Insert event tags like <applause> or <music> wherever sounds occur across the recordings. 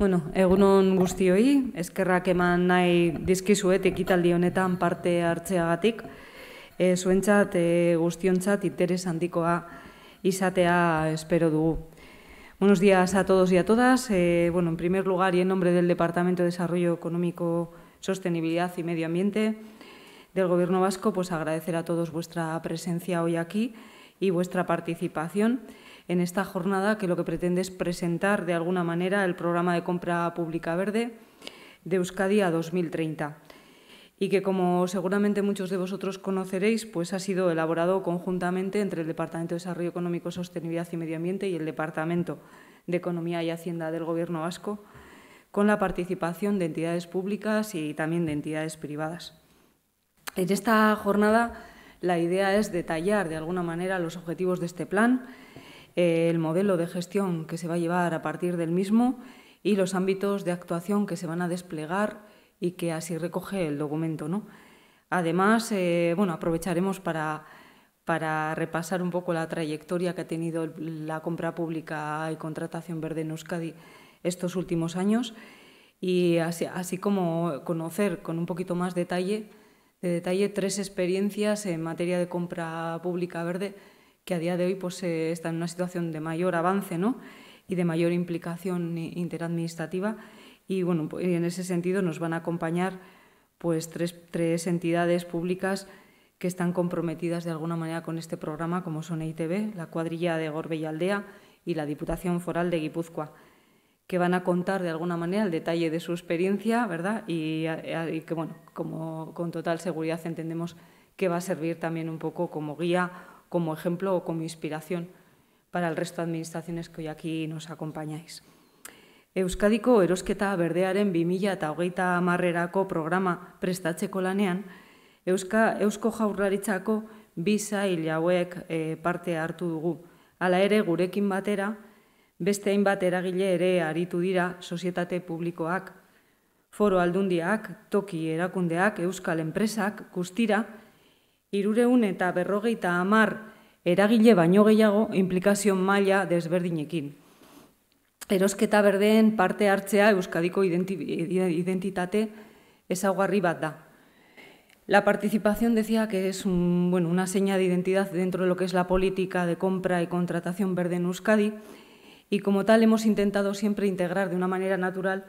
Bueno, egunon guztioi, eskerrak eman nahi el ekitaldi honetan parte hartzeagatik. E, zuentzat, e, guztiontzat, interes handikoa izatea espero dugu. Buenos días a todos y a todas. Eh, bueno, en primer lugar, y en nombre del Departamento de Desarrollo Económico, Sostenibilidad y Medio Ambiente del Gobierno Vasco, pues agradecer a todos vuestra presencia hoy aquí y vuestra participación en esta jornada que lo que pretende es presentar de alguna manera el programa de compra pública verde de Euskadi a 2030 y que, como seguramente muchos de vosotros conoceréis, pues ha sido elaborado conjuntamente entre el Departamento de Desarrollo Económico, Sostenibilidad y Medio Ambiente y el Departamento de Economía y Hacienda del Gobierno vasco, con la participación de entidades públicas y también de entidades privadas. En esta jornada la idea es detallar de alguna manera los objetivos de este plan, el modelo de gestión que se va a llevar a partir del mismo y los ámbitos de actuación que se van a desplegar y que así recoge el documento. ¿no? Además, eh, bueno, aprovecharemos para, repasar un poco la trayectoria que ha tenido la compra pública y contratación verde en Euskadi estos últimos años y así, así como conocer con un poquito más detalle, de detalle tres experiencias en materia de compra pública verde que a día de hoy pues, eh, está en una situación de mayor avance ¿no? y de mayor implicación interadministrativa. Y bueno, pues, en ese sentido nos van a acompañar pues, tres, entidades públicas que están comprometidas de alguna manera con este programa, como son EITB, la cuadrilla de Gorbe y Aldea y la Diputación Foral de Guipúzcoa, que van a contar de alguna manera el detalle de su experiencia, ¿verdad? Y, y, que, bueno, como con total seguridad entendemos que va a servir también un poco como guía como ejemplo o como inspiración para el resto de administraciones que hoy aquí nos acompañáis. Euskadiko erosketa berdearen 2008 eta amarrerako programa prestatzeko lanean, Eusko Jaurlaritzako biza hauek eh, parte hartu dugu. Hala ere, gurekin batera, beste hainbat eragile ere aritu dira sozietate publikoak, foro aldundiak, toki erakundeak, euskal enpresak, guztira, irureun eta berrogeita amar eragile baino gehiago implikazio maila desberdinekin. Erosketa berdeen parte hartzea Euskadiko identitate ezaugarri bat da. La participación decía que es bueno, una seña de identidad dentro de lo que es la política de compra y contratación verde en Euskadi y como tal hemos intentado siempre integrar de una manera natural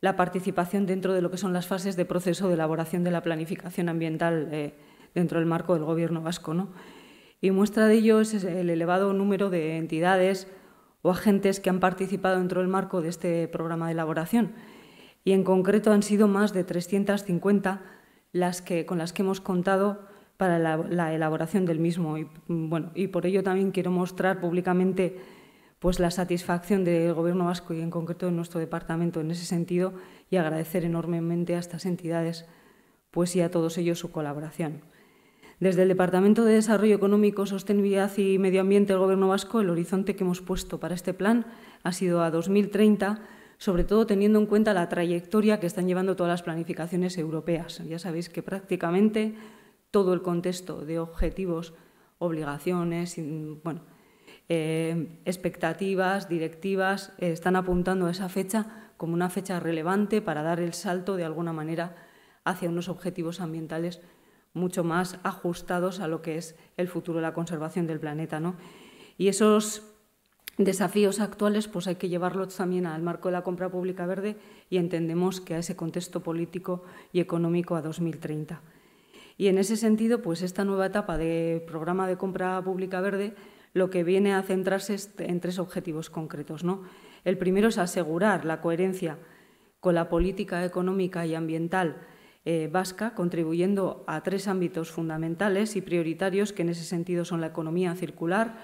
la participación dentro de lo que son las fases de proceso de elaboración de la planificación ambiental eh, dentro del marco del Gobierno vasco. ¿no? Y muestra de ello es el elevado número de entidades o agentes que han participado dentro del marco de este programa de elaboración. Y en concreto han sido más de 350 las que, con las que hemos contado para la, elaboración del mismo. Y, bueno, y por ello también quiero mostrar públicamente pues, la satisfacción del Gobierno vasco y en concreto de nuestro departamento en ese sentido y agradecer enormemente a estas entidades pues, y a todos ellos su colaboración. Desde el Departamento de Desarrollo Económico, Sostenibilidad y Medio Ambiente del Gobierno Vasco, el horizonte que hemos puesto para este plan ha sido a 2030, sobre todo teniendo en cuenta la trayectoria que están llevando todas las planificaciones europeas. Ya sabéis que prácticamente todo el contexto de objetivos, obligaciones, bueno, eh, expectativas, directivas, eh, están apuntando a esa fecha como una fecha relevante para dar el salto de alguna manera hacia unos objetivos ambientales mucho más ajustados a lo que es el futuro de la conservación del planeta. ¿no? Y esos desafíos actuales pues hay que llevarlos también al marco de la compra pública verde y entendemos que a ese contexto político y económico a 2030. Y en ese sentido, pues esta nueva etapa de programa de compra pública verde lo que viene a centrarse en tres objetivos concretos. ¿no? El primero es asegurar la coherencia con la política económica y ambiental eh, vasca, contribuyendo a tres ámbitos fundamentales y prioritarios que en ese sentido son la economía circular,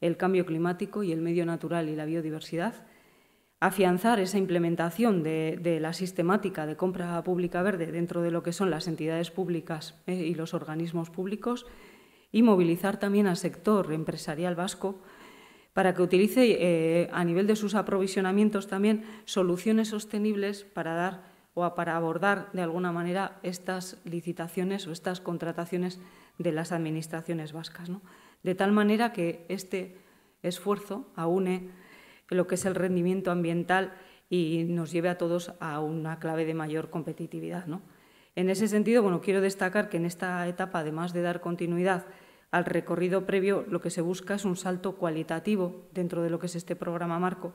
el cambio climático y el medio natural y la biodiversidad, afianzar esa implementación de, la sistemática de compra pública verde dentro de lo que son las entidades públicas eh, y los organismos públicos, y movilizar también al sector empresarial vasco para que utilice eh, a nivel de sus aprovisionamientos también soluciones sostenibles para dar o para abordar de alguna manera estas licitaciones o estas contrataciones de las administraciones vascas. De tal manera que este esfuerzo aúne lo que es el rendimiento ambiental y nos lleve a todos a una clave de mayor competitividad. En ese sentido, bueno, quiero destacar que en esta etapa, además de dar continuidad al recorrido previo, lo que se busca es un salto cualitativo dentro de lo que es este programa marco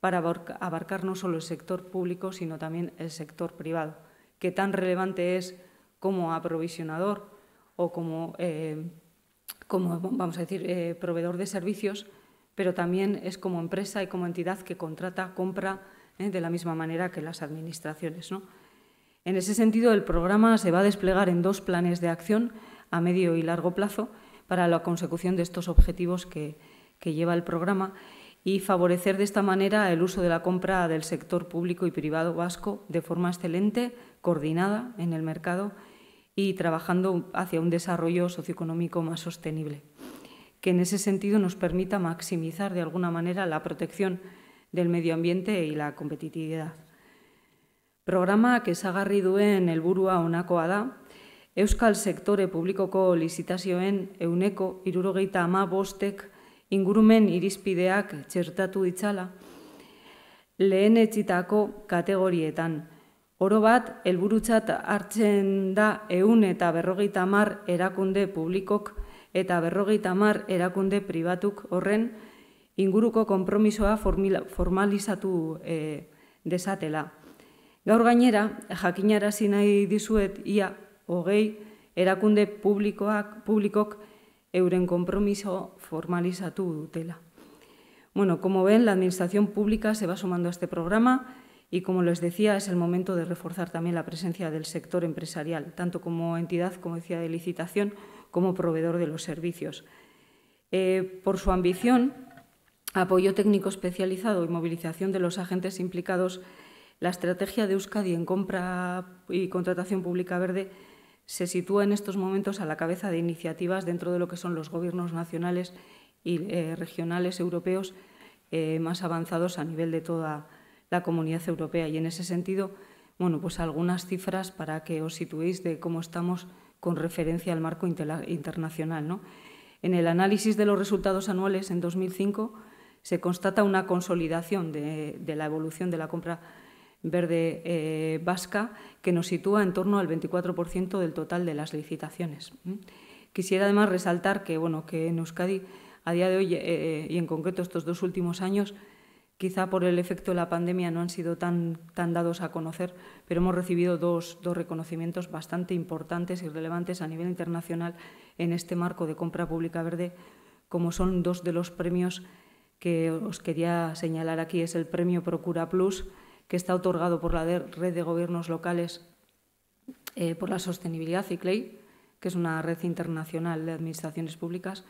para abarcar no solo el sector público, sino también el sector privado, que tan relevante es como aprovisionador o como, eh, vamos a decir, eh, proveedor de servicios, pero también es como empresa y como entidad que contrata, compra eh, de la misma manera que las administraciones. En ese sentido, el programa se va a desplegar en dos planes de acción a medio y largo plazo para la consecución de estos objetivos que, que lleva el programa y favorecer de esta manera el uso de la compra del sector público y privado vasco de forma excelente, coordinada en el mercado y trabajando hacia un desarrollo socioeconómico más sostenible, que en ese sentido nos permita maximizar de alguna manera la protección del medio ambiente y la competitividad. Programa que se sagarri duen helburua Burua da, Euskal sektore publikoko lizitazioen euneko irurogeita ama Bostec, ingurumen irizpideak txertatu ditzala, lehen kategorietan. Oro bat, elburutzat hartzen da eun eta berrogeita mar erakunde publikok eta berrogeita mar erakunde pribatuk horren inguruko konpromisoa formalizatu e, eh, desatela. Gaur gainera, jakinara nahi dizuet ia hogei erakunde publikoak, publikok euren konpromiso formaliza tu tutela. Bueno, como ven, la Administración Pública se va sumando a este programa y, como les decía, es el momento de reforzar también la presencia del sector empresarial, tanto como entidad, como decía, de licitación, como proveedor de los servicios. Eh, por su ambición, apoyo técnico especializado y movilización de los agentes implicados, la estrategia de Euskadi en compra y contratación pública verde se sitúa en estos momentos a la cabeza de iniciativas dentro de lo que son los gobiernos nacionales y eh, regionales europeos eh, más avanzados a nivel de toda la comunidad europea. Y en ese sentido, bueno, pues algunas cifras para que os situéis de cómo estamos con referencia al marco internacional. En el análisis de los resultados anuales en 2005 se constata una consolidación de, de la evolución de la compra Verde eh, Vasca, que nos sitúa en torno al 24% del total de las licitaciones. Quisiera además resaltar que, bueno, que en Euskadi, a día de hoy, eh, eh, y en concreto estos dos últimos años, quizá por el efecto de la pandemia no han sido tan, tan dados a conocer, pero hemos recibido dos, dos, reconocimientos bastante importantes y relevantes a nivel internacional en este marco de compra pública verde, como son dos de los premios que os quería señalar aquí. Es el premio Procura Plus, que está otorgado por la Red de Gobiernos Locales eh, por la Sostenibilidad, CICLEI, que es una red internacional de administraciones públicas.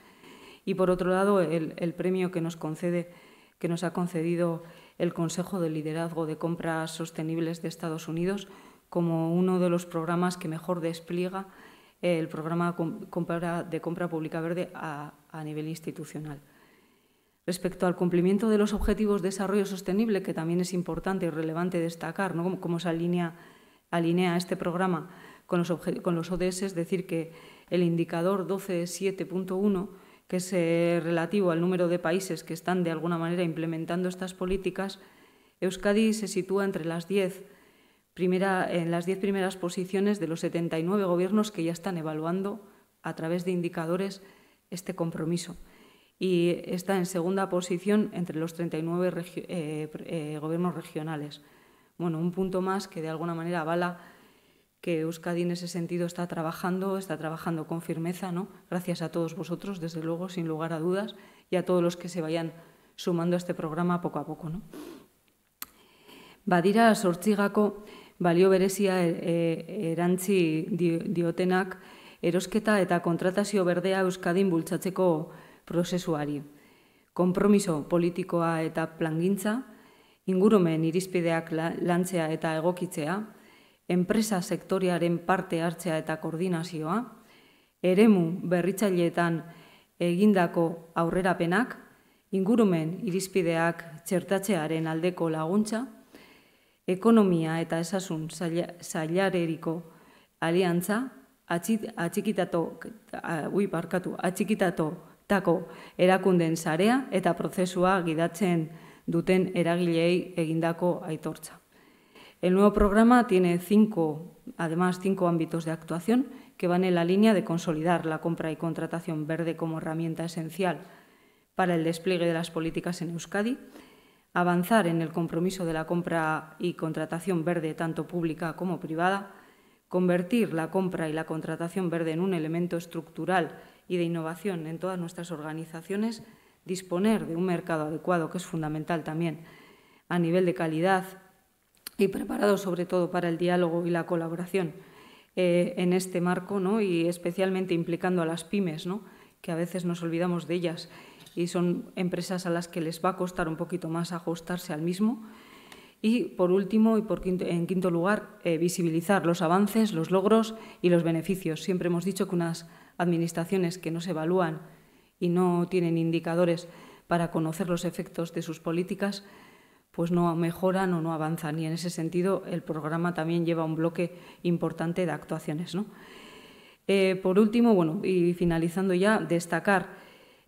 Y por otro lado, el, premio que nos concede, que nos ha concedido el Consejo de Liderazgo de Compras Sostenibles de Estados Unidos como uno de los programas que mejor despliega eh, el programa de compra pública verde a nivel institucional. Respecto al cumplimiento de los objetivos de desarrollo sostenible, que también es importante y relevante destacar, cómo, se alinea, este programa con los, con los ODS, es decir, que el indicador 12.7.1, que es eh, relativo al número de países que están de alguna manera implementando estas políticas, Euskadi se sitúa entre las diez en las primeras posiciones de los 79 gobiernos que ya están evaluando a través de indicadores este compromiso y está en segunda posición entre los 39 eh, eh, gobiernos regionales. Bueno, un punto más que de alguna manera avala que Euskadi en ese sentido está trabajando, está trabajando con firmeza, ¿no? Gracias a todos vosotros, desde luego, sin lugar a dudas, y a todos los que se vayan sumando a este programa poco a poco, ¿no? Badira sortzigako balio berezia eh, erantzi diotenak erosketa eta kontratazio berdea Euskadin bultzatzeko Prozesuari, konpromiso politikoa eta plangintza, ingurumen irizpideak lantzea eta egokitzea, enpresa sektoriaren parte hartzea eta koordinazioa, eremu berritzailetan egindako aurrerapenak, ingurumen irizpideak txertatzearen aldeko laguntza, ekonomia eta esasun zailareriko alianza, atxikitatu, ui, barkatu, atxikitatu, tako erakunden sarea eta prozesua gidatzen duten eragileei egindako aitortza. El nuevo programa tiene cinco, además cinco ámbitos de actuación que van en la línea de consolidar la compra y contratación verde como herramienta esencial para el despliegue de las políticas en Euskadi, avanzar en el compromiso de la compra y contratación verde tanto pública como privada, convertir la compra y la contratación verde en un elemento estructural y de innovación en todas nuestras organizaciones, disponer de un mercado adecuado, que es fundamental también a nivel de calidad y preparado sobre todo para el diálogo y la colaboración eh, en este marco ¿no? y especialmente implicando a las pymes, que a veces nos olvidamos de ellas y son empresas a las que les va a costar un poquito más ajustarse al mismo. Y por último y por en quinto lugar, eh, visibilizar los avances, los logros y los beneficios. Siempre hemos dicho que unas administraciones que no se evalúan y no tienen indicadores para conocer los efectos de sus políticas, pues no mejoran o no avanzan. Y en ese sentido, el programa también lleva un bloque importante de actuaciones. Eh, por último, bueno, y finalizando ya, destacar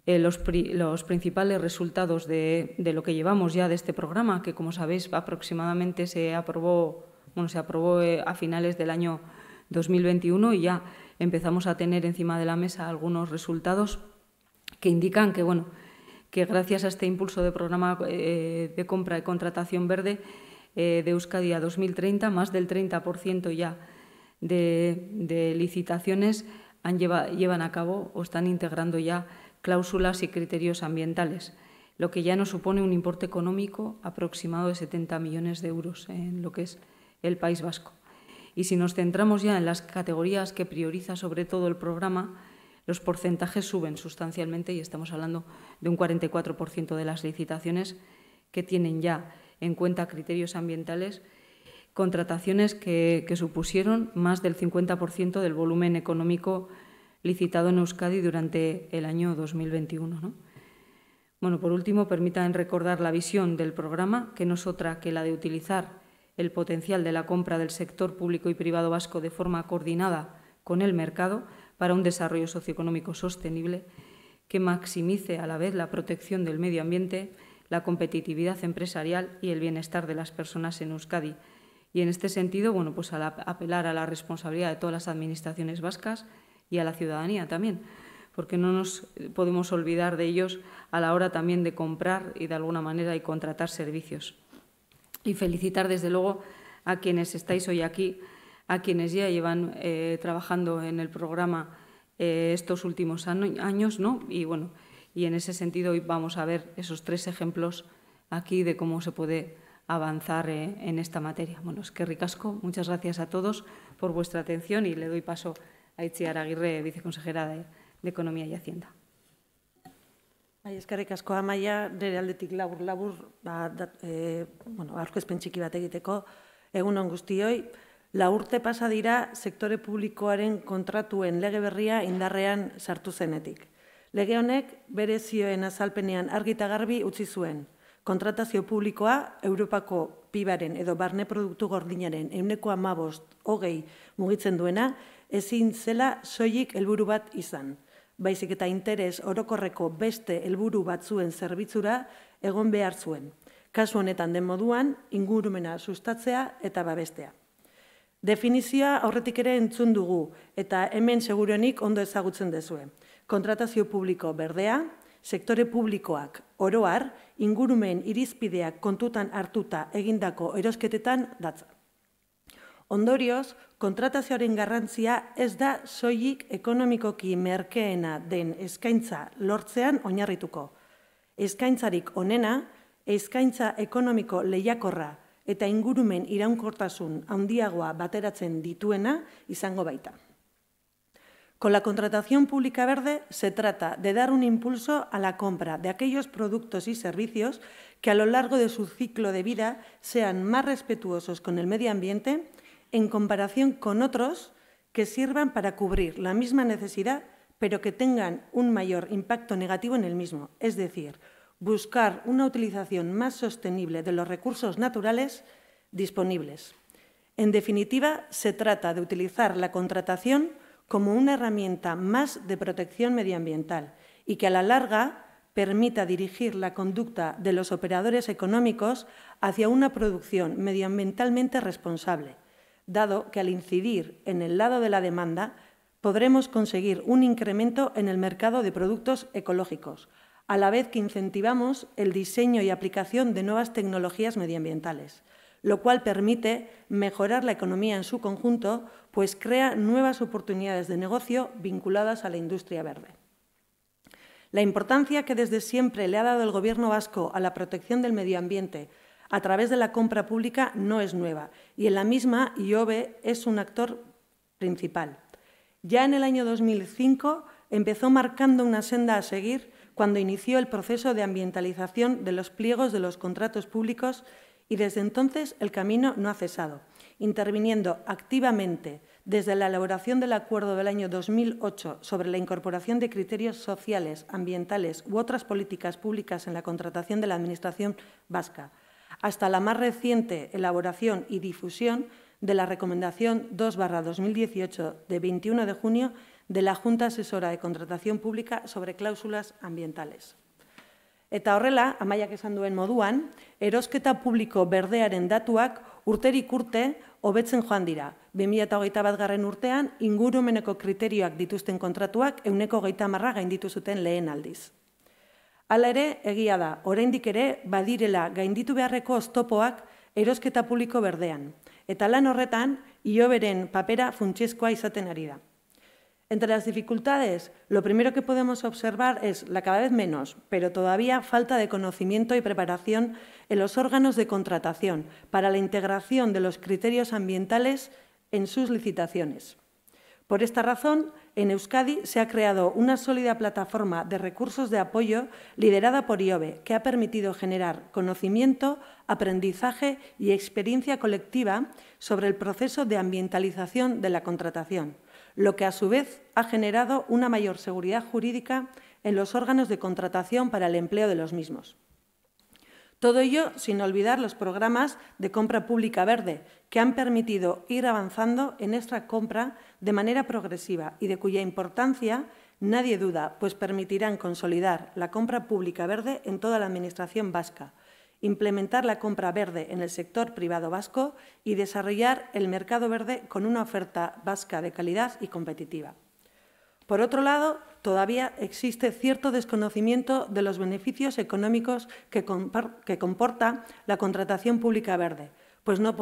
eh, los, principales resultados de, lo que llevamos ya de este programa, que como sabéis aproximadamente se aprobó, bueno, se aprobó eh, a finales del año 2021 y ya empezamos a tener encima de la mesa algunos resultados que indican que, bueno, que gracias a este impulso de programa eh, de compra y contratación verde eh, de Euskadi a 2030, más del 30% ya de, licitaciones han llevan a cabo o están integrando ya cláusulas y criterios ambientales, lo que ya nos supone un importe económico aproximado de 70 millones de euros en lo que es el País Vasco. Y si nos centramos ya en las categorías que prioriza sobre todo el programa, los porcentajes suben sustancialmente y estamos hablando de un 44% de las licitaciones que tienen ya en cuenta criterios ambientales, contrataciones que, supusieron más del 50% del volumen económico licitado en Euskadi durante el año 2021. Bueno, por último, permitan recordar la visión del programa, que no es otra que la de utilizar el potencial de la compra del sector público y privado vasco de forma coordinada con el mercado para un desarrollo socioeconómico sostenible que maximice a la vez la protección del medio ambiente, la competitividad empresarial y el bienestar de las personas en Euskadi. Y en este sentido, bueno, pues apelar a la responsabilidad de todas las administraciones vascas y a la ciudadanía también, porque no nos podemos olvidar de ellos a la hora también de comprar y de alguna manera y contratar servicios y felicitar desde luego a quienes estáis hoy aquí, a quienes ya llevan eh, trabajando en el programa eh, estos últimos años, ¿no? Y bueno, y en ese sentido hoy vamos a ver esos tres ejemplos aquí de cómo se puede avanzar eh, en esta materia. Bueno, es que ricasco, muchas gracias a todos por vuestra atención y le doy paso a Itziar Aguirre, viceconsejera de Economía y Hacienda. Bai, eskerrik asko amaia, nere labur labur, ba, dat, e, bueno, aurkez txiki bat egiteko egun on guztioi, la urte pasa dira sektore publikoaren kontratuen lege berria indarrean sartu zenetik. Lege honek bere zioen azalpenean argita garbi utzi zuen. Kontratazio publikoa Europako pibaren edo barne produktu gordinaren euneko amabost hogei mugitzen duena, ezin zela soilik helburu bat izan baizik eta interes orokorreko beste helburu batzuen zerbitzura egon behar zuen. Kasu honetan den moduan, ingurumena sustatzea eta babestea. Definizia horretik ere entzun dugu eta hemen segurenik ondo ezagutzen dezue. Kontratazio publiko berdea, sektore publikoak oroar, ingurumen irizpideak kontutan hartuta egindako erosketetan datza. Ondorioz, kontratazioaren garrantzia ez da soilik ekonomikoki merkeena den eskaintza lortzean oinarrituko. Eskaintzarik onena, eskaintza ekonomiko lehiakorra eta ingurumen iraunkortasun handiagoa bateratzen dituena izango baita. Con la contratación pública verde se trata de dar un impulso a la compra de aquellos productos y servicios que a lo largo de su ciclo de vida sean más respetuosos con el medio ambiente, en comparación con otros que sirvan para cubrir la misma necesidad, pero que tengan un mayor impacto negativo en el mismo. Es decir, buscar una utilización más sostenible de los recursos naturales disponibles. En definitiva, se trata de utilizar la contratación como una herramienta más de protección medioambiental y que a la larga permita dirigir la conducta de los operadores económicos hacia una producción medioambientalmente responsable, dado que al incidir en el lado de la demanda podremos conseguir un incremento en el mercado de productos ecológicos, a la vez que incentivamos el diseño y aplicación de nuevas tecnologías medioambientales, lo cual permite mejorar la economía en su conjunto, pues crea nuevas oportunidades de negocio vinculadas a la industria verde. La importancia que desde siempre le ha dado el Gobierno vasco a la protección del medio ambiente a través de la compra pública no es nueva y en la misma IOBE es un actor principal. Ya en el año 2005 empezó marcando una senda a seguir cuando inició el proceso de ambientalización de los pliegos de los contratos públicos y desde entonces el camino no ha cesado, interviniendo activamente desde la elaboración del acuerdo del año 2008 sobre la incorporación de criterios sociales, ambientales u otras políticas públicas en la contratación de la Administración vasca, hasta la más reciente elaboración y difusión de la Recomendación 2 2018 de 21 de junio de la Junta Asesora de Contratación Pública sobre Cláusulas Ambientales. Eta horrela, amaiak esan duen moduan, erosketa publiko berdearen datuak urterik urte hobetzen joan dira. 2008 bat garren urtean, ingurumeneko kriterioak dituzten kontratuak euneko geita marra zuten lehen aldiz. Hala ere, egia da, oraindik ere badirela gainditu beharreko oztopoak erosketa publiko berdean. Eta lan horretan, papera funtsezkoa izaten ari Entre las dificultades, lo primero que podemos observar es la cada vez menos, pero todavía falta de conocimiento y preparación en los órganos de contratación para la integración de los criterios ambientales en sus licitaciones. Por esta razón, en Euskadi se ha creado una sólida plataforma de recursos de apoyo liderada por IOBE, que ha permitido generar conocimiento, aprendizaje y experiencia colectiva sobre el proceso de ambientalización de la contratación, lo que a su vez ha generado una mayor seguridad jurídica en los órganos de contratación para el empleo de los mismos. Todo ello sin olvidar los programas de compra pública verde, que han permitido ir avanzando en esta compra de manera progresiva y de cuya importancia nadie duda, pues permitirán consolidar la compra pública verde en toda la Administración vasca, implementar la compra verde en el sector privado vasco y desarrollar el mercado verde con una oferta vasca de calidad y competitiva. Por otro lado, todavía existe cierto desconocimiento de los beneficios económicos que, comporta la contratación pública verde, pues no,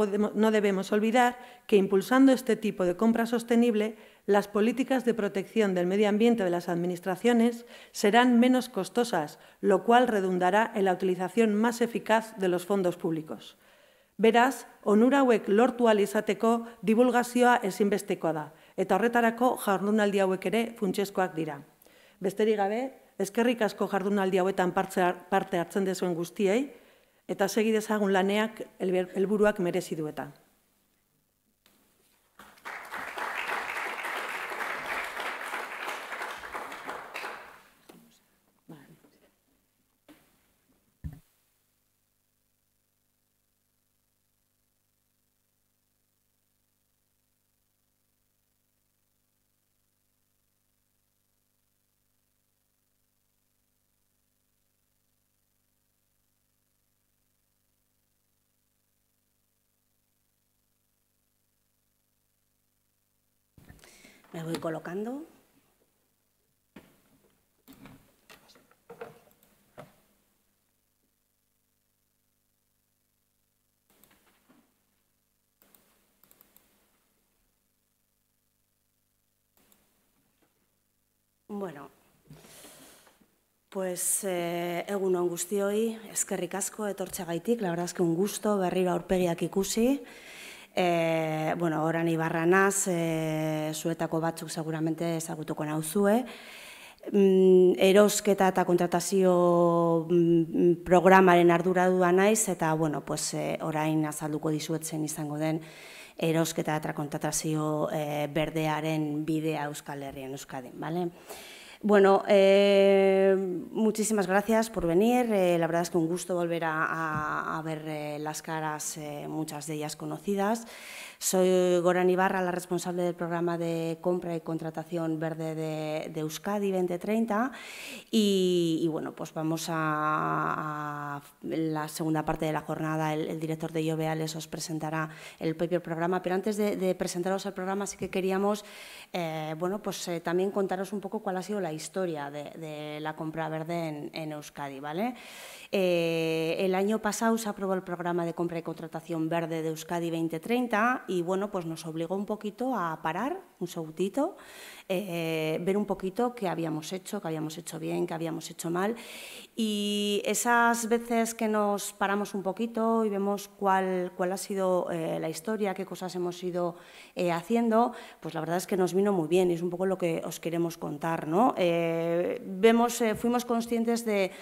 debemos olvidar que impulsando este tipo de compra sostenible, las políticas de protección del medio ambiente de las administraciones serán menos costosas, lo cual redundará en la utilización más eficaz de los fondos públicos. Verás, onura hauek lortu alizateko divulgazioa eta horretarako jardunaldi hauek ere funtsezkoak dira. Besterik gabe, eskerrik asko jardunaldi hauetan parte hartzen dezuen guztiei, eta segi dezagun laneak helburuak merezi dueta. voy colocando. Bueno, pues eh, que ricasco de asko Gaitic, la verdad es que un gusto berriro aurpegiak ikusi. orain e, bueno, ibarra naz, e, zuetako batzuk seguramente ezagutuko nauzue. Mm, erosketa eta kontratazio mm, programaren ardura naiz, eta, bueno, e, orain azalduko dizuetzen izango den, erosketa eta kontratazio berdearen bidea Euskal Herrian Euskadin, Vale? Bueno, eh, muchísimas gracias por venir. Eh, la verdad es que un gusto volver a, ver eh, las caras, muchas de ellas conocidas. Soy Goran Ibarra, la responsable del programa de compra y contratación verde de, Euskadi 2030 y, bueno, pues vamos a, la segunda parte de la jornada. El, director de les os presentará el propio programa, pero antes de, presentaros el programa sí que queríamos, eh, bueno, pues eh, también contaros un poco cuál ha sido la historia de, la compra verde en, en Euskadi, ¿vale? Eh, el año pasado se aprobó el programa de compra y contratación verde de Euskadi 2030 y bueno, pues nos obligó un poquito a parar un segundito eh, ver un poquito qué habíamos hecho, qué habíamos hecho bien, qué habíamos hecho mal. Y esas veces que nos paramos un poquito y vemos cuál, cuál ha sido eh, la historia, qué cosas hemos ido eh, haciendo, pues la verdad es que nos vino muy bien y es un poco lo que os queremos contar. ¿no? vemos, fuimos conscientes de,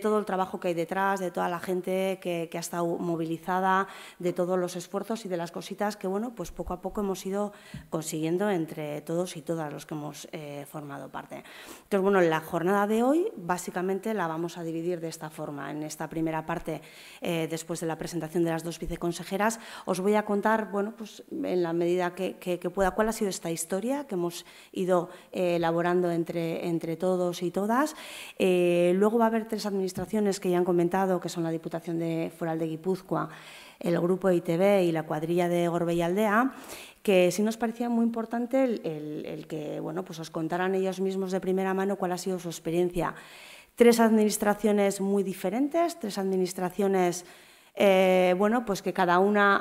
todo el trabajo que hay detrás, de toda la gente que, que ha estado movilizada, de todos los esfuerzos y de las cositas que bueno, pues poco a poco hemos ido consiguiendo entre todos y todas los que hemos eh, formado parte. Entonces, bueno, la jornada de hoy básicamente la vamos a dividir de esta forma. En esta primera parte, eh, después de la presentación de las dos viceconsejeras, os voy a contar, bueno, pues en la medida que, pueda, cuál ha sido esta historia que hemos ido eh, elaborando entre, entre todos y todas. luego va a haber tres administraciones que ya han comentado, que son la Diputación de, Foral de Guipúzcoa, el Grupo e ITB y la cuadrilla de y Aldea que sí nos parecía muy importante el, que bueno, pues os contaran ellos mismos de primera mano cuál ha sido su experiencia. Tres administraciones muy diferentes, tres administraciones eh, bueno, pues que cada una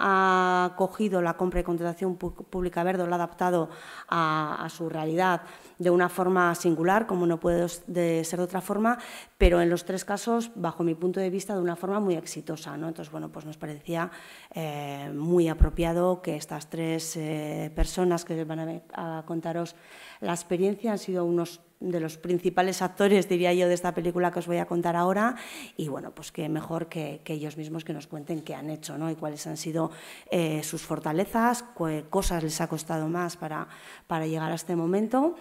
ha cogido la compra y contratación pública verde, la ha adaptado a, su realidad de una forma singular, como no puede ser de otra forma, pero en los tres casos, bajo mi punto de vista, de una forma muy exitosa. ¿no? Entonces, bueno, pues nos parecía eh, muy apropiado que estas tres eh, personas que van a contaros la experiencia han sido unos de los principales actores, diría yo, de esta película que os voy a contar ahora. Y bueno, pues que mejor que, ellos mismos que nos cuenten qué han hecho ¿no? y cuáles han sido eh, sus fortalezas, qué cosas les ha costado más para, para llegar a este momento.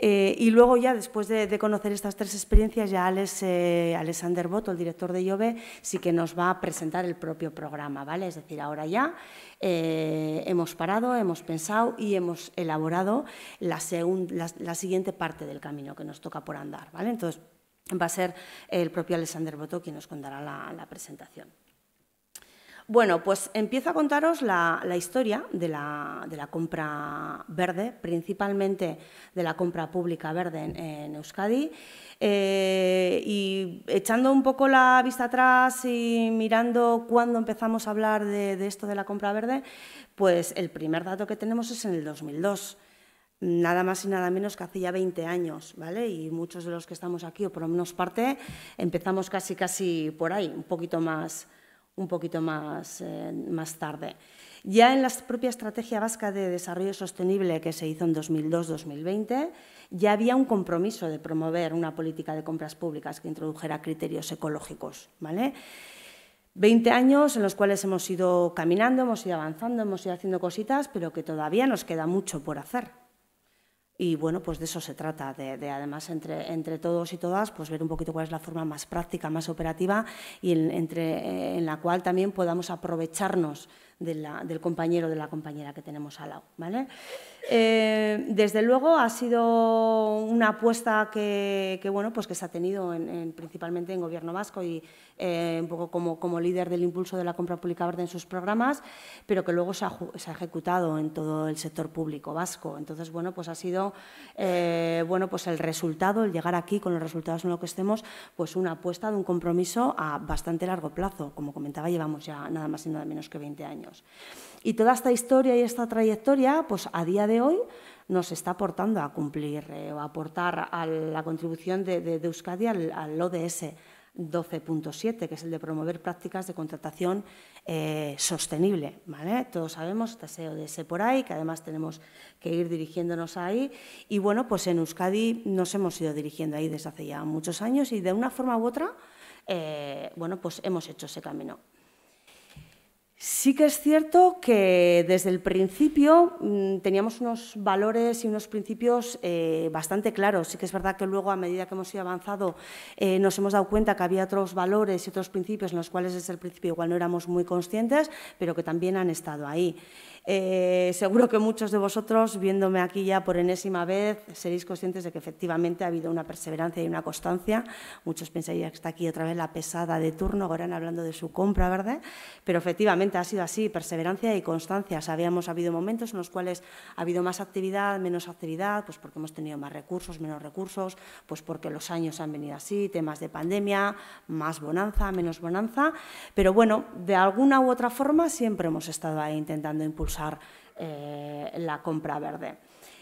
Eh, y luego ya, después de, conocer estas tres experiencias, ya Alex, eh, Alexander Boto, el director de Iove, sí que nos va a presentar el propio programa, ¿vale? Es decir, ahora ya eh, hemos parado, hemos pensado y hemos elaborado la, la, siguiente parte del camino que nos toca por andar, ¿vale? Entonces, va a ser el propio Alexander Boto quien nos contará la presentación. Bueno, pues empiezo a contaros la, historia de la, compra verde, principalmente de la compra pública verde en, Euskadi. Eh, y echando un poco la vista atrás y mirando cuándo empezamos a hablar de, esto de la compra verde, pues el primer dato que tenemos es en el 2002 nada más y nada menos que hace ya 20 años, ¿vale? Y muchos de los que estamos aquí, o por lo menos parte, empezamos casi casi por ahí, un poquito más, un poquito más, eh, más tarde. Ya en la propia Estrategia Vasca de Desarrollo Sostenible que se hizo en 2002-2020, ya había un compromiso de promover una política de compras públicas que introdujera criterios ecológicos. ¿vale? 20 años en los cuales hemos ido caminando, hemos ido avanzando, hemos ido haciendo cositas, pero que todavía nos queda mucho por hacer. Y bueno, pues de eso se trata, de, además entre, entre, todos y todas, pues ver un poquito cuál es la forma más práctica, más operativa y entre, eh, en la cual también podamos aprovecharnos del compañero o de la compañera que tenemos al lado. ¿vale? Eh, desde luego ha sido una apuesta que, bueno, pues que se ha tenido principalmente en Gobierno Vasco y eh, un poco como, como, líder del impulso de la compra pública verde en sus programas, pero que luego se ha, ejecutado en todo el sector público vasco. Entonces, bueno, pues ha sido eh, bueno, pues el resultado, el llegar aquí con los resultados en los que estemos, pues una apuesta de un compromiso a bastante largo plazo. Como comentaba, llevamos ya nada más y nada menos que 20 años. Y toda esta historia y esta trayectoria, pues a día de hoy nos está aportando a cumplir eh, o aportar a la contribución de, Euskadi al, ODS 12.7, que es el de promover prácticas de contratación eh, sostenible. Todos sabemos, está ese ODS por ahí, que además tenemos que ir dirigiéndonos ahí. Y bueno, pues en Euskadi nos hemos ido dirigiendo ahí desde hace ya muchos años y de una forma u otra, eh, bueno, pues hemos hecho ese camino. Sí que es cierto que desde el principio mm, teníamos unos valores y unos principios eh, bastante claros. Sí que es verdad que luego, a medida que hemos ido avanzando, eh, nos hemos dado cuenta que había otros valores y otros principios en los cuales desde el principio igual no éramos muy conscientes, pero que también han estado ahí. Eh, seguro que muchos de vosotros, viéndome aquí ya por enésima vez, seréis conscientes de que efectivamente ha habido una perseverancia y una constancia. Muchos pensarían que está aquí otra vez la pesada de turno, ahora hablando de su compra, ¿verdad? Pero efectivamente sido así, perseverancia y constancia. Sabíamos, ha habido momentos en los cuales ha habido más actividad, menos actividad, pues porque hemos tenido más recursos, menos recursos, pues porque los años han venido así, temas de pandemia, más bonanza, menos bonanza. Pero bueno, de alguna u otra forma siempre hemos estado ahí intentando impulsar eh, la compra verde.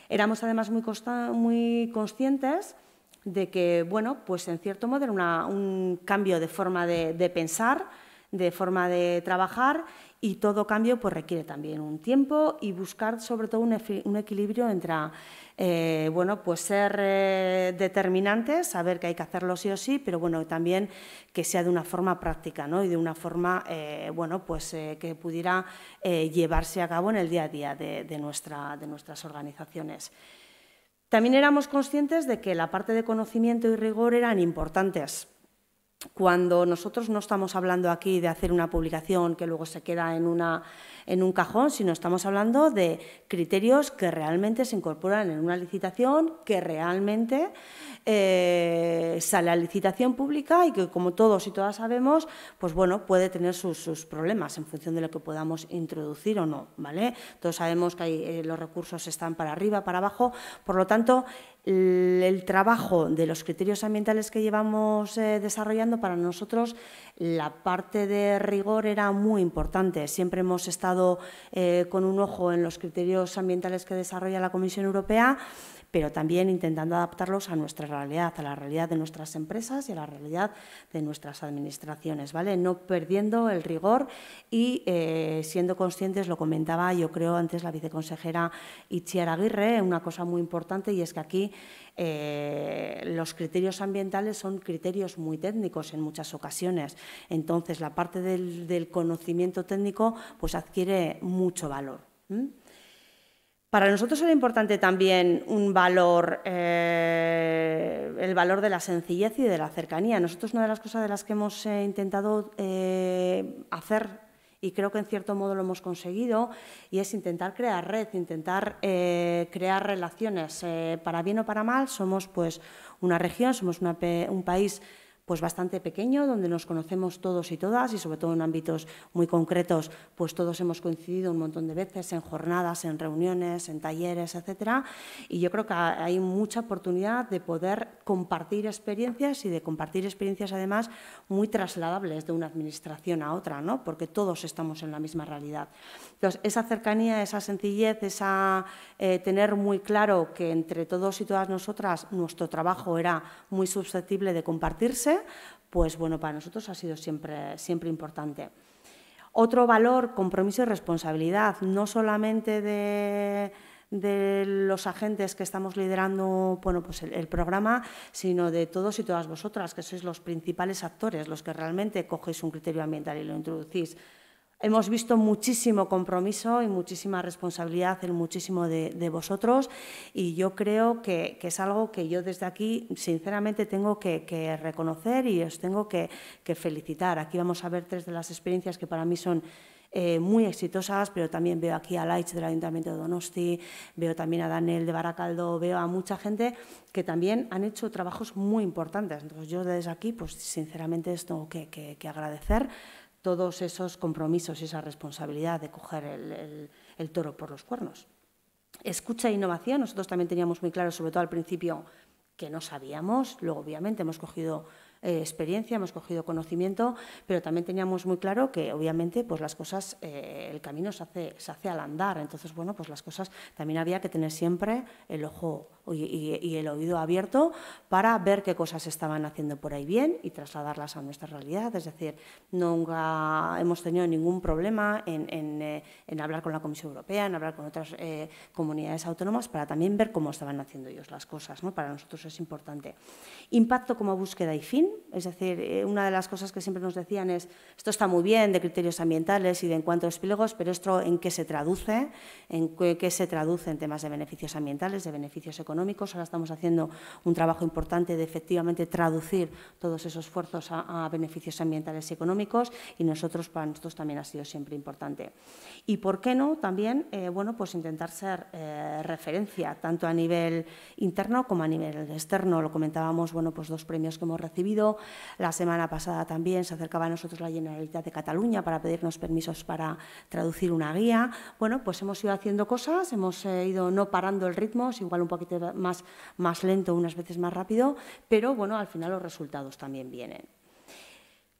Éramos además muy, muy conscientes de que, bueno, pues en cierto modo era un cambio de forma de pensar, de forma de trabajar y todo cambio pues, requiere también un tiempo y buscar sobre todo un, equilibrio entre eh, bueno, pues ser eh, determinantes, saber que hay que hacerlo sí o sí, pero bueno, también que sea de una forma práctica y de una forma eh, bueno, pues, que pudiera llevarse a cabo en el día a día nuestra, de nuestras organizaciones. También éramos conscientes de que la parte de conocimiento y rigor eran importantes cuando nosotros no estamos hablando aquí de hacer una publicación que luego se queda en, una, en un cajón, sino estamos hablando de criterios que realmente se incorporan en una licitación, que realmente eh, sale a licitación pública y que, como todos y todas sabemos, pues bueno, puede tener sus, problemas en función de lo que podamos introducir o no, ¿vale? Todos sabemos que eh, los recursos están para arriba, para abajo, por lo tanto, el trabajo de los criterios ambientales que llevamos eh, desarrollando, para nosotros la parte de rigor era muy importante. Siempre hemos estado eh, con un ojo en los criterios ambientales que desarrolla la Comisión Europea pero también intentando adaptarlos a nuestra realidad, a la realidad de nuestras empresas y a la realidad de nuestras administraciones, ¿vale? No perdiendo el rigor y eh, siendo conscientes, lo comentaba yo creo antes la viceconsejera Itziar Aguirre, una cosa muy importante y es que aquí eh, los criterios ambientales son criterios muy técnicos en muchas ocasiones. Entonces, la parte del, conocimiento técnico pues adquiere mucho valor. Para nosotros era importante también un valor, eh, el valor de la sencillez y de la cercanía. Nosotros una de las cosas de las que hemos eh, intentado eh, hacer, y creo que en cierto modo lo hemos conseguido, y es intentar crear red, intentar crear relaciones. para bien o para mal, somos pues una región, somos un país pues bastante pequeño, donde nos conocemos todos y todas y sobre todo en ámbitos muy concretos, pues todos hemos coincidido un montón de veces en jornadas, en reuniones, en talleres, etcétera, y yo creo que hay mucha oportunidad de poder compartir experiencias y de compartir experiencias además muy trasladables de una administración a otra, ¿no? Porque todos estamos en la misma realidad esa cercanía, esa sencillez, esa, eh, tener muy claro que entre todos y todas nosotras nuestro trabajo era muy susceptible de compartirse, pues bueno, para nosotros ha sido siempre, importante. Otro valor, compromiso y responsabilidad, no solamente de, los agentes que estamos liderando pues el, el, programa, sino de todos y todas vosotras, que sois los principales actores, los que realmente cogéis un criterio ambiental y lo introducís Hemos visto muchísimo compromiso y muchísima responsabilidad en muchísimo de, vosotros y yo creo que, es algo que yo desde aquí sinceramente tengo que, reconocer y os tengo que, felicitar. Aquí vamos a ver tres de las experiencias que para mí son eh, muy exitosas, pero también veo aquí a Laich del Ayuntamiento de Donosti, veo también a Daniel de Baracaldo, veo a mucha gente que también han hecho trabajos muy importantes. Entonces yo desde aquí, pues sinceramente, os tengo que agradecer todos esos compromisos y esa responsabilidad de coger el, toro por los cuernos. Escucha e innovación, nosotros también teníamos muy claro, sobre todo al principio, que no sabíamos, luego obviamente hemos cogido eh, experiencia, hemos cogido conocimiento, pero también teníamos muy claro que obviamente pues las cosas, eh, el camino se hace, se hace al andar, entonces bueno, pues las cosas también había que tener siempre el ojo, y, el oído abierto para ver qué cosas estaban haciendo por ahí bien y trasladarlas a nuestra realidad. Es decir, nunca hemos tenido ningún problema en, en, eh, hablar con la Comisión Europea, en hablar con otras eh, comunidades autónomas para también ver cómo estaban haciendo ellos las cosas. ¿no? Para nosotros es importante. Impacto como búsqueda y fin. Es decir, eh, una de las cosas que siempre nos decían es, esto está muy bien de criterios ambientales y de en cuanto encuentros espílogos, pero esto en qué se traduce, en qué, qué se traduce en temas de beneficios ambientales, de beneficios económicos Ahora estamos haciendo un trabajo importante de efectivamente traducir todos esos esfuerzos a, beneficios ambientales y económicos y nosotros para nosotros también ha sido siempre importante. Y por qué no también eh, bueno, pues intentar ser eh, referencia tanto a nivel interno como a nivel externo. Lo comentábamos, bueno, pues dos premios que hemos recibido. La semana pasada también se acercaba a nosotros la Generalitat de Cataluña para pedirnos permisos para traducir una guía. Bueno, pues hemos ido haciendo cosas, hemos eh, ido no parando el ritmo, es igual un poquito más, más lento, unas veces más rápido, pero bueno, al final los resultados también vienen.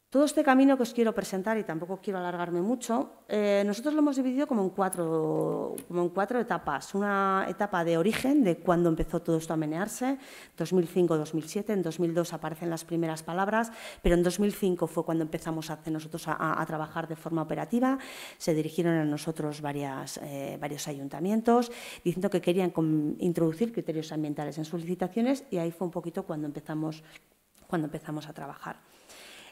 Todo este camino que os quiero presentar, y tampoco quiero alargarme mucho, eh, nosotros lo hemos dividido como en, cuatro, como en cuatro etapas. Una etapa de origen, de cuando empezó todo esto a menearse, 2005-2007, en 2002 aparecen las primeras palabras, pero en 2005 fue cuando empezamos a, nosotros a, trabajar de forma operativa. Se dirigieron a nosotros varias, eh, varios ayuntamientos diciendo que querían introducir criterios ambientales en sus licitaciones y ahí fue un poquito cuando empezamos, cuando empezamos a trabajar.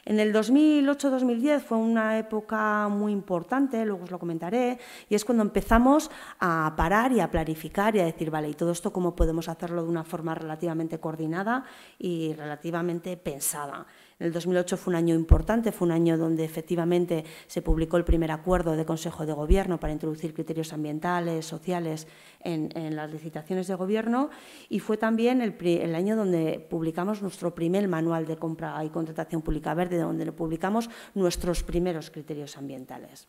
En el 2008-2010 fue una época muy importante, luego os lo comentaré, y es cuando empezamos a parar y a planificar y a decir, vale, ¿y todo esto cómo podemos hacerlo de una forma relativamente coordinada y relativamente pensada? El 2008 fue un año importante, fue un año donde efectivamente se publicó el primer acuerdo de Consejo de Gobierno para introducir criterios ambientales, sociales en, las licitaciones de Gobierno y fue también el, el, año donde publicamos nuestro primer manual de compra y contratación pública verde, donde publicamos nuestros primeros criterios ambientales.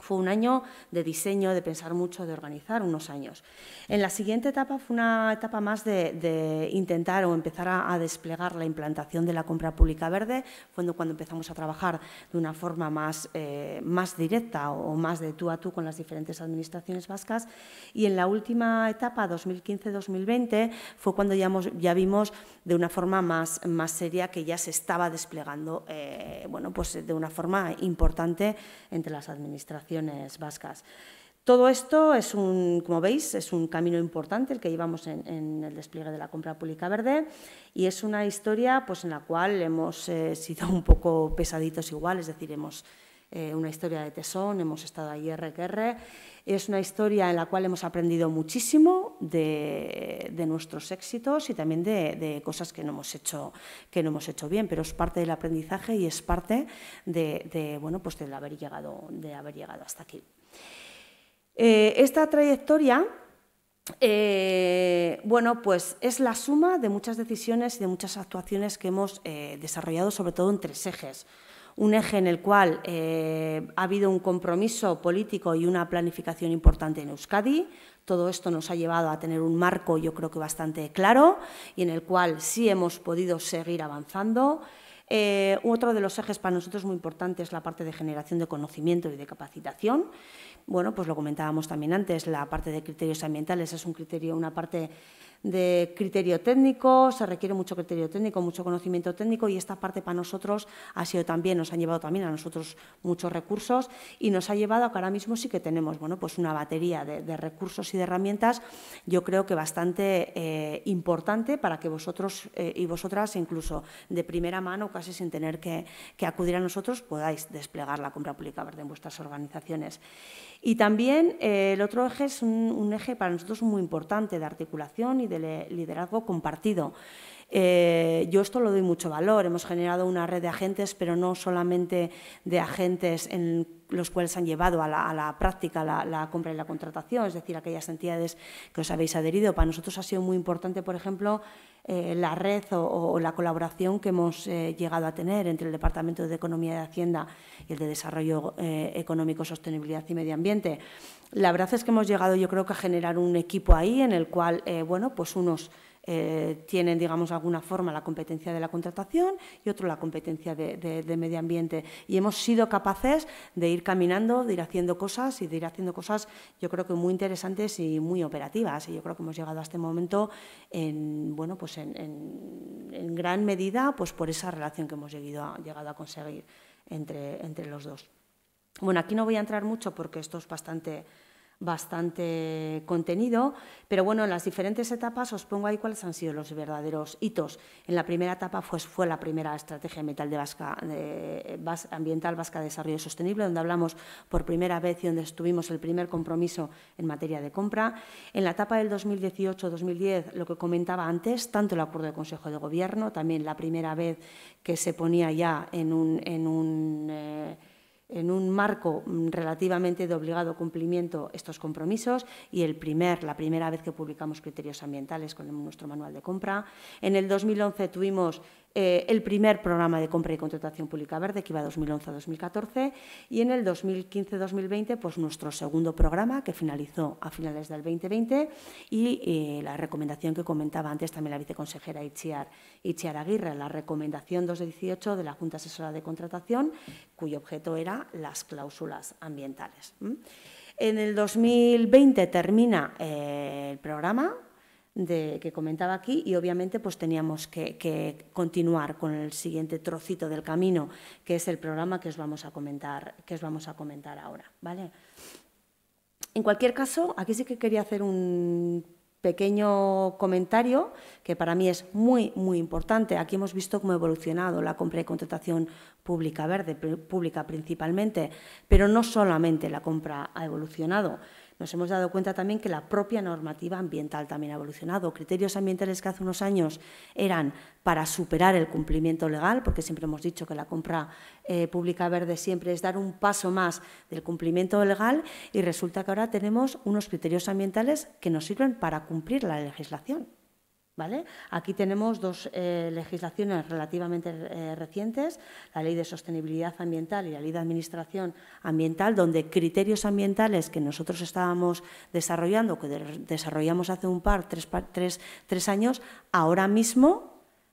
Fue un año de diseño, de pensar mucho, de organizar unos años. En la siguiente etapa fue una etapa más de, intentar o empezar a, desplegar la implantación de la compra pública verde, cuando, cuando empezamos a trabajar de una forma más, eh, más directa o, más de tú a tú con las diferentes administraciones vascas. Y en la última etapa, 2015-2020, fue cuando ya, vimos de una forma más, más seria que ya se estaba desplegando eh, bueno, pues de una forma importante entre las administraciones vascas. Todo esto es un, como veis, es un camino importante el que llevamos en, el despliegue de la compra pública verde y es una historia pues, en la cual hemos eh, sido un poco pesaditos igual, es decir, hemos eh, una historia de tesón, hemos estado ahí RQR. Es una historia en la cual hemos aprendido muchísimo de, nuestros éxitos y también de, cosas que no, hemos hecho, que no hemos hecho bien, pero es parte del aprendizaje y es parte de, pues haber llegado, de haber llegado hasta aquí. Eh, esta trayectoria eh, bueno, pues es la suma de muchas decisiones y de muchas actuaciones que hemos desarrollado, sobre todo en tres ejes un eje en el cual eh, ha habido un compromiso político y una planificación importante en Euskadi. Todo esto nos ha llevado a tener un marco, yo creo que bastante claro, y en el cual sí hemos podido seguir avanzando. Eh, otro de los ejes para nosotros muy importante es la parte de generación de conocimiento y de capacitación. Bueno, pues lo comentábamos también antes, la parte de criterios ambientales es un criterio, una parte de criterio técnico, se requiere mucho criterio técnico, mucho conocimiento técnico y esta parte para nosotros ha sido también, nos ha llevado también a nosotros muchos recursos y nos ha llevado a que ahora mismo sí que tenemos bueno, pues una batería de, recursos y de herramientas, yo creo que bastante eh, importante para que vosotros eh, y vosotras, incluso de primera mano, casi sin tener que, que acudir a nosotros, podáis desplegar la compra pública verde en vuestras organizaciones. Y también eh, el otro eje es un, eje para nosotros muy importante de articulación y de liderazgo compartido. Eh, yo esto lo doy mucho valor. Hemos generado una red de agentes, pero no solamente de agentes en los cuales han llevado a la, práctica la, compra y la contratación, es decir, aquellas entidades que os habéis adherido. Para nosotros ha sido muy importante, por ejemplo, eh, la red o, la colaboración que hemos eh, llegado a tener entre el Departamento de Economía y Hacienda y el de Desarrollo eh, Económico, Sostenibilidad y Medio Ambiente. La verdad es que hemos llegado, yo creo, que a generar un equipo ahí en el cual, bueno, pues unos eh, tienen, digamos, alguna forma la competencia de la contratación y otro la competencia de, medio ambiente. Y hemos sido capaces de ir caminando, de ir haciendo cosas y de ir haciendo cosas, yo creo que muy interesantes y muy operativas. Y yo creo que hemos llegado a este momento en, bueno, pues en, gran medida pues por esa relación que hemos llegado a, llegado a conseguir entre, entre los dos. Bueno, aquí no voy a entrar mucho porque esto es bastante bastante contenido, pero bueno, en las diferentes etapas os pongo ahí cuáles han sido los verdaderos hitos. En la primera etapa fue, fue la primera estrategia metal de vasca, ambiental vasca de desarrollo sostenible, donde hablamos por primera vez y donde estuvimos el primer compromiso en materia de compra. En la etapa del 2018-2010, lo que comentaba antes, tanto el acuerdo del Consejo de Gobierno, también la primera vez que se ponía ya en un... Eh, en un marco mm, relativamente de obligado cumplimiento estos compromisos y el primer, la primera vez que publicamos criterios ambientales con nuestro manual de compra. En el 2011 tuvimos eh, el primer programa de compra y contratación pública verde, que iba 2011 a 2014, y en el 2015-2020, pues nuestro segundo programa, que finalizó a finales del 2020, y eh, la recomendación que comentaba antes también la viceconsejera Itziar, Aguirre, la recomendación 218 de la Junta Asesora de Contratación, cuyo objeto era las cláusulas ambientales. En el 2020 termina eh, el programa, que comentaba aquí y obviamente pues teníamos que, continuar con el siguiente trocito del camino, que es el programa que os vamos a comentar, que os vamos a comentar ahora. ¿vale? En cualquier caso, aquí sí que quería hacer un pequeño comentario que para mí es muy, muy importante. Aquí hemos visto cómo ha evolucionado la compra y contratación pública verde, pública principalmente, pero no solamente la compra ha evolucionado nos hemos dado cuenta también que la propia normativa ambiental también ha evolucionado. Criterios ambientales que hace unos años eran para superar el cumplimiento legal, porque siempre hemos dicho que la compra eh, pública verde siempre es dar un paso más del cumplimiento legal y resulta que ahora tenemos unos criterios ambientales que nos sirven para cumplir la legislación. ¿Vale? Aquí tenemos dos eh, legislaciones relativamente eh, recientes, la Ley de Sostenibilidad Ambiental y la Ley de Administración Ambiental, donde criterios ambientales que nosotros estábamos desarrollando, que desarrollamos hace un par, tres, tres años, ahora mismo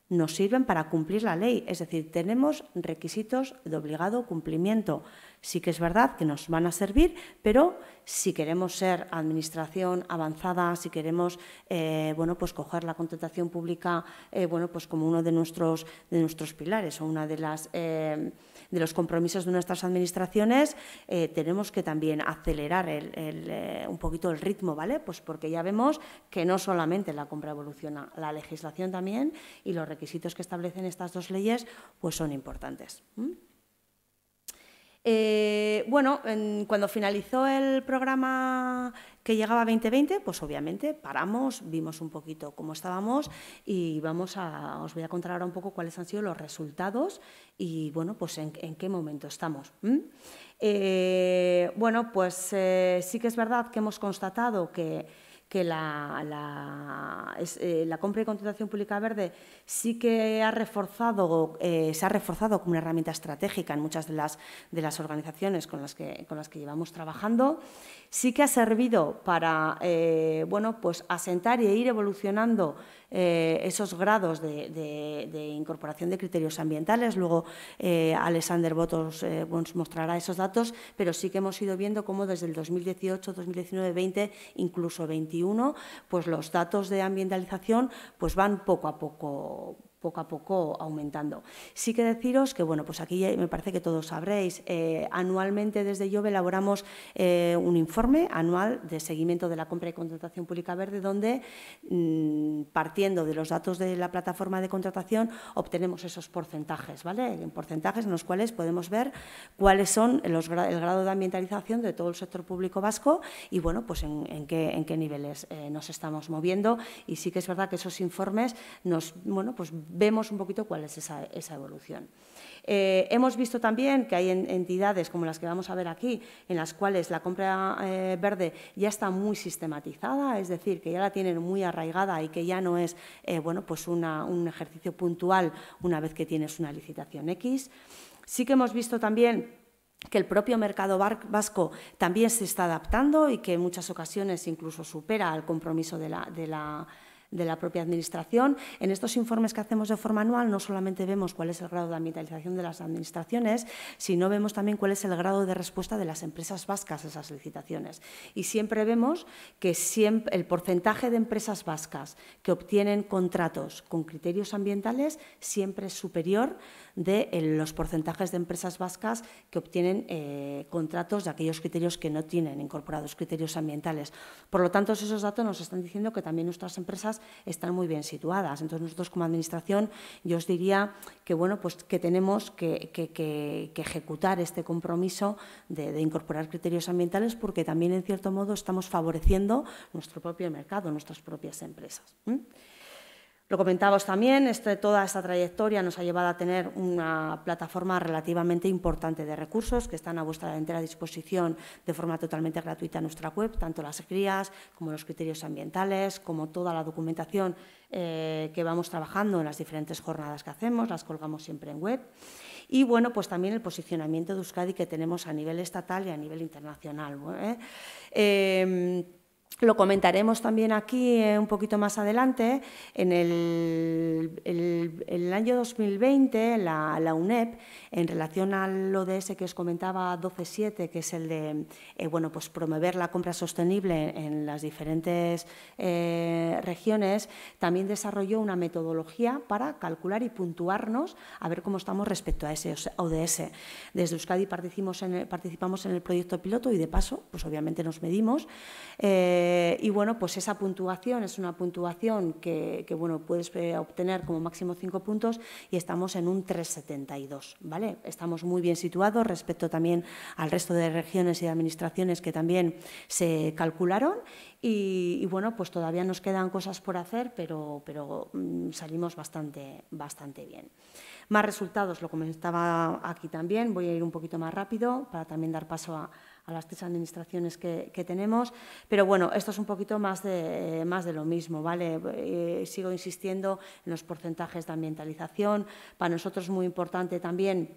nos sirven para cumplir la ley. Es decir, tenemos requisitos de obligado cumplimiento. Sí que es verdad que nos van a servir, pero si queremos ser administración avanzada, si queremos eh, bueno, pues coger la contratación pública eh, bueno, pues como uno de nuestros, de nuestros pilares o uno de, eh, de los compromisos de nuestras administraciones, tenemos que también acelerar un poquito el ritmo, ¿vale? Pues porque ya vemos que no solamente la compra evoluciona, la legislación también y los requisitos que establecen estas dos leyes pues son importantes. Eh, bueno, cuando finalizó el programa que llegaba a 2020, pues obviamente paramos, vimos un poquito cómo estábamos y vamos a, os voy a contar ahora un poco cuáles han sido los resultados y bueno, pues en, qué momento estamos. Eh, bueno, pues eh, sí que es verdad que hemos constatado que que la, eh, la, compra y contratación pública verde sí que ha reforzado, eh, se ha reforzado como una herramienta estratégica en muchas de las, de las organizaciones con las que, con las que llevamos trabajando sí que ha servido para eh, bueno, pues asentar e ir evolucionando eh, esos grados de, incorporación de criterios ambientales. Luego eh, Alexander Botos nos mostrará esos datos, pero sí que hemos ido viendo cómo desde el 2018, 2019, 2020, incluso 21, pues los datos de ambientalización pues van poco a poco poco a poco aumentando. Sí que deciros que, bueno, pues aquí me parece que todos sabréis, eh, anualmente desde yo elaboramos eh, un informe anual de seguimiento de la compra y contratación pública verde, donde mm, partiendo de los datos de la plataforma de contratación obtenemos esos porcentajes, ¿vale? En porcentajes en los cuales podemos ver cuáles son el grado de ambientalización de todo el sector público vasco y, bueno, pues en, qué, niveles eh, nos estamos moviendo. Y sí que es verdad que esos informes nos, bueno, pues vemos un poquito cuál es esa, evolución. Eh, hemos visto también que hay entidades como las que vamos a ver aquí, en las cuales la compra eh, verde ya está muy sistematizada, es decir, que ya la tienen muy arraigada y que ya no es eh, bueno, pues un ejercicio puntual una vez que tienes una licitación X. Sí que hemos visto también que el propio mercado vasco también se está adaptando y que en muchas ocasiones incluso supera el compromiso de la de la propia Administración. En estos informes que hacemos de forma anual no solamente vemos cuál es el grado de ambientalización de las Administraciones, sino vemos también cuál es el grado de respuesta de las empresas vascas a esas licitaciones. Y siempre vemos que el porcentaje de empresas vascas que obtienen contratos con criterios ambientales siempre es superior de eh, los porcentajes de empresas vascas que obtienen eh, contratos de aquellos criterios que no tienen incorporados criterios ambientales. Por lo tanto, esos datos nos están diciendo que también nuestras empresas están muy bien situadas. Entonces, nosotros como Administración, yo os diría que, bueno, pues que tenemos que, ejecutar este compromiso de, incorporar criterios ambientales porque también, en cierto modo, estamos favoreciendo nuestro propio mercado, nuestras propias empresas. Lo comentábamos también, este, toda esta trayectoria nos ha llevado a tener una plataforma relativamente importante de recursos que están a vuestra entera disposición de forma totalmente gratuita en nuestra web, tanto las crías como los criterios ambientales, como toda la documentación eh, que vamos trabajando en las diferentes jornadas que hacemos, las colgamos siempre en web. Y bueno, pues también el posicionamiento de Euskadi que tenemos a nivel estatal y a nivel internacional. ¿eh? Em, lo comentaremos también aquí eh, un poquito más adelante. En el, el, año 2020, la, la, UNEP, en relación al ODS que os comentaba 12.7, que es el de eh, bueno, pues promover la compra sostenible en las diferentes eh, regiones, también desarrolló una metodología para calcular y puntuarnos a ver cómo estamos respecto a ese ODS. Desde Euskadi participamos en el, participamos en el proyecto piloto y, de paso, pues obviamente nos medimos. Eh, y bueno, pues esa puntuación es una puntuación que, bueno, puedes eh, obtener como máximo cinco puntos y estamos en un 3,72, ¿vale? Estamos muy bien situados respecto también al resto de regiones y administraciones que también se calcularon y, bueno, pues todavía nos quedan cosas por hacer, pero, pero mm, salimos bastante, bastante bien. Más resultados, lo comentaba aquí también, voy a ir un poquito más rápido para también dar paso a, a las tres administraciones que, tenemos. Pero bueno, esto es un poquito más de, más de lo mismo, ¿vale? Eh, sigo insistiendo en los porcentajes de ambientalización. Para nosotros es muy importante también.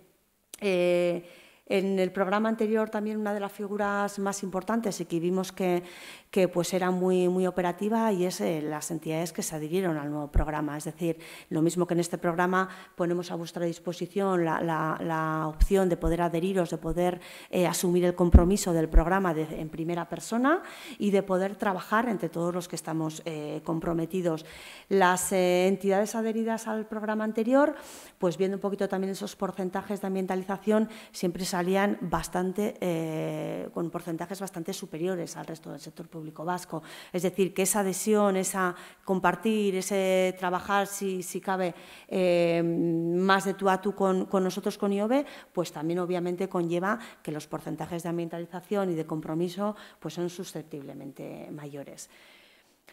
Eh, en el programa anterior también una de las figuras más importantes y que vimos que que pues era muy, muy operativa y es eh, las entidades que se adhirieron al nuevo programa. Es decir, lo mismo que en este programa ponemos a vuestra disposición la, opción de poder adheriros, de poder eh, asumir el compromiso del programa en primera persona y de poder trabajar entre todos los que estamos eh, comprometidos. Las entidades adheridas al programa anterior, pues viendo un poquito también esos porcentajes de ambientalización, siempre salían bastante, con porcentajes bastante superiores al resto del sector público vasco. Es decir, que esa adhesión, esa compartir, ese trabajar, si, cabe, eh, más de tú a tú con, nosotros, con IOB, pues también obviamente conlleva que los porcentajes de ambientalización y de compromiso pues son susceptiblemente mayores.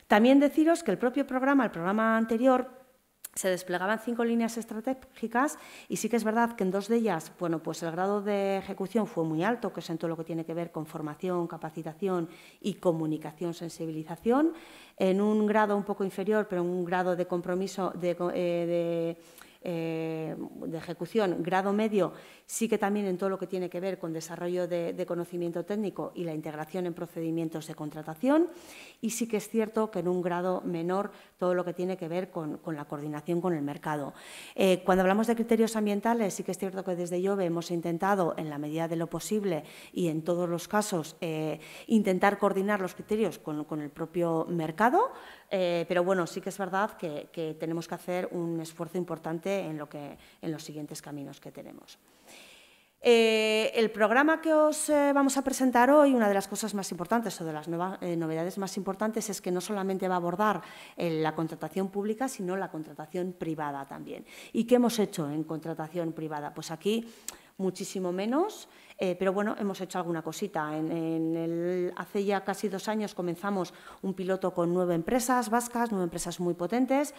También deciros que el propio programa, el programa anterior, se desplegaban cinco líneas estratégicas y sí que es verdad que en dos de ellas, bueno, pues el grado de ejecución fue muy alto, que es en todo lo que tiene que ver con formación, capacitación y comunicación, sensibilización, en un grado un poco inferior, pero en un grado de compromiso, de eh, eh, de ejecución, grado medio, sí que también en todo lo que tiene que ver con desarrollo de, conocimiento técnico y la integración en procedimientos de contratación. Y sí que es cierto que en un grado menor todo lo que tiene que ver con, la coordinación con el mercado. Eh, cuando hablamos de criterios ambientales, sí que es cierto que desde yo hemos intentado, en la medida de lo posible y en todos los casos, eh, intentar coordinar los criterios con, con el propio mercado eh, pero bueno, sí que es verdad que, tenemos que hacer un esfuerzo importante en, los siguientes caminos que tenemos. Eh, el programa que os eh, vamos a presentar hoy, una de las cosas más importantes o de las novedades más importantes es que no solamente va a abordar la contratación pública, sino la contratación privada también. ¿Y qué hemos hecho en contratación privada? Pues aquí muchísimo menos. Eh, pero bueno, hemos hecho alguna cosita. hace ya casi dos años comenzamos un piloto con nueve empresas vascas, nueve empresas muy potentes.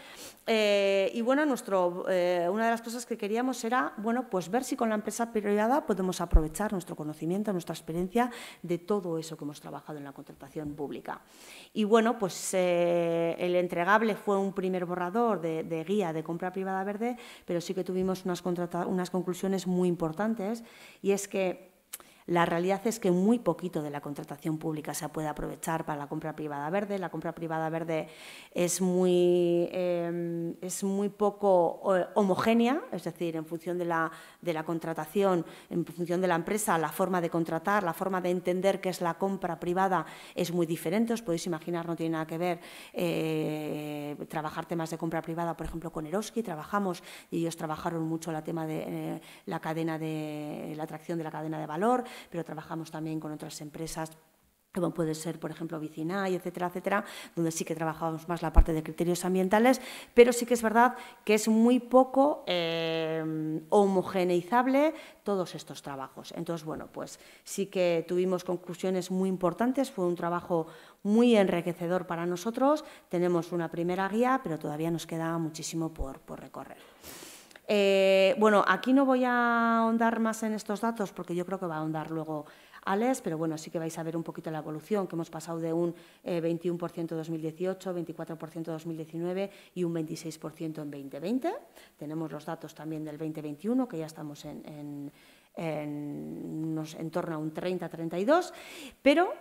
Eh, y bueno, nuestro, eh, una de las cosas que queríamos era bueno, pues ver si con la empresa privada podemos aprovechar nuestro conocimiento, nuestra experiencia de todo eso que hemos trabajado en la contratación pública. Y bueno, pues eh, el entregable fue un primer borrador de, guía de compra privada verde, pero sí que tuvimos unas, unas conclusiones muy importantes y es que la realidad es que muy poquito de la contratación pública se puede aprovechar para la compra privada verde. La compra privada verde es muy, em, es muy poco homogénea, es decir, en función de la, contratación, en función de la empresa, la forma de contratar, la forma de entender qué es la compra privada es muy diferente. Os podéis imaginar, no tiene nada que ver eh, trabajar temas de compra privada, por ejemplo, con Eroski trabajamos y ellos trabajaron mucho la tema de eh, la cadena de la atracción de la cadena de valor, pero trabajamos también con otras empresas como puede ser, por ejemplo, Vicinay, etcétera, etcétera, donde sí que trabajamos más la parte de criterios ambientales, pero sí que es verdad que es muy poco eh, homogeneizable todos estos trabajos. Entonces, bueno, pues sí que tuvimos conclusiones muy importantes, fue un trabajo muy enriquecedor para nosotros, tenemos una primera guía, pero todavía nos queda muchísimo por, por recorrer. Eh, bueno, aquí no voy a ahondar más en estos datos porque yo creo que va a ahondar luego Alex, pero bueno, sí que vais a ver un poquito la evolución, que hemos pasado de un 21% en 2018, 24% en 2019 y un 26% en 2020. Tenemos los datos también del 2021, que ya estamos en, en torno a un 30-32, pero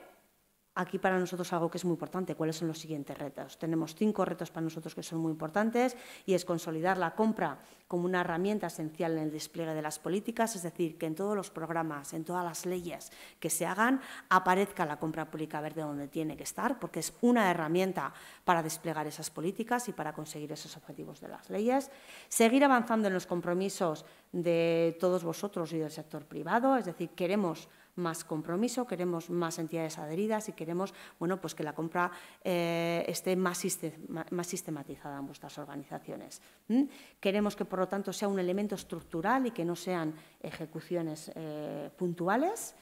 aquí para nosotros algo que es muy importante, cuáles son los siguientes retos. Tenemos cinco retos para nosotros que son muy importantes y es consolidar la compra como una herramienta esencial en el despliegue de las políticas, es decir, que en todos los programas, en todas las leyes que se hagan, aparezca la compra pública verde donde tiene que estar, porque es una herramienta para desplegar esas políticas y para conseguir esos objetivos de las leyes. Seguir avanzando en los compromisos de todos vosotros y del sector privado, es decir, queremos más compromiso, queremos más entidades adheridas y queremos bueno, pues que la compra eh, esté más, sistematizada en vuestras organizaciones. Queremos que, por lo tanto, sea un elemento estructural y que no sean ejecuciones eh, puntuales.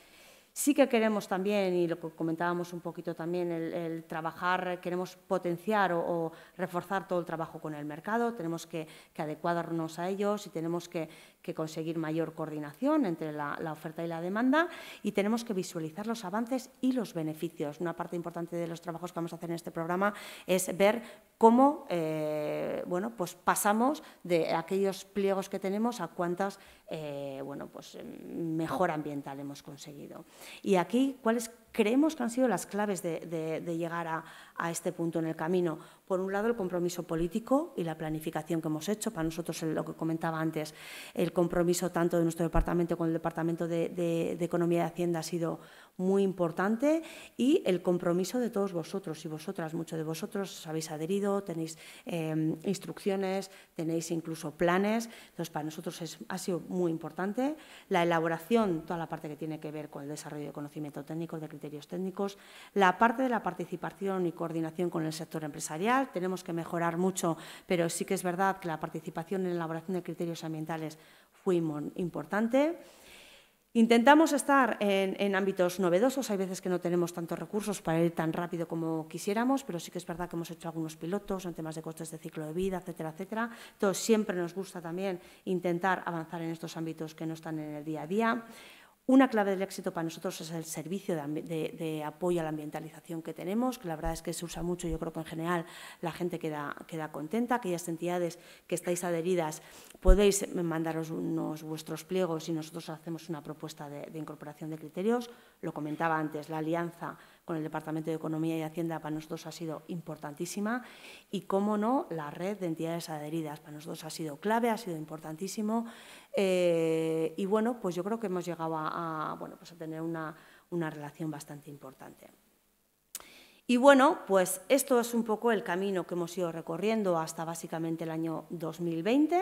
Sí que queremos también, y lo que comentábamos un poquito también, el, trabajar, queremos potenciar o, reforzar todo el trabajo con el mercado, tenemos que adecuarnos a ellos y tenemos que, que conseguir mayor coordinación entre la, oferta y la demanda y tenemos que visualizar los avances y los beneficios. Una parte importante de los trabajos que vamos a hacer en este programa es ver cómo eh, bueno, pues pasamos de aquellos pliegos que tenemos a cuántas mejor eh, bueno, pues, ambiental hemos conseguido. Y aquí, ¿cuál es creemos que han sido las claves de, llegar a, este punto en el camino. Por un lado, el compromiso político y la planificación que hemos hecho. Para nosotros, lo que comentaba antes, el compromiso tanto de nuestro departamento como del Departamento de, de Economía y Hacienda ha sido muy importante y el compromiso de todos vosotros y vosotras. Muchos de vosotros os habéis adherido, tenéis em, instrucciones, tenéis incluso planes. Entonces, para nosotros ha sido muy importante. La elaboración, toda la parte que tiene que ver con el desarrollo de conocimiento técnico, de criterios técnicos. La parte de la participación y coordinación con el sector empresarial. Tenemos que mejorar mucho, pero sí que es verdad que la participación en la elaboración de criterios ambientales fue importante. Intentamos estar en, ámbitos novedosos, hay veces que no tenemos tantos recursos para ir tan rápido como quisiéramos, pero sí que es verdad que hemos hecho algunos pilotos en temas de costes de ciclo de vida, etcétera, etcétera. Entonces, siempre nos gusta también intentar avanzar en estos ámbitos que no están en el día a día. Una clave del éxito para nosotros es el servicio de, apoyo a la ambientalización que tenemos, que la verdad es que se usa mucho, yo creo que en general la gente queda, contenta, aquellas entidades que estáis adheridas podéis mandaros unos, vuestros pliegos y nosotros hacemos una propuesta de, de incorporación de criterios. Lo comentaba antes, la alianza con el Departamento de Economía y Hacienda para nosotros ha sido importantísima y, cómo no, la red de entidades adheridas para nosotros ha sido clave, ha sido importantísimo. Eh, y bueno, pues yo creo que hemos llegado a, bueno, pues a tener una, relación bastante importante. Y bueno, pues esto es un poco el camino que hemos ido recorriendo hasta básicamente el año 2020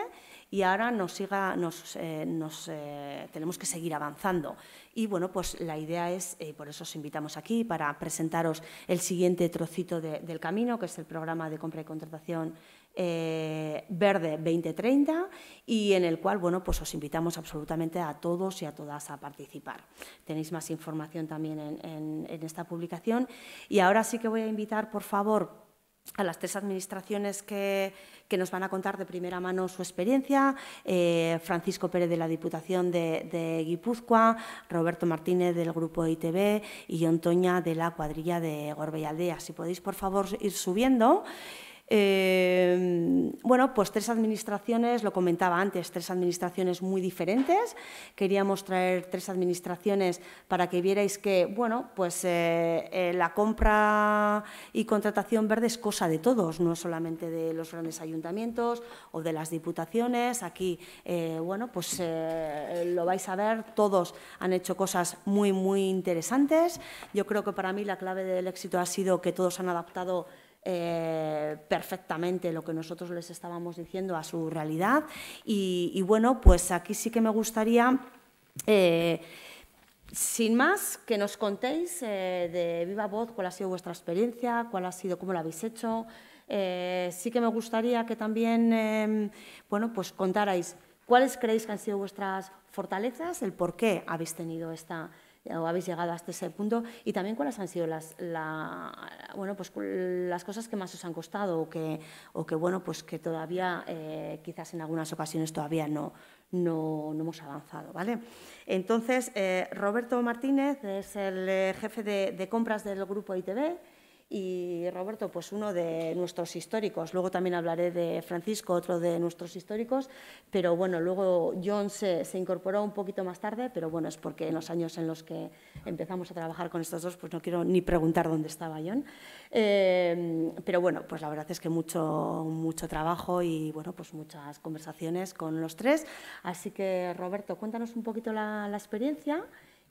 y ahora nos siga, nos, eh, nos eh, tenemos que seguir avanzando. Y bueno, pues la idea es, y por eso os invitamos aquí, para presentaros el siguiente trocito del camino, que es el programa de compra y contratación eh, Verde 2030 y en el cual bueno, pues os invitamos absolutamente a todos y a todas a participar. Tenéis más información también en, esta publicación. Y ahora sí que voy a invitar, por favor, a las tres administraciones que, nos van a contar de primera mano su experiencia, eh, Francisco Pérez de la Diputación de, Guipúzcoa, Roberto Martínez del Grupo ITV y Antoña de la cuadrilla de Aldea Si podéis, por favor, ir subiendo. Em, bueno, pues tres administraciones, lo comentaba antes, tres administraciones muy diferentes. Queríamos traer tres administraciones para que vierais que, bueno, pues eh, eh, la compra y contratación verde es cosa de todos, no solamente de los grandes ayuntamientos o de las diputaciones. Aquí, eh, bueno, pues lo vais a ver, todos han hecho cosas muy, muy interesantes. Yo creo que para mí la clave del éxito ha sido que todos han adaptado eh, perfectamente lo que nosotros les estábamos diciendo a su realidad. Y, bueno, pues aquí sí que me gustaría... Eh, sin más, que nos contéis eh, de viva voz cuál ha sido vuestra experiencia, cuál ha sido, cómo lo habéis hecho. sí que me gustaría que también, bueno, pues contarais cuáles creéis que han sido vuestras fortalezas, el por qué habéis tenido esta o habéis llegado hasta ese punto y también cuáles han sido las, bueno, pues, las cosas que más os han costado o que, bueno, pues que todavía eh, quizás en algunas ocasiones todavía no, hemos avanzado. ¿vale? Entonces, eh, Roberto Martínez es el eh, jefe de, de compras del grupo ITV y Roberto, pues uno de nuestros históricos. Luego también hablaré de Francisco, otro de nuestros históricos, pero bueno, luego John se, incorporó un poquito más tarde, pero bueno, es porque en los años en los que empezamos a trabajar con estos dos, pues no quiero ni preguntar dónde estaba John. Eh, pero bueno, pues la verdad es que mucho, mucho trabajo y bueno, pues muchas conversaciones con los tres. Así que Roberto, cuéntanos un poquito la, experiencia.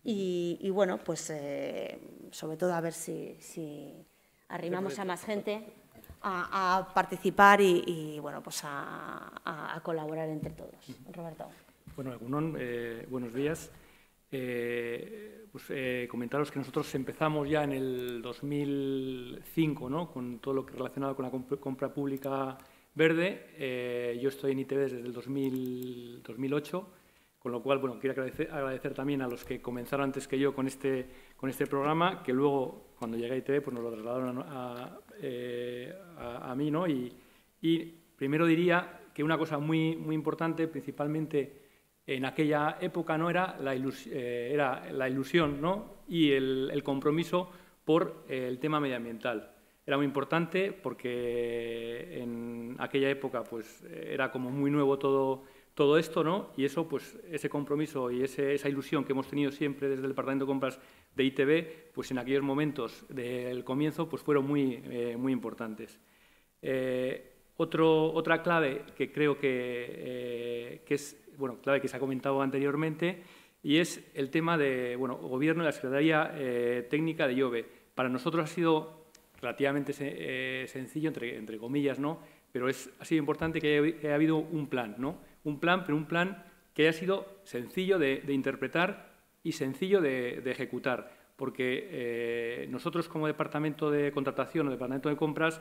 Y, bueno, pues eh, sobre todo a ver si, si arrimamos a más gente a, participar y, bueno, pues a, colaborar entre todos. Roberto. Bueno, eh, buenos días. Eh, pues, eh, comentaros que nosotros empezamos ya en el 2005 ¿no? con todo lo que relacionado con la compra pública verde. yo estoy en ITV desde el 2008, con lo cual bueno, quiero agradecer también a los que comenzaron antes que yo con este con este programa, que luego, cuando llegué a ITV, pues nos lo trasladaron a, eh, mí, ¿no? Y, primero diría que una cosa muy, muy importante, principalmente en aquella época, ¿no? Era la, eh, era la ilusión, ¿no? Y el, compromiso por eh, el tema medioambiental. Era muy importante porque en aquella época, pues, era como muy nuevo todo todo esto, ¿no? Y eso, pues, ese compromiso y esa ilusión que hemos tenido siempre desde el Departamento de Compras de ITV, pues en aquellos momentos del comienzo pues fueron muy, eh, muy importantes. Eh, otra clave que creo eh, que, es, bueno, clave que se ha comentado anteriormente y es el tema de, bueno, Gobierno y la Secretaría Técnica de IOVE. Para nosotros ha sido relativamente sencillo, entre, entre comillas, ¿no? pero es, ha sido importante que haya, habido un plan, ¿no? Un plan, pero un plan que haya sido sencillo de interpretar y sencillo de, ejecutar, porque eh, nosotros como departamento de contratación o departamento de compras,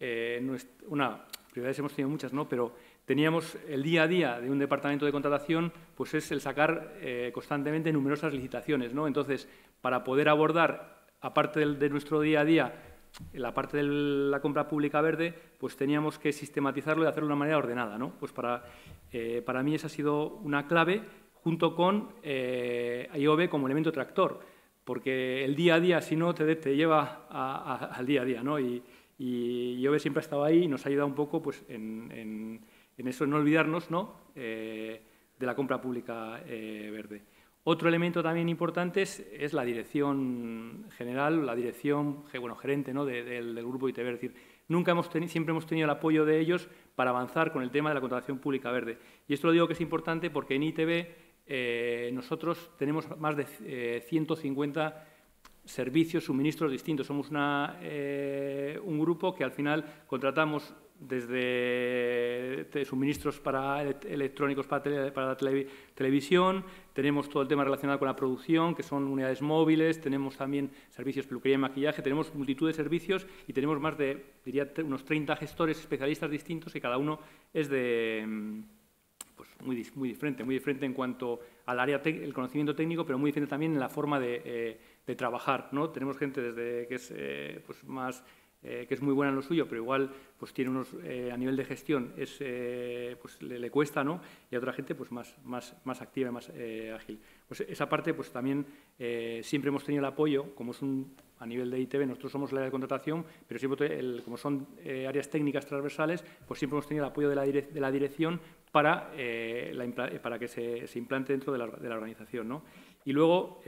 eh, una, prioridades hemos tenido muchas, ¿no? pero teníamos el día a día de un departamento de contratación, pues es el sacar eh, constantemente numerosas licitaciones. ¿no? Entonces, para poder abordar, aparte del, de nuestro día a día, la parte de la compra pública verde, pues teníamos que sistematizarlo y hacerlo de una manera ordenada. ¿no? Pues para, para mí esa ha sido una clave junto con eh, como elemento tractor, porque el día a día, si no, te, te lleva al día a día, ¿no? Y, y siempre ha estado ahí y nos ha ayudado un poco pues, en, en, eso, en no olvidarnos ¿no? Eh, de la compra pública eh, verde. Otro elemento también importante es, es, la dirección general, la dirección, bueno, gerente ¿no? del, del, grupo ITV. Es decir, nunca hemos tenido, siempre hemos tenido el apoyo de ellos para avanzar con el tema de la contratación pública verde. Y esto lo digo que es importante porque en ITV eh, nosotros tenemos más de 150 eh, servicios, suministros distintos. Somos eh, un grupo que al final contratamos desde suministros para electrónicos para, para la televisión, tenemos todo el tema relacionado con la producción, que son unidades móviles, tenemos también servicios de peluquería y maquillaje, tenemos multitud de servicios y tenemos más de, diría, unos 30 gestores especialistas distintos y cada uno es de mm, pues muy, muy diferente, muy diferente en cuanto al área, el conocimiento técnico, pero muy diferente también en la forma de, eh, trabajar. ¿no? Tenemos gente desde que es eh, pues, más eh, que es muy buena en lo suyo, pero igual pues tiene unos a nivel de gestión es pues le, cuesta, ¿no? Y a otra gente pues más más más activa, y más ágil. Pues esa parte pues también siempre hemos tenido el apoyo, como es un a nivel de ITV nosotros somos la área de contratación, pero siempre, como son eh, áreas técnicas transversales, pues siempre hemos tenido el apoyo de la, dirección para, eh, eh, para que se, implante dentro de la, organización. Y luego,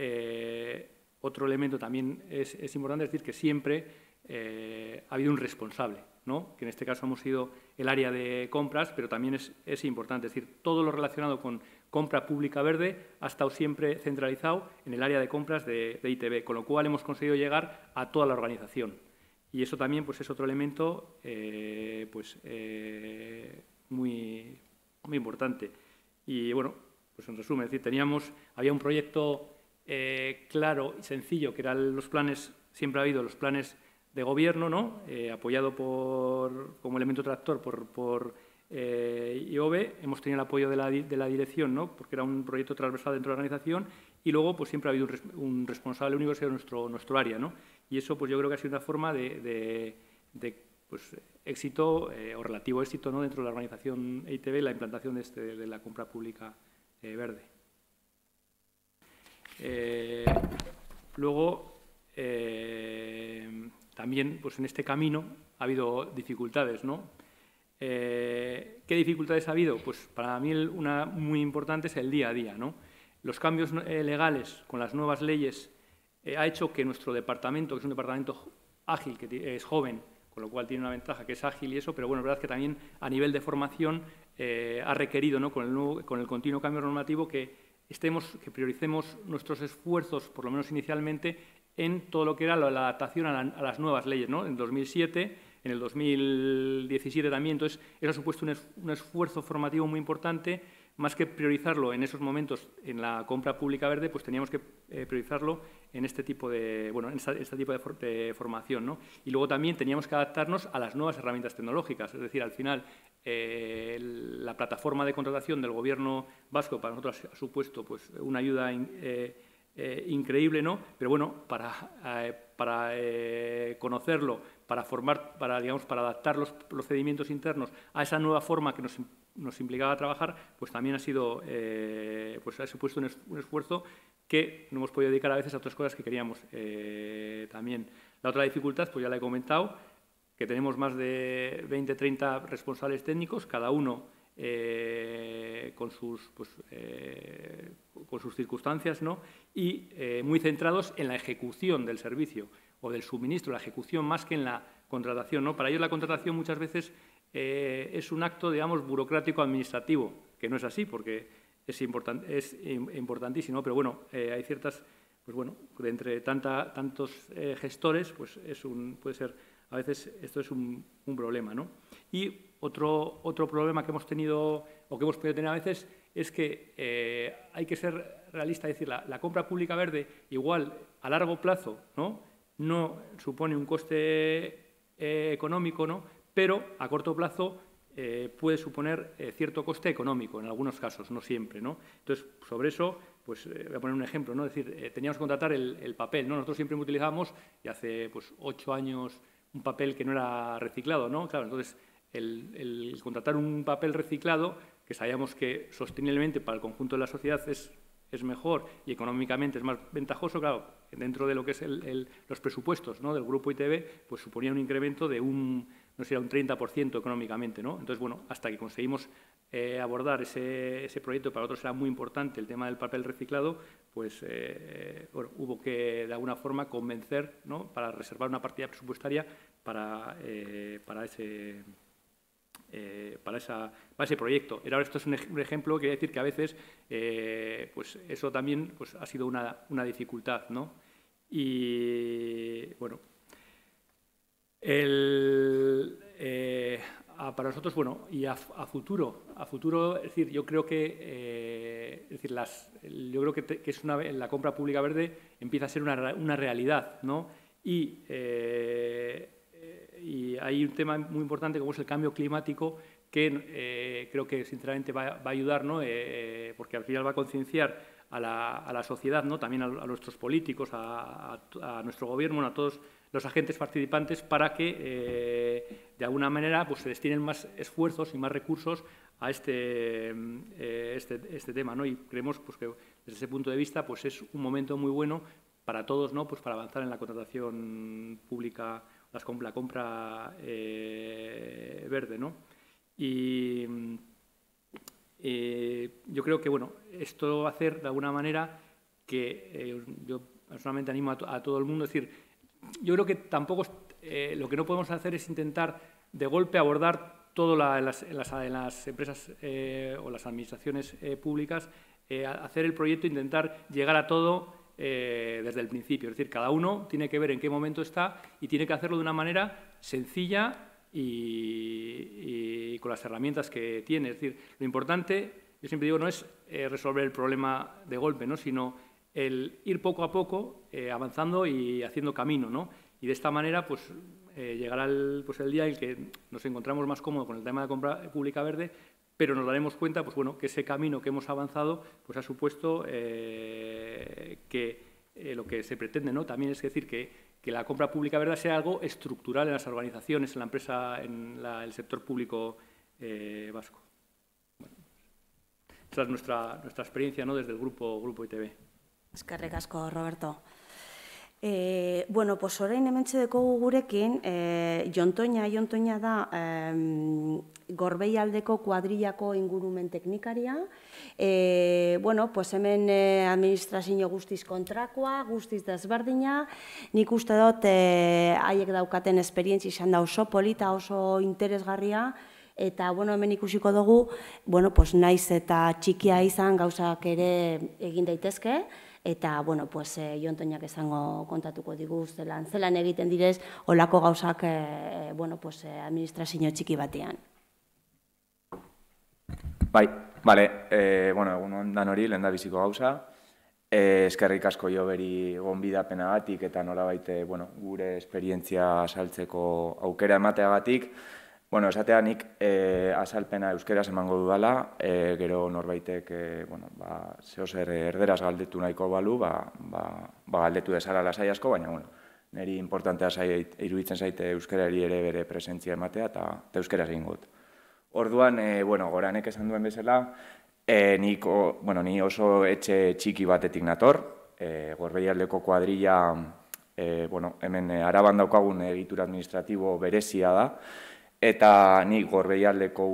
otro elemento también es, importante, es decir, que siempre ha habido un responsable, ¿no? que en este caso hemos sido el área de compras, pero también es, es importante, es decir, todo lo relacionado con compra pública verde ha estado siempre centralizado en el área de compras de, ITB, con lo cual hemos conseguido llegar a toda la organización. Y eso también pues, es otro elemento eh, pues, eh, muy, muy importante. Y bueno, pues en resumen, teníamos, había un proyecto eh, claro y sencillo, que eran los planes, siempre ha habido los planes de gobierno, ¿no? apoyado por, como elemento tractor por, por eh, y IOBE, hemos tenido el apoyo de la, dirección, ¿no? porque era un proyecto transversal dentro de la organización, y luego pues, siempre ha habido un, responsable único en nuestro, nuestro área. ¿no? Y eso pues, yo creo que ha sido una forma de, pues, éxito eh, o relativo éxito ¿no? dentro de la organización EITB la implantación este, de, la compra pública eh, verde. luego, también pues, en este camino ha habido dificultades, ¿no? Eh, ¿Qué dificultades ha habido? Pues para mí una muy importante es el día a día. ¿no? Los cambios eh, legales con las nuevas leyes eh, ha hecho que nuestro departamento, que es un departamento ágil, que es joven, con lo cual tiene una ventaja que es ágil y eso, pero bueno, la verdad que también a nivel de formación ha requerido, ¿no? con, el continuo cambio normativo, que, estemos, que prioricemos nuestros esfuerzos, por lo menos inicialmente, en todo lo que era la adaptación a, las nuevas leyes. ¿no? En 2007 en el 2017 también. Entonces, eso ha supuesto un, esfuerzo formativo muy importante. Más que priorizarlo en esos momentos en la compra pública verde, pues teníamos que eh, priorizarlo en este tipo de, bueno, en este tipo de, formación. ¿no? Y luego también teníamos que adaptarnos a las nuevas herramientas tecnológicas. Es decir, al final, eh, la plataforma de contratación del Gobierno vasco para nosotros ha supuesto pues, una ayuda eh, increíble, ¿no? pero bueno, para para eh, conocerlo, para formar, para, digamos, para adaptar los procedimientos internos a esa nueva forma que nos, implicaba trabajar, pues también ha sido, eh, pues ha supuesto un, esfuerzo que no hemos podido dedicar a veces a otras cosas que queríamos eh, también. La otra dificultad, pues ya la he comentado, que tenemos más de 20, 30 responsables técnicos, cada uno eh, con, sus, pues, eh, con sus circunstancias ¿no? y eh, muy centrados en la ejecución del servicio o del suministro, la ejecución más que en la contratación. ¿no? Para ellos la contratación muchas veces es un acto, digamos, burocrático administrativo, que no es así porque es, es importantísimo, pero bueno, hay ciertas, pues bueno, entre tanta, tantos gestores, pues es un, puede ser, a veces esto es un, un problema. ¿no? Y otro, otro problema que hemos tenido o que hemos podido tener a veces es que eh, hay que ser realista, es decir, la, compra pública verde igual a largo plazo no, no supone un coste eh, económico, ¿no? pero a corto plazo eh, puede suponer cierto coste económico en algunos casos, no siempre. ¿no? Entonces, sobre eso, pues voy a poner un ejemplo. ¿no? Es decir, teníamos que contratar el, el, papel. ¿no? Nosotros siempre utilizábamos, y hace pues, ocho años, un papel que no era reciclado. ¿no? Claro, entonces el, contratar un papel reciclado, que sabíamos que sosteniblemente para el conjunto de la sociedad es es mejor y económicamente es más ventajoso, claro, dentro de lo que es los presupuestos del grupo ITB, pues suponía un incremento de un, no sé, un 30% económicamente, ¿no? Entonces, bueno, hasta que conseguimos eh, abordar ese, ese, proyecto, para otros era muy importante el tema del papel reciclado, pues, eh, hubo que, de alguna forma, convencer, ¿no?, para reservar una partida presupuestaria para, eh, para ese eh, para, esa, ese proyecto. Era, ahora esto es un, ejemplo, quería decir que a veces eh, pues eso también pues, ha sido una, una dificultad. ¿no? Y bueno, el, eh, para nosotros, bueno, y a, futuro, a futuro, es decir, yo creo que, decir, las, yo creo que, que es una, la compra pública verde empieza a ser una, una realidad, ¿no? Y y hay un tema muy importante como es el cambio climático que eh, creo que sinceramente va, a ayudar, ¿no? Eh, porque al final va a concienciar a la, sociedad, ¿no? también a, nuestros políticos, a, nuestro gobierno, a todos los agentes participantes para que, eh, de alguna manera, pues, se destinen más esfuerzos y más recursos a este, este, este tema. ¿no? Y creemos pues, que desde ese punto de vista pues, es un momento muy bueno para todos, ¿no? pues, para avanzar en la contratación pública las la compra eh, verde. ¿no? Y eh, yo creo que bueno, esto va a hacer de alguna manera que eh, yo personalmente animo a, todo el mundo, es decir, yo creo que tampoco lo que no podemos hacer es intentar de golpe abordar todo en, las, las, empresas o las administraciones públicas, hacer el proyecto, intentar llegar a todo eh, desde el principio. Es decir, cada uno tiene que ver en qué momento está y tiene que hacerlo de una manera sencilla y, con las herramientas que tiene. Es decir, lo importante, yo siempre digo, no es eh, resolver el problema de golpe, ¿no? sino el ir poco a poco eh, avanzando y haciendo camino. ¿no? Y de esta manera, pues llegará el, pues, el día en que nos encontramos más cómodos con el tema de compra pública verde, pero nos daremos cuenta pues, bueno, que ese camino que hemos avanzado pues, ha supuesto eh, que eh, lo que se pretende ¿no? también es decir que, la compra pública verdad sea algo estructural en las organizaciones, en la empresa, en el sector público eh, vasco. Bueno, esa es nuestra, nuestra experiencia ¿no? desde el grupo, grupo ITV. Pues Roberto. E, bueno, pues orain hementxe gurekin, e, eh, Jontoina, Jontoina da e, gorbei aldeko kuadriako ingurumen teknikaria. E, bueno, pues hemen e, administrazio guztiz kontrakoa, guztiz dasberdina. Nik uste dut e, haiek daukaten esperientzi izan da oso polita, oso interesgarria eta bueno, hemen ikusiko dugu, bueno, pues naiz eta txikia izan gauzak ere egin daitezke eta, bueno, pues, e, eh, jontoinak esango kontatuko digu, zelan, zelan egiten direz, olako gauzak, e, bueno, pues, administrazio txiki batean. Bai, bale, e, bueno, egun ondan hori, lehen da biziko gauza, e, eskerrik asko jo beri gonbidapena batik eta nola baite, bueno, gure esperientzia saltzeko aukera emateagatik, Bueno, esatea nik e, azalpena euskeraz emango dudala, e, gero norbaitek e, bueno, ba, erderaz galdetu nahiko balu, ba, ba, ba galdetu dezara lasai asko, baina bueno, niri importantea zai, iruditzen zaite euskerari ere bere presentzia ematea eta euskeraz egin gut. Orduan, e, bueno, goranek esan duen bezala, e, nik, bueno, ni oso etxe txiki batetik nator, e, gorbei aldeko kuadrilla, e, bueno, hemen araban daukagun egitura administratibo berezia da, eta ni gorbeialdeko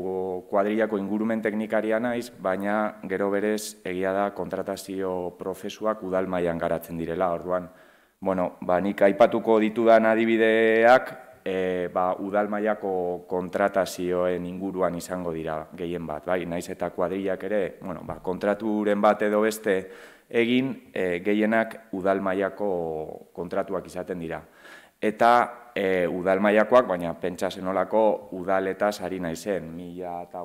kuadrilako ingurumen teknikaria naiz, baina gero berez egia da kontratazio prozesuak udal garatzen direla. Orduan, bueno, ba nik aipatuko ditudan adibideak e, ba, udal kontratazioen inguruan izango dira gehien bat, bai, naiz eta kuadrilak ere, bueno, ba, kontraturen bat edo beste egin e, gehienak udal kontratuak izaten dira. Eta e, udal baina pentsa zenolako udaleta sari nahi zen. Mila eta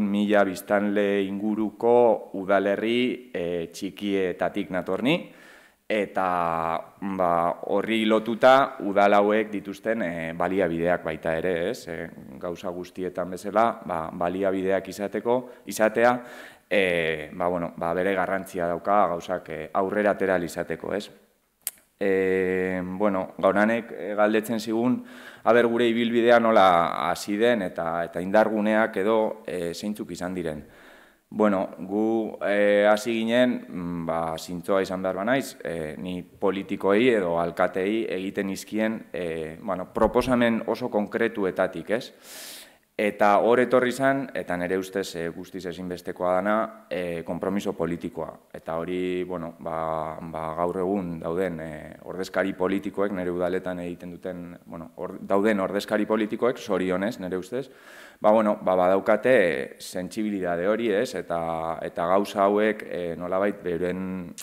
mila biztanle inguruko udalerri e, txikietatik natorni, eta ba, horri lotuta udal hauek dituzten e, baliabideak baita ere, ez? E, gauza guztietan bezala, ba, baliabideak izateko, izatea, e, ba, bueno, ba, bere garrantzia dauka gauzak e, aurrera tera izateko, ez? Gaunanek, bueno, gauranek eh, galdetzen zigun, aber gure Ibilbidea nola hasi den eta eta indarguneak edo eh, zeintzuk izan diren. Bueno, gu eh, hasi ginen, mm, ba zintzoa izan behar ba naiz, e, ni politikoei edo alkatei egiten izkien, e, bueno, proposamen oso konkretu etatik, Eta hor etorri izan, eta nire ustez e, guztiz ezinbestekoa dana, e, eh, kompromiso politikoa. Eta hori, bueno, ba, ba gaur egun dauden e, ordezkari politikoek, nire udaletan egiten duten, bueno, dauden ordezkari politikoek, sorionez, nire ustez, ba, bueno, ba, badaukate e, hori, ez, eta, eta gauza hauek e, nolabait beren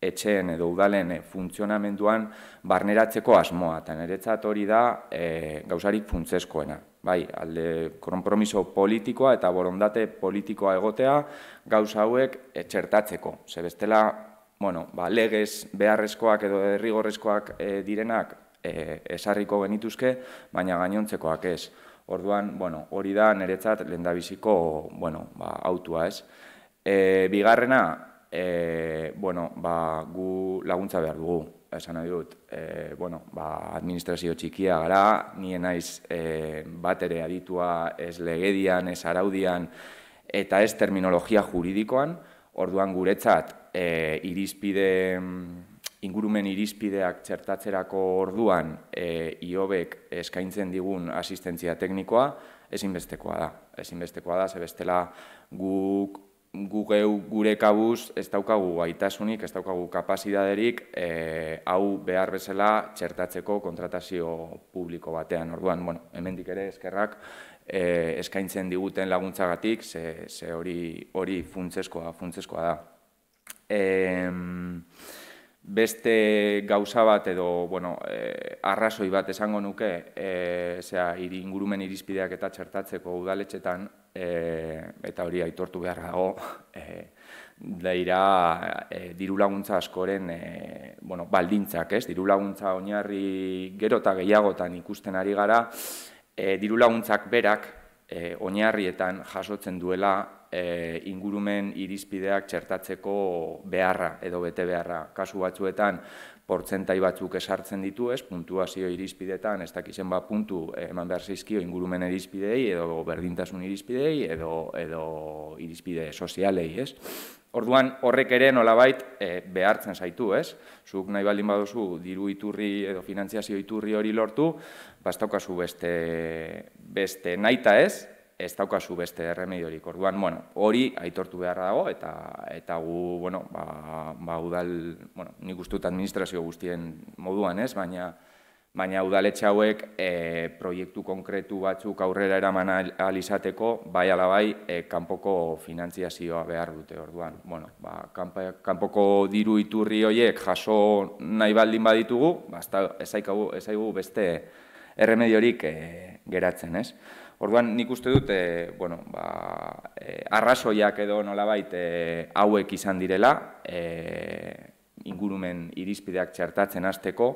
etxeen edo udalen funtzionamenduan barneratzeko asmoa, eta niretzat hori da e, gauzarik funtzeskoena bai, alde konpromiso politikoa eta borondate politikoa egotea gauza hauek etxertatzeko. Eh, Ze bueno, ba, legez beharrezkoak edo errigorrezkoak e, eh, direnak e, eh, esarriko genituzke, baina gainontzekoak ez. Orduan, bueno, hori da niretzat lehendabiziko bueno, ba, autua ez. E, bigarrena, e, bueno, ba, gu laguntza behar dugu esan nahi eh, bueno, ba, administrazio txikia gara, nien naiz e, bat ere aditua ez legedian, ez araudian, eta ez terminologia juridikoan, orduan guretzat, e, irizpide, ingurumen irizpideak txertatzerako orduan, e, iobek eskaintzen digun asistentzia teknikoa, ezinbestekoa da. Ezinbestekoa da, zebestela guk gukeu gure kabuz ez daukagu gaitasunik, ez daukagu kapazidaderik e, hau behar bezala txertatzeko kontratazio publiko batean. Orduan, bueno, hemendik ere eskerrak e, eskaintzen diguten laguntzagatik, ze, ze hori, hori funtzeskoa, funtzeskoa da. Beste gauza bat edo, bueno, e, arrazoi bat esango nuke, e, zera, iri, ingurumen irizpideak eta txertatzeko udaletxetan, e, eta hori aitortu behar dago, e, daira e, diru laguntza askoren e, bueno, baldintzak, ez? Diru laguntza oinarri gero gehiagotan ikusten ari gara, e, diru laguntzak berak e, oinarrietan jasotzen duela e, ingurumen irizpideak txertatzeko beharra edo bete beharra. Kasu batzuetan, portzentai batzuk esartzen ditu ez, puntuazio irizpidetan, ez dakizen bat puntu eman behar zaizkio ingurumen irizpidei edo berdintasun irizpidei edo, edo irizpide sozialei ez. Orduan horrek ere nolabait e, behartzen zaitu, ez? Zuk nahi baldin baduzu diru iturri edo finantziazio iturri hori lortu, bastaukazu beste, beste naita ez, ez daukazu beste erremediorik. Orduan, bueno, hori aitortu beharra dago eta eta gu, bueno, ba, ba udal, bueno, nik administrazio guztien moduan, ez, baina baina udaletxe hauek e, proiektu konkretu batzuk aurrera eraman alizateko, bai ala bai, eh, kanpoko finantziazioa behar dute orduan. Bueno, ba, kanpoko diru iturri horiek jaso nahi baldin baditugu, ba, ezaigu, ezaigu beste erremediorik e, geratzen, ez? Orduan nik uste dut, e, bueno, ba, e, arrazoiak edo nolabait e, hauek izan direla, e, ingurumen irizpideak txertatzen hasteko,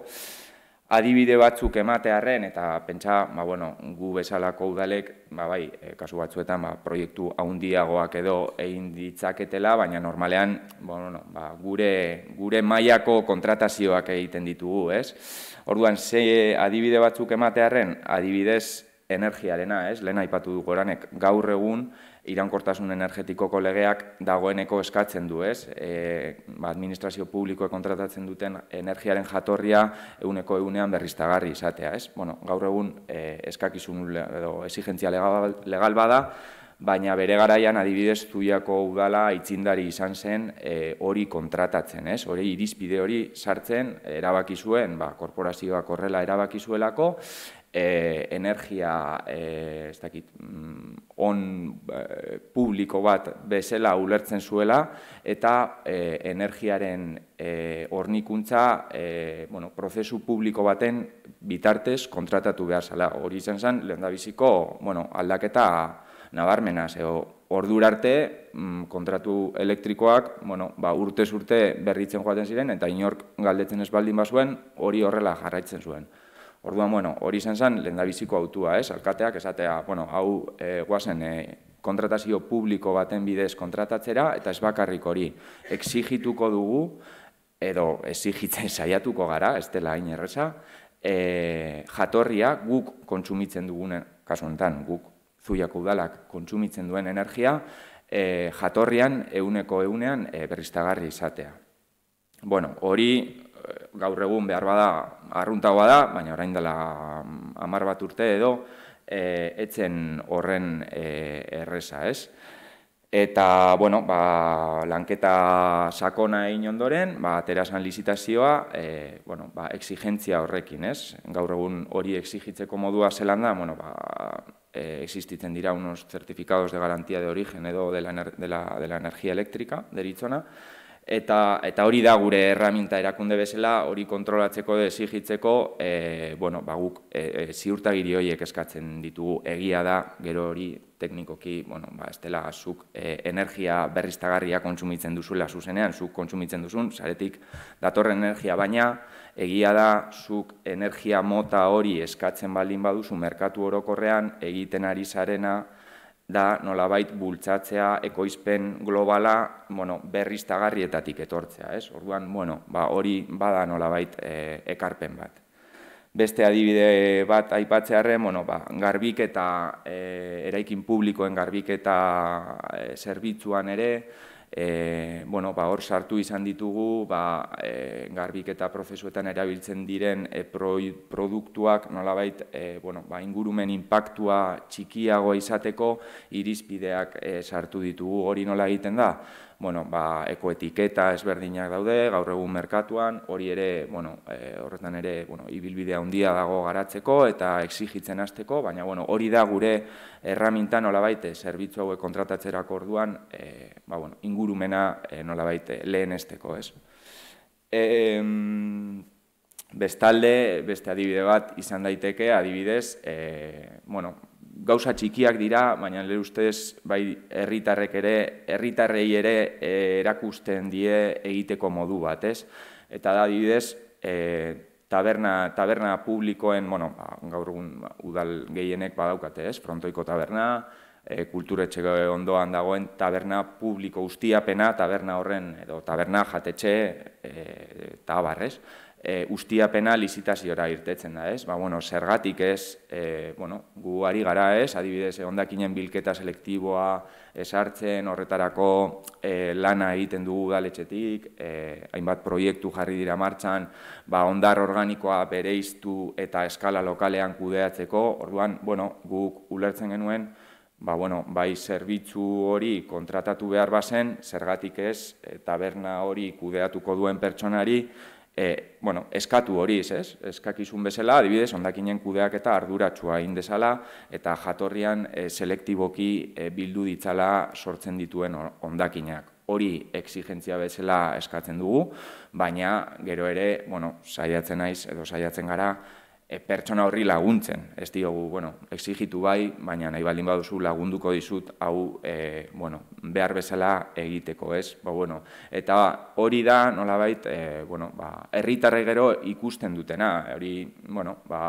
adibide batzuk ematearren eta pentsa, ba, bueno, gu bezalako udalek, ba, bai, kasu batzuetan, ba, proiektu haundiagoak edo egin ditzaketela, baina normalean, bueno, ba, gure, gure mailako kontratazioak egiten ditugu, ez? Orduan, ze adibide batzuk ematearren, adibidez, energia lena, ez? Lehen aipatu du goranek gaur egun irankortasun energetikoko legeak dagoeneko eskatzen du, ez? E, ba, administrazio publikoa kontratatzen duten energiaren jatorria euneko egunean berriztagarri izatea, ez? Bueno, gaur egun e, eskakizun edo exigentzia legal, bada, baina bere garaian adibidez zuiako udala itzindari izan zen e, hori kontratatzen, ez? Hori irizpide hori sartzen erabaki zuen, ba, korporazioak horrela erabaki zuelako, e, energia e, ez dakit, mm, on eh, publiko bat bezala ulertzen zuela eta e, energiaren e, ornikuntza e, bueno, prozesu publiko baten bitartez kontratatu behar zela. Hori izan zen, lehen bueno, aldaketa nabarmena zeo. Ordur arte, mm, kontratu elektrikoak, bueno, ba, urte-zurte berritzen joaten ziren, eta inork galdetzen ez baldin bazuen, hori horrela jarraitzen zuen. Orduan, bueno, hori izan zen, lehen da biziko autua, ez? Alkateak, esatea, bueno, hau e, eh, guazen e, eh, kontratazio publiko baten bidez kontratatzera, eta ez bakarrik hori, exigituko dugu, edo exigitzen <laughs> saiatuko gara, ez dela hain erreza, eh, jatorria guk kontsumitzen dugun, kasu enten, guk zuiak udalak kontsumitzen duen energia, e, jatorrian, euneko eunean, e, berriztagarri izatea. Bueno, hori gaur egun behar bada arruntagoa da, baina orain dela mm, amar bat urte edo, e, etzen horren e, erresa, ez? Eta, bueno, ba, lanketa sakona egin ondoren, ba, terasan lizitazioa, e, bueno, ba, exigentzia horrekin, ez? Gaur egun hori exigitzeko modua zelan da, bueno, ba, e, existitzen dira unos certificados de garantía de origen edo de la, de la, de la energía eléctrica, deritzona, eta, eta hori da gure erraminta erakunde bezala, hori kontrolatzeko desigitzeko, e, eh, bueno, ba, guk e, e, eskatzen ditugu egia da, gero hori teknikoki, bueno, ba, ez zuk energia berriztagarria kontsumitzen duzuela zuzenean, zuk kontsumitzen duzun, zaretik datorren energia, baina egia da, zuk energia mota hori eskatzen baldin baduzu, merkatu orokorrean egiten ari zarena, da nolabait bultzatzea ekoizpen globala, bueno, berriztagarrietatik etortzea, ez? Orduan, bueno, ba, hori bada nolabait eh, ekarpen bat. Beste adibide bat aipatzearre, bueno, ba, garbik eta eh, eraikin publikoen garbik eta eh, zerbitzuan ere, e, bueno, ba, hor sartu izan ditugu, ba, e, garbik eta prozesuetan erabiltzen diren e, produktuak, nolabait, e, bueno, ba, ingurumen impactua txikiagoa izateko, irizpideak e, sartu ditugu, hori nola egiten da bueno, ba, ekoetiketa ezberdinak daude, gaur egun merkatuan, hori ere, bueno, e, horretan ere, bueno, ibilbidea handia dago garatzeko eta exigitzen hasteko, baina bueno, hori da gure erraminta nolabait eh, zerbitzu hauek kontratatzerako orduan, e, ba, bueno, ingurumena e, nolabait lehen esteko, ez? E, bestalde, beste adibide bat izan daiteke, adibidez, e, bueno, gauza txikiak dira, baina le ustez bai herritarrek ere herritarrei ere eh, erakusten die egiteko modu bat, ez? Eta da adibidez, e, taberna taberna publikoen, bueno, ba, gaur egun ba, udal gehienek badaukate, ez? Frontoiko taberna, e, eh, kultura ondoan dagoen taberna publiko ustiapena, taberna horren edo taberna jatetxe eh tabarres, ustia eh, ustiapena lizitaziora irtetzen da, ez? Ba, bueno, zergatik ez, eh, bueno, gu ari gara ez, adibidez, eh, ondakinen bilketa selektiboa esartzen, horretarako lana egiten dugu galetxetik, hainbat proiektu jarri dira martxan, ba, ondar organikoa bereiztu eta eskala lokalean kudeatzeko, orduan, bueno, guk ulertzen genuen, ba, bueno, bai zerbitzu hori kontratatu behar bazen, zergatik ez, taberna hori kudeatuko duen pertsonari, Eh, bueno, eskatu hori ez? Eskakizun bezala, adibidez, ondakinen kudeak eta egin indezala, eta jatorrian eh, selektiboki eh, bildu ditzala sortzen dituen ondakinak. Hori exigentzia bezala eskatzen dugu, baina gero ere, bueno, saiatzen aiz, edo saiatzen gara, e, pertsona horri laguntzen. Ez diogu, bueno, exigitu bai, baina nahi baldin baduzu lagunduko dizut, hau, e, bueno, behar bezala egiteko, ez? Ba, bueno, eta hori da, nola bait, e, bueno, ba, gero ikusten dutena, hori, bueno, ba,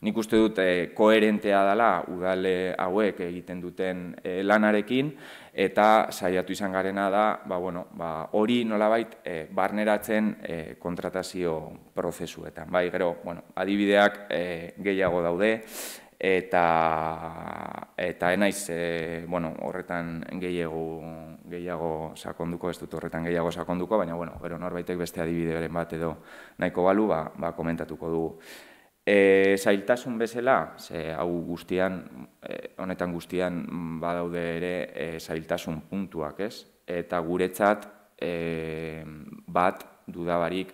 nik uste dut e, koherentea udale hauek egiten duten eh, lanarekin, eta saiatu izan garena da, ba, bueno, ba, hori nolabait eh, barneratzen e, kontratazio prozesuetan. Bai, gero, bueno, adibideak gehiago daude, eta eta naiz bueno, horretan gehiago gehiago sakonduko ez dut horretan gehiago sakonduko baina bueno gero norbaitek beste adibideren bat edo nahiko balu ba, ba komentatuko dugu E, zailtasun bezala, ze hau guztian, e, honetan guztian badaude ere e, zailtasun puntuak, ez? Eta guretzat e, bat dudabarik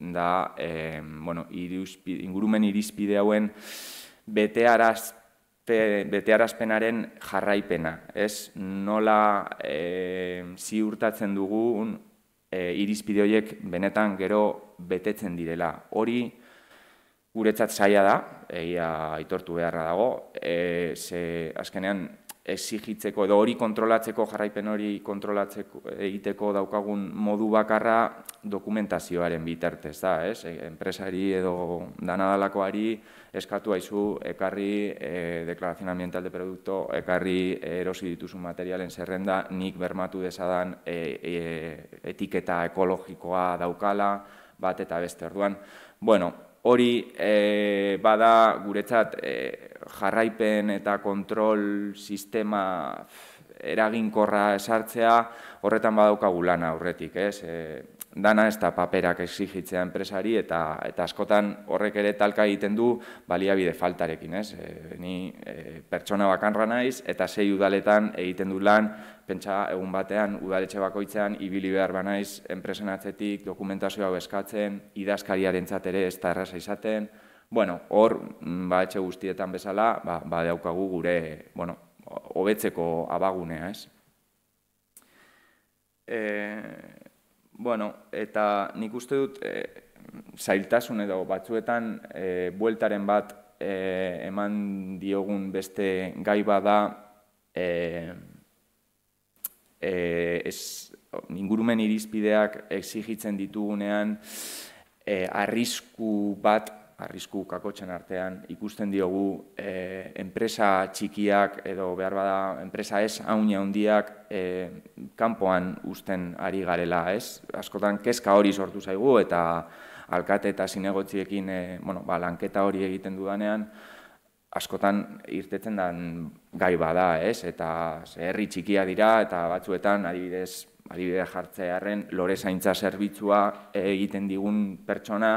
da, e, bueno, irizpide, ingurumen irizpide hauen betearazpenaren bete jarraipena, ez? Nola e, ziurtatzen dugun e, irizpide horiek benetan gero betetzen direla. Hori, guretzat saia da, egia aitortu beharra dago, e, ze azkenean exigitzeko edo hori kontrolatzeko jarraipen hori kontrolatzeko egiteko daukagun modu bakarra dokumentazioaren bitartez da, ez? E, enpresari edo danadalakoari eskatu aizu ekarri e, deklarazioan ambiental de produkto, ekarri e, erosi dituzun materialen zerrenda, nik bermatu desadan e, e, etiketa ekologikoa daukala, bat eta beste orduan. Bueno, hori e, bada guretzat e, jarraipen eta kontrol sistema eraginkorra esartzea horretan badaukagu lana aurretik, ez? E, dana ez da paperak exigitzea enpresari eta eta askotan horrek ere talka egiten du baliabide faltarekin, ez? E, ni e, pertsona bakarra naiz eta sei udaletan egiten du lan, pentsa egun batean udaletxe bakoitzean ibili behar ba naiz enpresen atzetik dokumentazio hau eskatzen, idazkariarentzat ere ez da izaten. Bueno, hor mm, ba etxe guztietan bezala, ba ba daukagu gure, bueno, hobetzeko abagunea, ez? Eh Bueno, eta nik uste dut e, zailtasun edo batzuetan e, bueltaren bat eh, eman diogun beste gai bada e, e, ez, ingurumen irizpideak exigitzen ditugunean e, arrisku bat arrisku kakotzen artean ikusten diogu eh, enpresa txikiak edo behar bada enpresa ez haunia hundiak e, eh, kanpoan usten ari garela, ez? Askotan, kezka hori sortu zaigu eta alkate eta zinegotziekin e, eh, bueno, ba, lanketa hori egiten dudanean, askotan irtetzen den gai bada, ez? Eta herri txikia dira eta batzuetan adibidez adibidez jartzearen lore zaintza zerbitzua egiten digun pertsona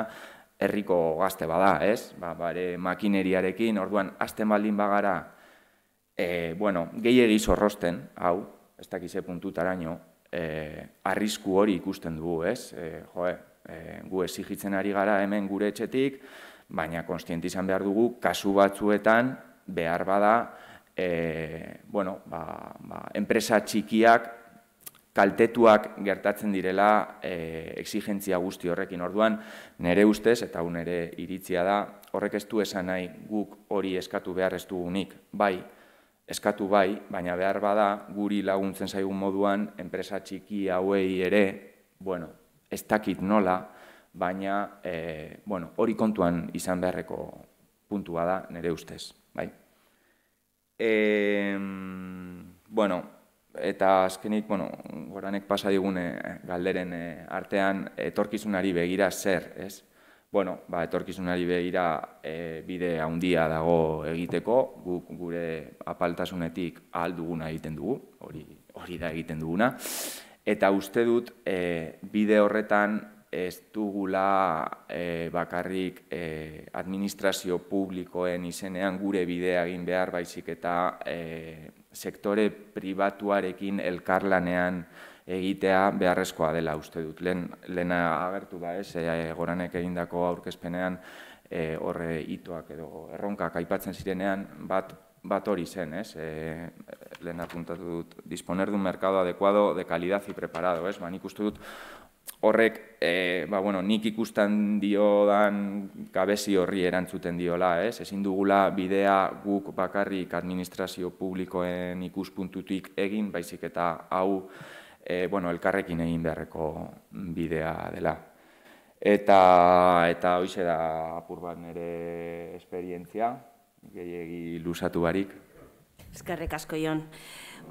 herriko gazte bada, ez? Ba, bare makineriarekin, orduan, azten baldin bagara, e, bueno, gehi egiz hau, ez dakize puntutaraino, e, arrisku hori ikusten dugu, ez? E, joe, e, gu ezigitzen ari gara hemen gure etxetik, baina konstientizan behar dugu, kasu batzuetan, behar bada, e, bueno, ba, ba, enpresa txikiak kaltetuak gertatzen direla e, exigentzia guzti horrekin orduan, nere ustez eta un ere iritzia da, horrek ez du esan nahi guk hori eskatu behar ez dugunik, bai, eskatu bai, baina behar bada guri laguntzen zaigun moduan, enpresa txiki hauei ere, bueno, ez dakit nola, baina e, bueno, hori kontuan izan beharreko puntua da nere ustez, bai. E, bueno, Eta azkenik, bueno, goranek pasa digune eh, galderen eh, artean, etorkizunari begira zer, ez? Bueno, ba, etorkizunari begira e, bide handia dago egiteko, gu, gure apaltasunetik ahal duguna egiten dugu, hori, hori da egiten duguna. Eta uste dut, bide horretan ez dugula e, bakarrik eh, administrazio publikoen izenean gure bidea egin behar baizik eta e, sektore pribatuarekin elkarlanean egitea beharrezkoa dela uste dut. Lena agertu da ez, e, goranek egindako aurkezpenean e, horre itoak edo erronkak aipatzen zirenean bat bat hori zen, ez? E, lehen apuntatu dut, disponer dun un mercado adecuado de calidad y preparado, ez? Ba, nik uste dut horrek e, ba, bueno, nik ikusten diodan gabezi horri erantzuten diola, ez? Ezin dugula bidea guk bakarrik administrazio publikoen ikuspuntutik egin, baizik eta hau e, bueno, elkarrekin egin beharreko bidea dela. Eta, eta hoiz da apur bat nire esperientzia, gehiagi lusatu barik. Ezkerrek asko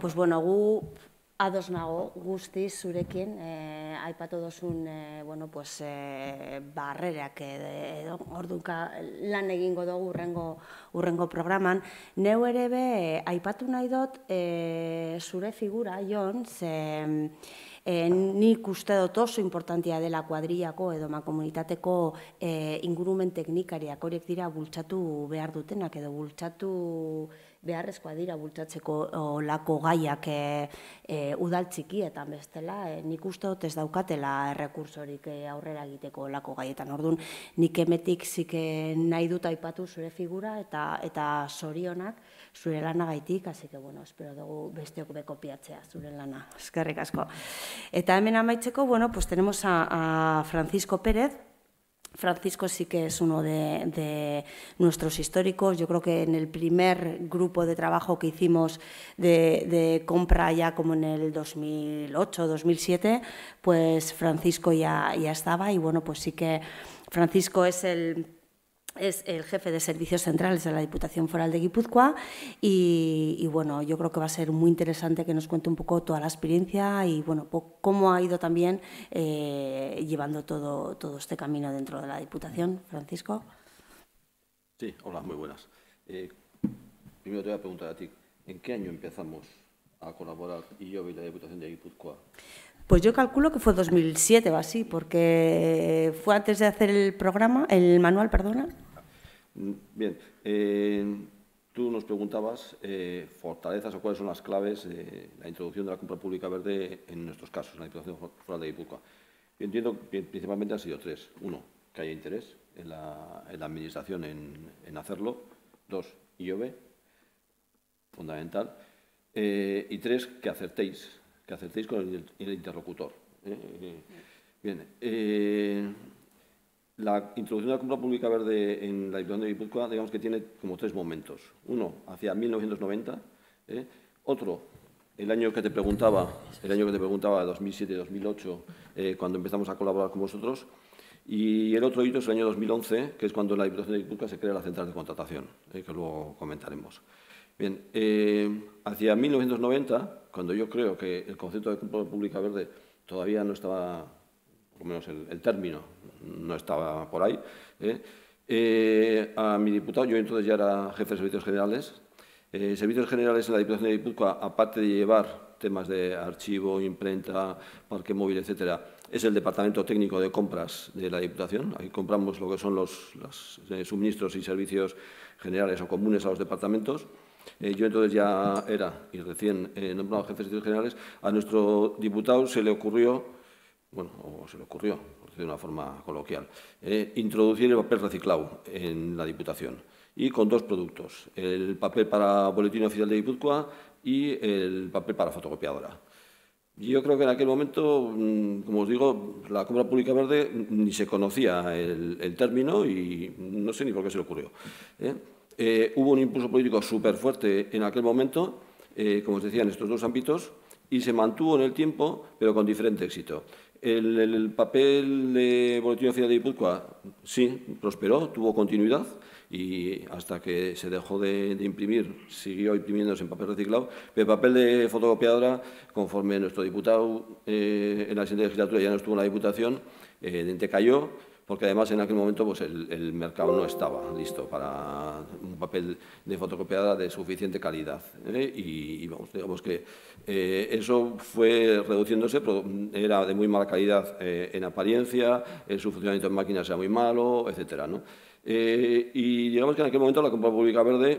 Pues bueno, gu ados nago guzti zurekin eh, aipatu dozun eh, bueno, pues, eh, barrerak edo orduka lan egingo dugu urrengo, urrengo programan. Neu ere aipatu nahi dut eh, zure figura joan eh, nik uste dut oso importantia dela kuadriako edo makomunitateko komunitateko eh, ingurumen teknikariak horiek dira bultxatu behar dutenak edo bultxatu beharrezkoa dira bultzatzeko olako gaiak e, e, udaltziki eta bestela e, nik uste dut ez daukatela errekursorik e, aurrera egiteko olako gaietan. Orduan nik emetik zike nahi dut aipatu zure figura eta eta sorionak zure lana gaitik, bueno, espero dugu besteok bekopiatzea zure lana. Eskerrik asko. Eta hemen amaitzeko, bueno, pues tenemos a, a Francisco Pérez, Francisco sí que es uno de, nuestros históricos. Yo creo que en el primer grupo de trabajo que hicimos de, compra ya como en el 2008-2007, pues Francisco ya, ya estaba y bueno, pues sí que Francisco es el es el jefe de servicios centrales de la Diputación Foral de Guipúzcoa y, bueno, yo creo que va a ser muy interesante que nos cuente un poco toda la experiencia y bueno, cómo ha ido también eh, llevando todo, todo este camino dentro de la Diputación. Francisco. Sí, hola, muy buenas. Eh, primero te voy a preguntar a ti, ¿en qué año empezamos a colaborar y yo y la Diputación de Guipúzcoa? Pues yo calculo que fue 2007 o así, porque fue antes de hacer el programa, el manual, perdona. Bien, eh, tú nos preguntabas eh, fortalezas o cuáles son las claves de la introducción de la compra pública verde en nuestros casos, en la Diputación fuera de Ibuca. Yo entiendo que principalmente han sido tres. Uno, que haya interés en la, Administración en, hacerlo. Dos, IOB, fundamental. Eh, y tres, que acertéis, que acertéis con el, el interlocutor. Bien, la introducción de la compra pública verde en la Diputación de Guipúzcoa, digamos que tiene como tres momentos. Uno, hacia 1990. ¿eh? Otro, el año que te preguntaba, el año que te preguntaba, 2007-2008, eh, cuando empezamos a colaborar con vosotros. Y el otro hito es el año 2011, que es cuando en la Diputación de Guipúzcoa se crea la central de contratación, ¿eh? que luego comentaremos. Bien, hacia 1990, cuando yo creo que el concepto de compra pública verde todavía no estaba por lo menos el, término no estaba por ahí, ¿eh? Eh, a mi diputado, yo entonces ya era jefe de servicios generales. Eh, servicios generales en la Diputación de Guipúzcoa, aparte de llevar temas de archivo, imprenta, parque móvil, etcétera, es el departamento técnico de compras de la Diputación. Ahí compramos lo que son los, suministros y servicios generales o comunes a los departamentos. yo entonces ya era y recién nombrado jefe de servicios generales. A nuestro diputado se le ocurrió bueno, o se le ocurrió, de una forma coloquial, eh, introducir el papel reciclado en la Diputación y con dos productos, el papel para Boletín Oficial de Guipúzcoa y el papel para fotocopiadora. Yo creo que en aquel momento, mm, como os digo, la compra pública verde mm, ni se conocía el, término y no sé ni por qué se le ocurrió. ¿eh? Eh, hubo un impulso político súper fuerte en aquel momento, como os decía, en estos dos ámbitos, y se mantuvo en el tiempo, pero con diferente éxito. El, papel de Boletín Oficial de Ipúzcoa sí, prosperó, tuvo continuidad y hasta que se dejó de, imprimir, siguió imprimiéndose en papel reciclado. Pero el papel de fotocopiadora, conforme nuestro diputado eh, en la siguiente legislatura ya no estuvo en la Diputación, eh, cayó porque además en aquel momento pues el, mercado no estaba listo para un papel de fotocopiada de suficiente calidad. ¿eh? Y, vamos, digamos que eh, eso fue reduciéndose, pero era de muy mala calidad eh, en apariencia, su funcionamiento en máquinas era muy malo, etc. y digamos que en aquel momento la compra pública verde,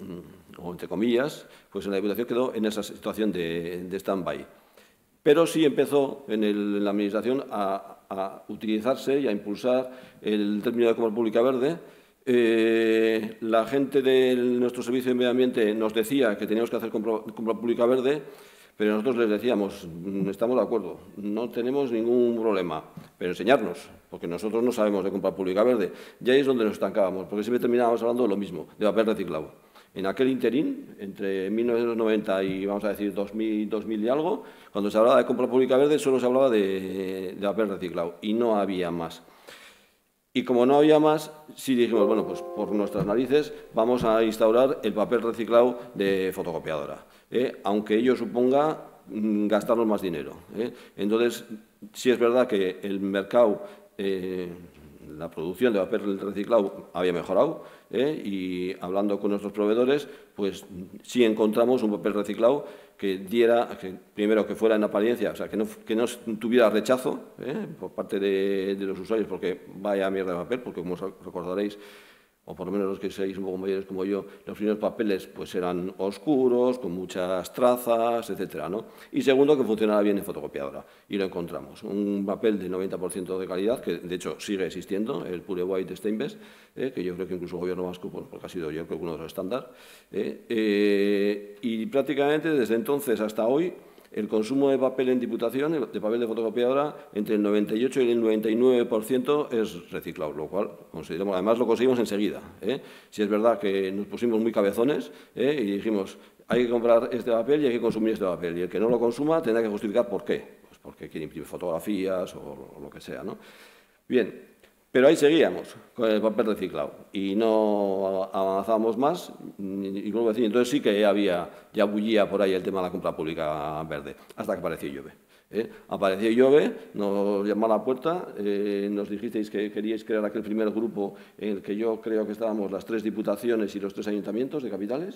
mm, o entre comillas, pues en la Diputación quedó en esa situación de, stand-by. Pero sí empezó en, en la Administración a a utilizarse y a impulsar el término de compra Pública Verde. Eh, la gente de nuestro servicio de medio ambiente nos decía que teníamos que hacer compra pública verde, pero nosotros les decíamos, mm, estamos de acuerdo, no tenemos ningún problema, pero enseñarnos, porque nosotros no sabemos de compra pública verde. Y ahí es donde nos estancábamos, porque siempre terminábamos hablando de lo mismo, de papel reciclado. En aquel interín, entre 1990 y, vamos a decir, 2000, 2000 y algo, cuando se hablaba de compra pública verde, solo se hablaba de, papel reciclado y no había más. Y como no había más, sí dijimos, bueno, pues por nuestras narices vamos a instaurar el papel reciclado de fotocopiadora, ¿eh? aunque ello suponga mm, gastarnos más dinero. ¿eh? Entonces, sí es verdad que el mercado eh, la producción de papel reciclado había mejorado ¿eh? y hablando con nuestros proveedores, pues sí encontramos un papel reciclado que diera, primero que fuera en apariencia, o sea, que no, que no tuviera rechazo ¿eh? por parte de, los usuarios, porque vaya mierda de papel, porque como recordaréis, o por lo menos los que seáis un poco mayores como yo, los primeros papeles pues eran oscuros, con muchas trazas, etc. ¿no? Y segundo, que funcionaba bien en fotocopiadora. Y lo encontramos. Un papel de 90% de calidad, que de hecho sigue existiendo, el Pure White Steinbest, eh, que yo creo que incluso el gobierno vasco, porque ha sido yo creo que uno de los estándares. Eh, eh, y prácticamente desde entonces hasta hoy el consumo de papel en diputación, de papel de fotocopiadora, entre el 98 y el 99% es reciclado, lo cual consideramos, además lo conseguimos enseguida. ¿eh? Si es verdad que nos pusimos muy cabezones ¿eh? y dijimos, hay que comprar este papel y hay que consumir este papel, y el que no lo consuma tendrá que justificar por qué, pues porque quiere imprimir fotografías o lo que sea. ¿no? Bien, pero ahí seguíamos, con el papel reciclado, y no avanzábamos más, y entonces sí que había, ya bullía por ahí el tema de la compra pública verde, hasta que apareció Llove. ¿eh? Apareció Llove, nos llamó a la puerta, eh, nos dijisteis que queríais crear aquel primer grupo en el que yo creo que estábamos las tres diputaciones y los tres ayuntamientos de capitales.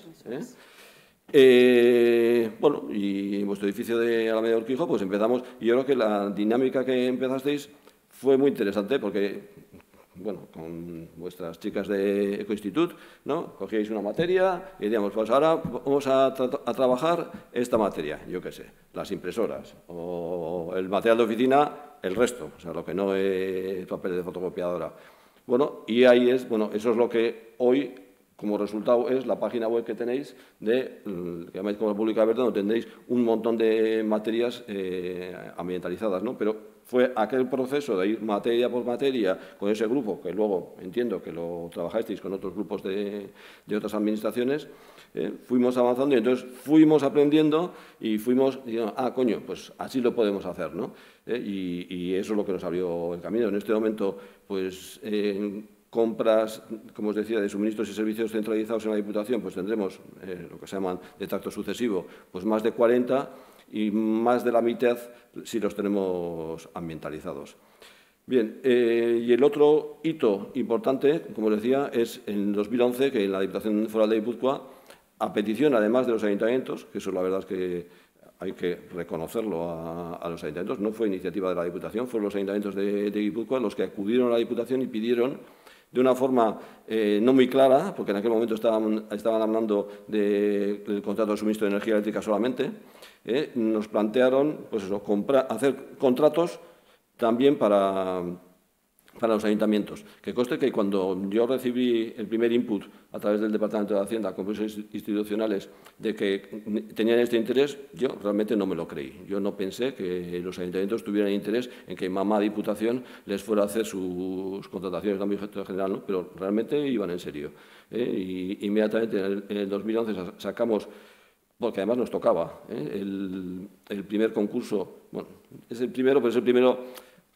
¿eh? bueno, y en vuestro edificio de Alameda Orquijo, pues empezamos, y yo creo que la dinámica que empezasteis fue muy interesante porque bueno, con vuestras chicas de Ecoinstitut, ¿no? Cogíais una materia y decíamos, pues ahora vamos a, trabajar esta materia, yo qué sé, las impresoras o el material de oficina, el resto, o sea, lo que no es papel de fotocopiadora. Bueno, y ahí es, bueno, eso es lo que hoy como resultado es la página web que tenéis de, mm, que llamáis como República Verde, donde tendréis un montón de materias eh, ambientalizadas, ¿no? Pero fue aquel proceso de ir materia por materia con ese grupo, que luego entiendo que lo trabajasteis con otros grupos de, otras administraciones, eh, fuimos avanzando y entonces fuimos aprendiendo y fuimos diciendo, ah, coño, pues así lo podemos hacer, ¿no? Eh, y, eso es lo que nos abrió el camino. En este momento, pues... en compras, como os decía, de suministros y servicios centralizados en la Diputación, pues tendremos eh, lo que se llaman de tacto sucesivo, pues más de 40 y más de la mitad si los tenemos ambientalizados. Bien, eh, y el otro hito importante, como decía, es en 2011 que en la Diputación Foral de Guipúzcoa, a petición además de los ayuntamientos, que eso la verdad es que hay que reconocerlo a, los ayuntamientos, no fue iniciativa de la Diputación, fueron los ayuntamientos de, de los que acudieron a la Diputación y pidieron de una forma eh, no muy clara, porque en aquel momento estaban, hablando del contrato de suministro de energía eléctrica solamente, eh, nos plantearon pues hacer contratos también para para los ayuntamientos. Que conste que cuando yo recibí el primer input a través del Departamento de Hacienda, con institucionales, de que tenían este interés, yo realmente no me lo creí. Yo no pensé que los ayuntamientos tuvieran interés en que mamá Diputación les fuera a hacer sus contrataciones de ámbito general, pero realmente iban en serio. ¿eh? Y inmediatamente en el, 2011 sacamos porque además nos tocaba. ¿eh? El, el, primer concurso, bueno, es el primero, pero es el primero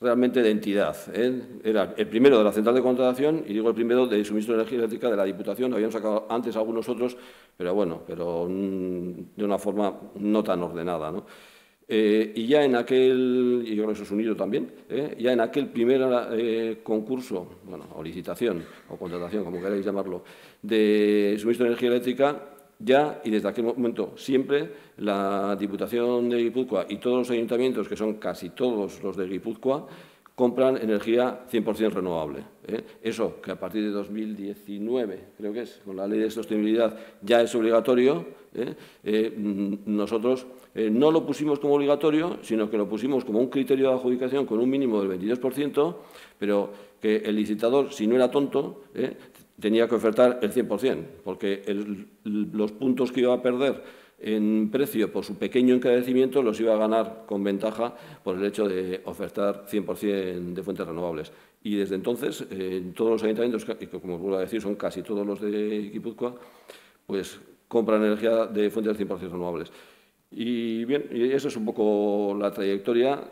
realmente de entidad. ¿eh? era el primero de la central de contratación y digo el primero de suministro de energía eléctrica de la Diputación. Habíamos sacado antes algunos otros, pero bueno, pero mm, de una forma no tan ordenada. ¿no? Eh, y ya en aquel, y yo creo que eso es un también, ¿eh? ya en aquel primer concurso, bueno, o licitación, o contratación, como queráis llamarlo, de suministro de energía eléctrica, ya y desde aquel momento siempre la Diputación de Guipúzcoa y todos los ayuntamientos, que son casi todos los de Guipúzcoa, compran energía 100% renovable. ¿eh? Eso que a partir de 2019, creo que es, con la ley de sostenibilidad ya es obligatorio, ¿eh? Eh, mm, nosotros no lo pusimos como obligatorio, sino que lo pusimos como un criterio de adjudicación con un mínimo del 22%, pero que el licitador, si no era tonto, tenía que ofertar el 100%, porque los puntos que iba a perder en precio por su pequeño encarecimiento los iba a ganar con ventaja por el hecho de ofertar 100% de fuentes renovables. Y desde entonces, en todos los ayuntamientos, que como os voy a decir, son casi todos los de Guipúzcoa, pues compran energía de fuentes 100% renovables. Y bien, esa es un poco la trayectoria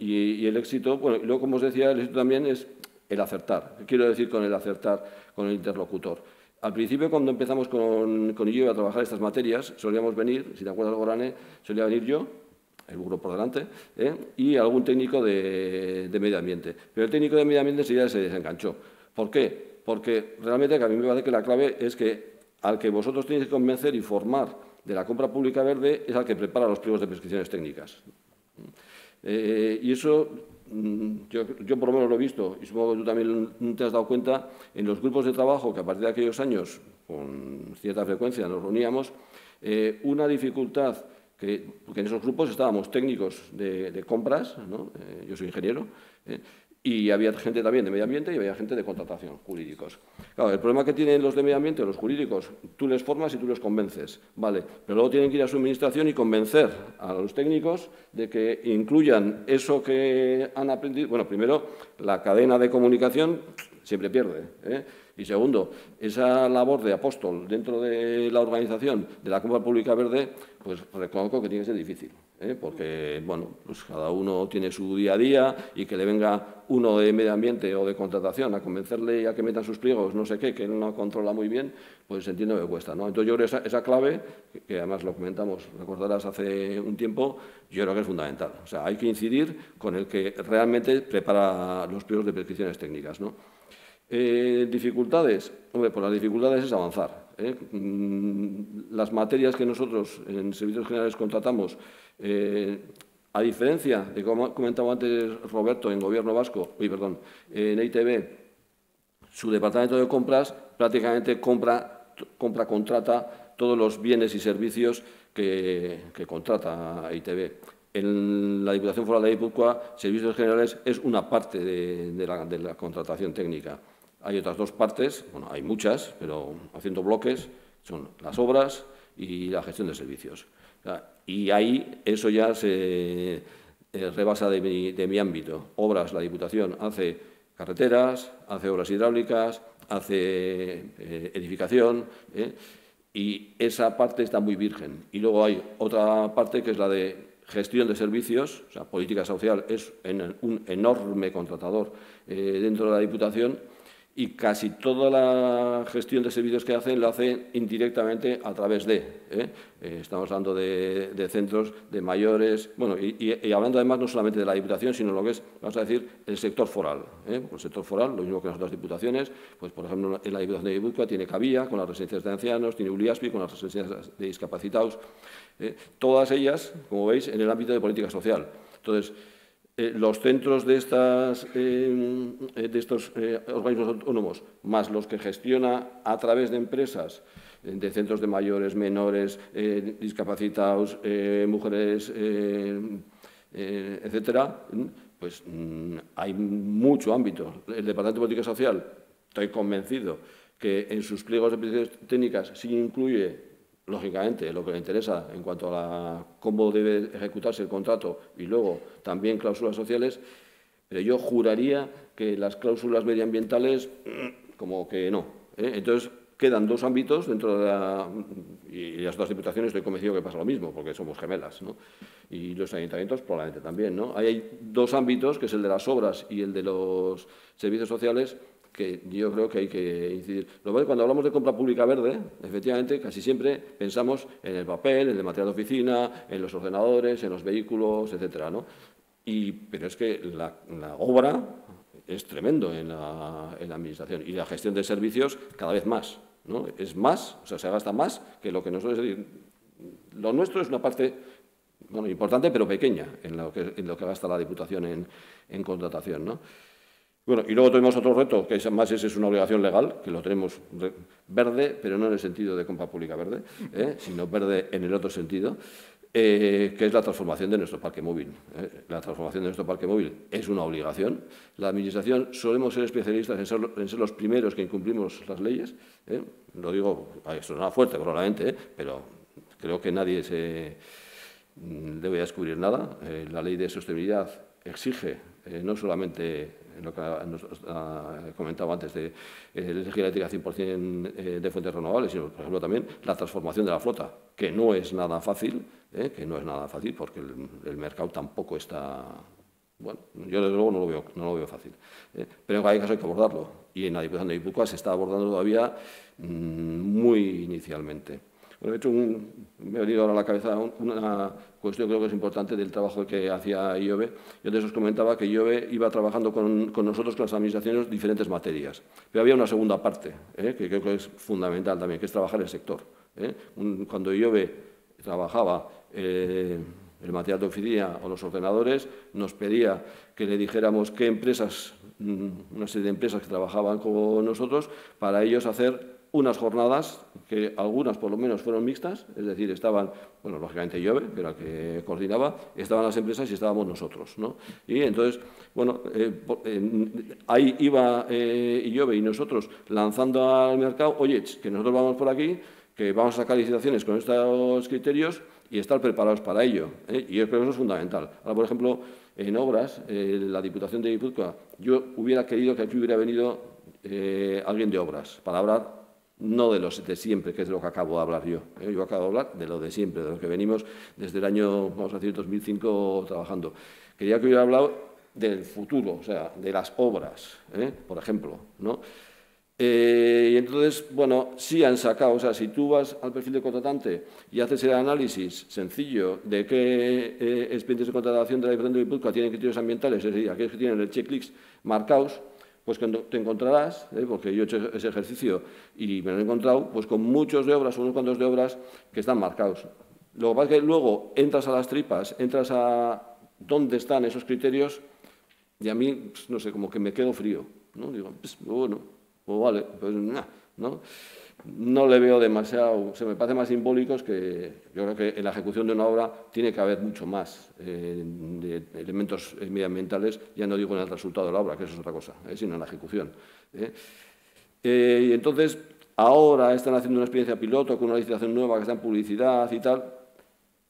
y, el éxito. Bueno, y luego, como os decía, el éxito también es el acertar. Quiero decir con el acertar con el interlocutor. Al principio, cuando empezamos con, con yo a trabajar estas materias, solíamos venir, si te acuerdas, Gorane, solía venir yo, el burro por delante, ¿eh? y algún técnico de, medio ambiente. Pero el técnico de medio ambiente se desenganchó. ¿Por qué? Porque realmente a mí me parece que la clave es que al que vosotros tenéis que convencer y formar de la compra pública verde es al que prepara los pliegos de prescripciones técnicas. Eh, y eso Mm, yo, por lo menos lo he visto, y supongo que tú también te has dado cuenta, en los grupos de trabajo que a partir de aquellos años, con cierta frecuencia, nos reuníamos, eh, una dificultad que, porque en esos grupos estábamos técnicos de, compras, eh, yo soy ingeniero, eh, y había gente también de medio ambiente y había gente de contratación, jurídicos. Claro, el problema que tienen los de medio ambiente, los jurídicos, tú les formas y tú les convences, vale, pero luego tienen que ir a su administración y convencer a los técnicos de que incluyan eso que han aprendido. Bueno, primero, la cadena de comunicación siempre pierde. ¿eh? Y segundo, esa labor de apóstol dentro de la organización de la Copa Pública Verde, pues reconozco que tiene que ser difícil. ¿eh? porque bueno, pues cada uno tiene su día a día y que le venga uno de medio ambiente o de contratación a convencerle a que metan sus pliegos, no sé qué, que no controla muy bien, pues entiendo que cuesta. Entonces yo creo que esa, clave, que, además lo comentamos, recordarás hace un tiempo, yo creo que es fundamental. O sea, hay que incidir con el que realmente prepara los pliegos de prescripciones técnicas. ¿no? Eh, dificultades. Hombre, pues las dificultades es avanzar. ¿eh? Mm, las materias que nosotros en servicios generales contratamos, eh, a diferencia de como comentaba antes Roberto en Gobierno Vasco, en e ITB, su departamento de compras prácticamente compra, compra contrata todos los bienes y servicios que, contrata e ITB en la Diputación Foral de Guipúzcoa, Servicios Generales es una parte de la contratación técnica. Hay otras dos partes, bueno, hay muchas, pero haciendo bloques, son las obras y la gestión de servicios. Y ahí eso ya se eh, rebasa de mi, ámbito. Obras, la Diputación hace carreteras, hace obras hidráulicas, hace eh, edificación, ¿eh? y esa parte está muy virgen. Y luego hay otra parte que es la de gestión de servicios, o sea, política social es un enorme contratador dentro de la Diputación y casi toda la gestión de servicios que hacen lo hacen indirectamente a través de. ¿eh? Eh, estamos hablando de, centros, de mayores, bueno, y, hablando además no solamente de la Diputación, sino lo que es, vamos a decir, el sector foral. ¿eh? El sector foral, lo mismo que las otras diputaciones, pues por ejemplo en la Diputación de Guipúzcoa tiene Cabilla con las residencias de ancianos, tiene Uliaspi con las residencias de discapacitados, todas ellas, como veis, en el ámbito de política social. Entonces, eh, los centros de, estas, eh, eh, de estos organismos autónomos, más los que gestiona a través de empresas, de centros de mayores, menores, discapacitados, mujeres, etcétera, pues mm, hay mucho ámbito. El Departamento de Política Social, estoy convencido que en sus pliegos de peticiones técnicas sí incluye lógicamente, lo que le interesa en cuanto a la, cómo debe ejecutarse el contrato y luego también cláusulas sociales, pero yo juraría que las cláusulas medioambientales, mm, como que no. ¿eh? Entonces, quedan dos ámbitos dentro de la, y las dos diputaciones estoy convencido que pasa lo mismo, porque somos gemelas, ¿no? Y los ayuntamientos probablemente también, ¿no? Hay dos ámbitos, que es el de las obras y el de los servicios sociales, que yo creo que hay que incidir. Cuando hablamos de compra pública verde, efectivamente, casi siempre pensamos en el papel, en el material de oficina, en los ordenadores, en los vehículos, etcétera, ¿no? Y, pero es que la, obra es tremendo en la, Administración y la gestión de servicios cada vez más. ¿no? Es más, o sea, se gasta más que lo que nosotros... Lo nuestro es una parte bueno, importante pero pequeña en lo que, gasta la Diputación en, en contratación. ¿no? Bueno, y luego tenemos otro reto, que además ese es una obligación legal, que lo tenemos verde, pero no en el sentido de compra pública verde, ¿eh? sino verde en el otro sentido, eh, que es la transformación de nuestro parque móvil. ¿eh? La transformación de nuestro parque móvil es una obligación. La Administración solemos ser especialistas en ser, los primeros que incumplimos las leyes. Lo digo, eso es una fuerte probablemente, pero creo que nadie se debe mm, descubrir nada. la ley de sostenibilidad exige no solamente en lo que nos, comentado antes de eh, energía eléctrica 100% eh, de fuentes renovables, sino, por ejemplo, también la transformación de la flota, que no es nada fácil, eh, que no es nada fácil porque el, mercado tampoco está... Bueno, yo desde luego no lo veo, fácil, pero en cualquier caso hay que abordarlo. Y en la Diputación de Ipucua se está abordando todavía mm, muy inicialmente. De hecho me ha venido ahora a la cabeza una cuestión que creo que es importante del trabajo que hacía IOBE. Yo antes os comentaba que IOBE iba trabajando con, nosotros, con las administraciones, diferentes materias. Pero había una segunda parte, ¿eh? que creo que es fundamental también, que es trabajar el sector. ¿eh? cuando IOBE trabajaba eh, el material de oficina o los ordenadores, nos pedía que le dijéramos qué empresas Mm, una serie de empresas que trabajaban con nosotros para ellos hacer unas jornadas que algunas por lo menos fueron mixtas, es decir, estaban, bueno, lógicamente Llove, que era el que coordinaba, estaban las empresas y estábamos nosotros, ¿no? Y entonces, bueno, eh, eh, ahí iba eh, Llove y nosotros lanzando al mercado, oye, que nosotros vamos por aquí, que vamos a sacar licitaciones con estos criterios y estar preparados para ello, ¿eh? y creo que eso es fundamental. Ahora, por ejemplo, en obras, eh, la Diputación de Guipúzcoa. Yo hubiera querido que aquí hubiera venido eh, alguien de obras para hablar no de los de siempre, que es de lo que acabo de hablar yo. ¿eh? yo acabo de hablar de lo de siempre, de los que venimos desde el año, vamos a decir, 2005 trabajando. Quería que hubiera hablado del futuro, o sea, de las obras, por ejemplo, ¿no? Eh, y entonces, bueno, sí han sacado, o sea, si tú vas al perfil de contratante y haces el análisis sencillo de qué eh, expedientes de contratación de la Diputación de Guipúzcoa tienen criterios ambientales, es decir, aquellos que tienen el checklist marcados, pues cuando te encontrarás, eh, porque yo he hecho ese ejercicio y me lo he encontrado, pues con muchos de obras, unos cuantos de obras que están marcados. Lo que pasa es que luego entras a las tripas, entras a dónde están esos criterios y a mí, pues, no sé, como que me quedo frío. Digo, pues, bueno, pues vale, pues nada, ¿no? No le veo demasiado, se me parece más simbólicos que yo creo que en la ejecución de una obra tiene que haber mucho más eh, de elementos medioambientales, ya no digo en el resultado de la obra, que eso es otra cosa, eh, sino en la ejecución. Eh. y entonces, ahora están haciendo una experiencia piloto con una licitación nueva que está en publicidad y tal,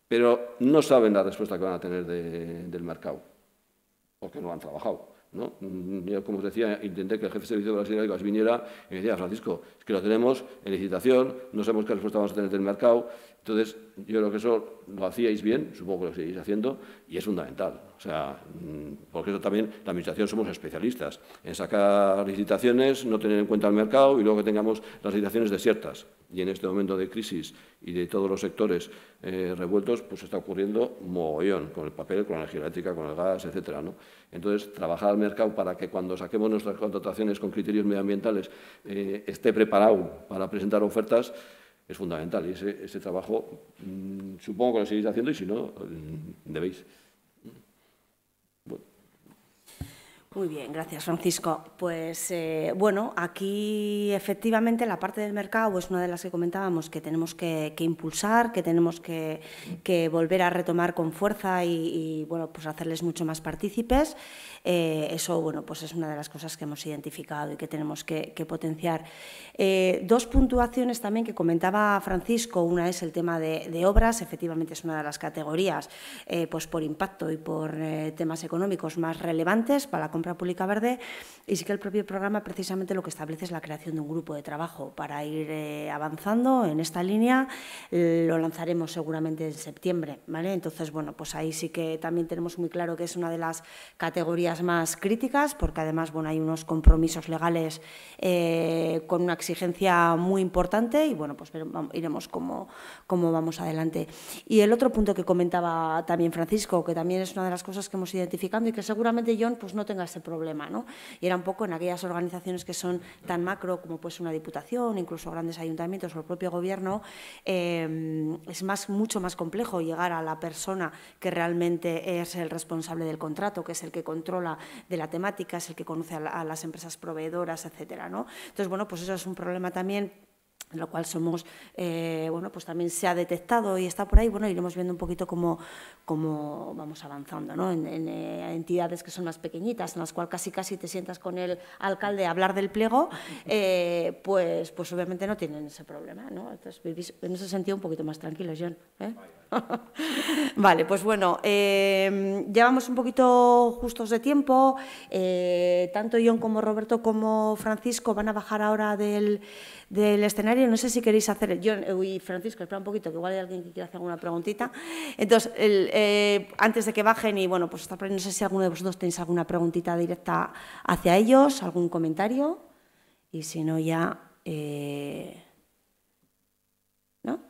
pero no saben la respuesta que van a tener del mercado, porque no han trabajado. Mm, yo, como os decía, intenté que el jefe de servicio de las hidráulicas viniera y me decía, Francisco, es que lo tenemos en licitación, no sabemos qué respuesta vamos a tener del mercado, entonces, yo creo que eso lo hacíais bien, supongo que lo seguís haciendo, y es fundamental. O sea, mm, porque eso también, la Administración somos especialistas en sacar licitaciones, no tener en cuenta el mercado y luego que tengamos las licitaciones desiertas. Y en este momento de crisis y de todos los sectores eh, revueltos, pues está ocurriendo mogollón con el papel, con la energía eléctrica, con el gas, etcétera. Entonces, trabajar al mercado para que cuando saquemos nuestras contrataciones con criterios medioambientales eh, esté preparado para presentar ofertas es fundamental. Y ese, trabajo mm, supongo que lo seguís haciendo y si no, mm, debéis. Muy bien, gracias Francisco. Pues eh, bueno, aquí efectivamente la parte del mercado es pues, una de las que comentábamos que tenemos que, impulsar, que tenemos que, volver a retomar con fuerza y, bueno, pues hacerles mucho más partícipes. Eh, eso bueno, pues es una de las cosas que hemos identificado y que tenemos que, potenciar. Eh, dos puntuaciones también que comentaba Francisco. Una es el tema de, obras, efectivamente es una de las categorías eh, pues por impacto y por temas económicos más relevantes para la compra pública verde. Y sí que el propio programa precisamente lo que establece es la creación de un grupo de trabajo para ir avanzando en esta línea. Lo lanzaremos seguramente en septiembre. ¿vale? Entonces, bueno, pues ahí sí que también tenemos muy claro que es una de las categorías más críticas, porque además bueno, hay unos compromisos legales eh, con una exigencia muy importante y bueno, pues iremos cómo, cómo vamos adelante. Y el otro punto que comentaba también Francisco, que también es una de las cosas que hemos identificado y que seguramente John pues, no tenga ese problema, ¿no? Y era un poco en aquellas organizaciones que son tan macro como pues una diputación, incluso grandes ayuntamientos o el propio gobierno, eh, es más, mucho más complejo llegar a la persona que realmente es el responsable del contrato, que es el que controla de la temática, es el que conoce a, a las empresas proveedoras, etcétera, ¿no? Entonces, bueno, pues eso es un problema también en lo cual somos, eh, bueno, pues también se ha detectado y está por ahí, bueno, iremos viendo un poquito cómo, vamos avanzando, En, eh, entidades que son más pequeñitas, en las cuales casi casi te sientas con el alcalde a hablar del pliego, <laughs> eh, pues, pues obviamente no tienen ese problema, ¿no? Entonces vivís en ese sentido un poquito más tranquilos, John. <laughs> vale, pues bueno, llevamos un poquito justos de tiempo, tanto John como Roberto como Francisco van a bajar ahora del del escenario. No sé si queréis hacer, yo y Francisco, espera un poquito, que igual hay alguien que quiera hacer alguna preguntita. Entonces, eh, antes de que bajen y bueno, pues no sé si alguno de vosotros tenéis alguna preguntita directa hacia ellos, algún comentario, y si no ya... Eh, ¿No?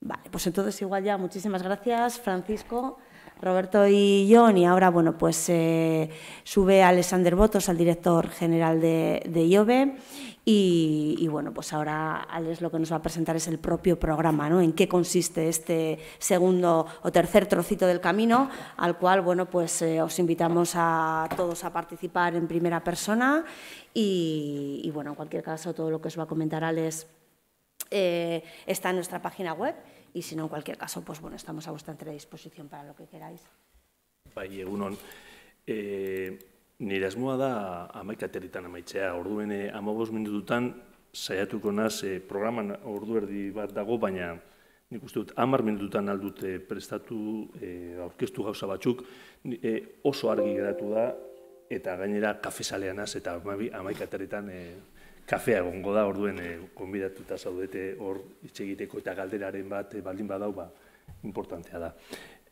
Vale, pues entonces igual ya muchísimas gracias, Francisco. Roberto y John, y ahora bueno, pues eh, sube Alexander Botos, al director general de, de y, bueno, pues ahora Ales lo que nos va a presentar es el propio programa, ¿no? En qué consiste este segundo o tercer trocito del camino, al cual, bueno, pues eh, os invitamos a todos a participar en primera persona y, bueno, en cualquier caso, todo lo que os va a comentar Ales eh, está en nuestra página web y si no, en cualquier caso, pues bueno, estamos a vuestra entera disposición para lo que queráis. Bai, egunon, e, nire asmoa da amaika amaitzea, orduen eh, amabos minututan saiatuko naz e, eh, programan ordu erdi bat dago, baina nik uste dut amar minututan prestatu, e, aurkeztu gauza batzuk, oso argi geratu da, eta gainera kafesalean naz, eta amaika territan Café a da, orduen e, eh, konbidatuta zaudete hor hitz egiteko eta galderaren bat e, baldin badau, ba, importantea En,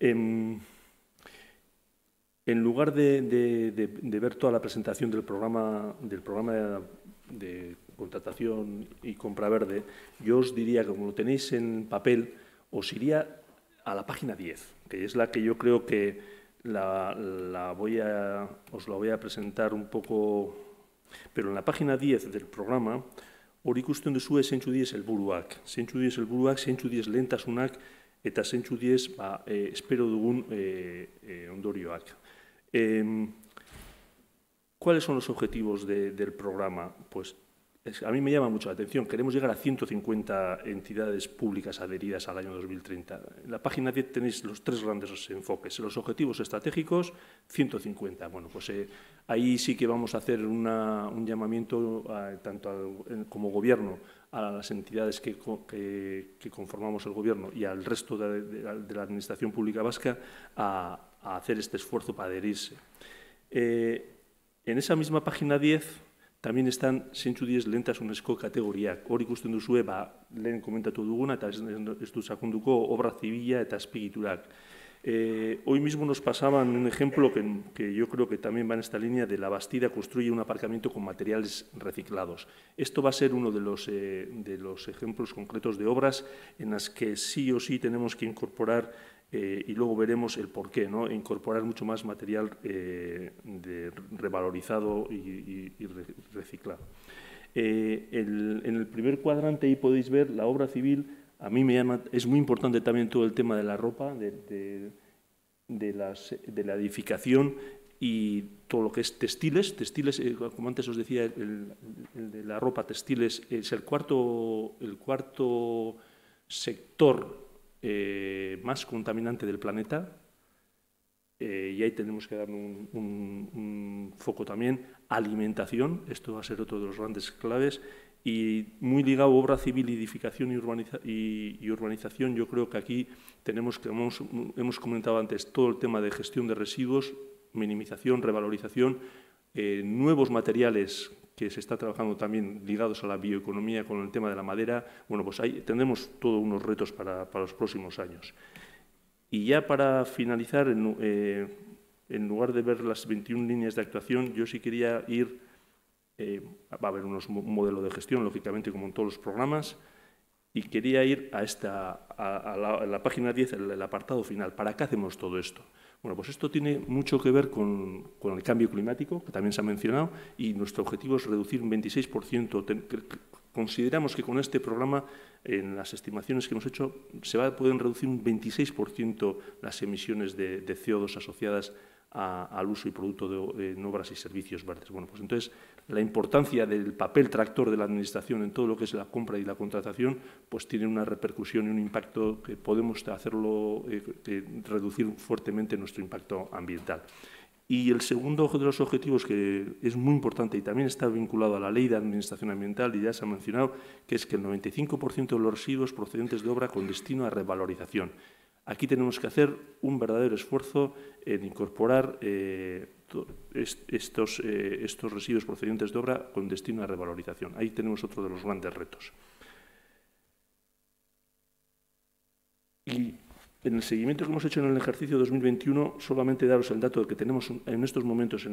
em, en lugar de, ver toda la presentación del programa, del programa de contratación y compra verde, yo os diría, como lo tenéis en papel, os iría a la página 10, que es la que yo creo que la, la voy a, os la voy a presentar un poco Pero en la página 10 del programa, hori ikusten duzu zeintzu helburuak, zeintzu el helburuak, zeintzu diez eta zeintzu ba, e, espero dugun e, e, ondorioak. Eh, ¿Cuáles son los objetivos de, del programa? Pues a mí me llama mucho la atención. Queremos llegar a 150 entidades públicas adheridas al año 2030. En la página 10 tenéis los tres grandes enfoques. Los objetivos estratégicos, 150. Bueno, pues eh, ahí sí que vamos a hacer un llamamiento tanto como gobierno a las entidades que, conformamos el gobierno y al resto de, la Administración Pública Vasca a, hacer este esfuerzo para adherirse. Eh, en esa misma página 10 también están 110 lentas UNESCO kategoriak. Hor ikusten duzue, ba, lehen komentatu duguna, eta ez, obra zibila eta eh, hoy mismo nos pasaban un ejemplo que, que, yo creo que también va en esta línea de la Bastida construye un aparcamiento con materiales reciclados. Esto va a ser uno de los, eh, de los ejemplos concretos de obras en las que sí o sí tenemos que incorporar eh, y luego veremos el por qué, incorporar mucho más material eh, revalorizado y, reciclado. Eh, en el primer cuadrante ahí podéis ver la obra civil, a mí me llama, es muy importante también todo el tema de la ropa, de, la edificación y todo lo que es textiles. Textiles, como antes os decía, de la ropa textiles es el cuarto, el cuarto sector eh, más contaminante del planeta. Eh, y ahí tenemos que dar un, foco también. Alimentación, esto va a ser otro de los grandes claves. Y muy ligado a obra civil, edificación y, y, urbanización, yo creo que aquí tenemos que, hemos, comentado antes todo el tema de gestión de residuos, minimización, revalorización, eh, nuevos materiales que se está trabajando también ligados a la bioeconomía con el tema de la madera, bueno, pues ahí tendremos todos unos retos para, para los próximos años. Y ya para finalizar, en, eh, lugar de ver las 21 líneas de actuación, yo sí quería ir, eh, va a haber unos, un modelo de gestión, lógicamente, como en todos los programas, y quería ir a, esta, a, la, página 10, el apartado final, ¿para qué hacemos todo esto? Bueno, pues esto tiene mucho que ver con, el cambio climático, que también se ha mencionado, y nuestro objetivo es reducir un 26%. consideramos que con este programa, en las estimaciones que hemos hecho, se pueden reducir un 26% las emisiones de, CO2 asociadas al uso y producto de, obras y servicios verdes. Bueno, pues entonces la importancia del papel tractor de la Administración en todo lo que es la compra y la contratación, pues tiene una repercusión y un impacto que podemos hacerlo, eh, reducir fuertemente nuestro impacto ambiental. Y el segundo de los objetivos que es muy importante y también está vinculado a la ley de administración ambiental y ya se ha mencionado, que es que el 95% de los residuos procedentes de obra con destino a revalorización. Aquí tenemos que hacer un verdadero esfuerzo en incorporar eh, estos, eh, estos residuos procedentes de obra con destino a revalorización. Ahí tenemos otro de los grandes retos. Y en el seguimiento que hemos hecho en el ejercicio 2021, solamente daros el dato de que tenemos en estos momentos